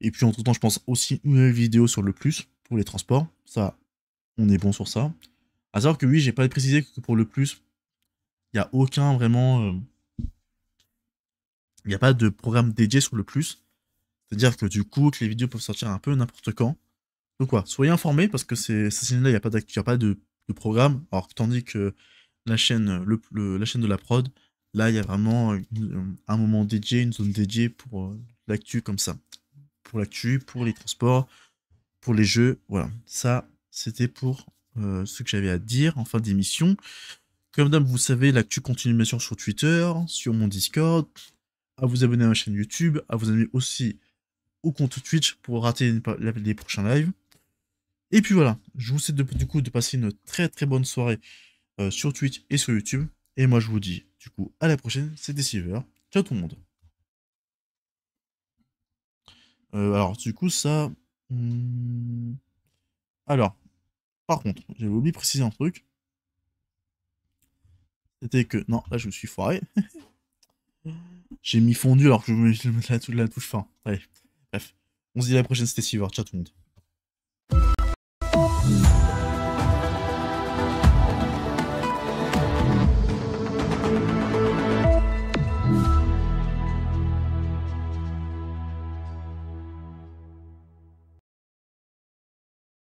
Et puis entre temps, je pense aussi une nouvelle vidéo sur le plus pour les transports. Ça, on est bon sur ça. A savoir que oui, j'ai pas précisé que pour le plus, il n'y a aucun vraiment. Euh, il n'y a pas de programme dédié sur le plus. C'est-à-dire que du coup, que les vidéos peuvent sortir un peu n'importe quand. Donc quoi, soyez informés parce que c'est cette là il n'y a pas, y pas de, programme. Alors tandis que la chaîne, le, la chaîne de la prod, là il y a vraiment euh, un moment dédié, une zone dédiée pour euh, l'actu comme ça. Pour l'actu, pour les transports, pour les jeux. Voilà, ça c'était pour euh, ce que j'avais à dire en fin d'émission. Comme d'hab, vous savez, l'actu continue bien sûr sur Twitter, sur mon Discord, à vous abonner à ma chaîne YouTube, à vous abonner aussi au compte Twitch pour rater les prochains lives. Et puis voilà, je vous souhaite de, du coup de passer une très très bonne soirée euh, sur Twitch et sur YouTube. Et moi je vous dis du coup à la prochaine, c'était Silver. Ciao tout le monde. Euh, alors du coup ça... Hmm. Alors, par contre, j'avais oublié de préciser un truc. C'était que... Non, là je me suis foiré. J'ai mis fondu alors que je voulais mettre la, touche fin. Allez, bref. On se dit à la prochaine, c'était Silver. Ciao tout le monde.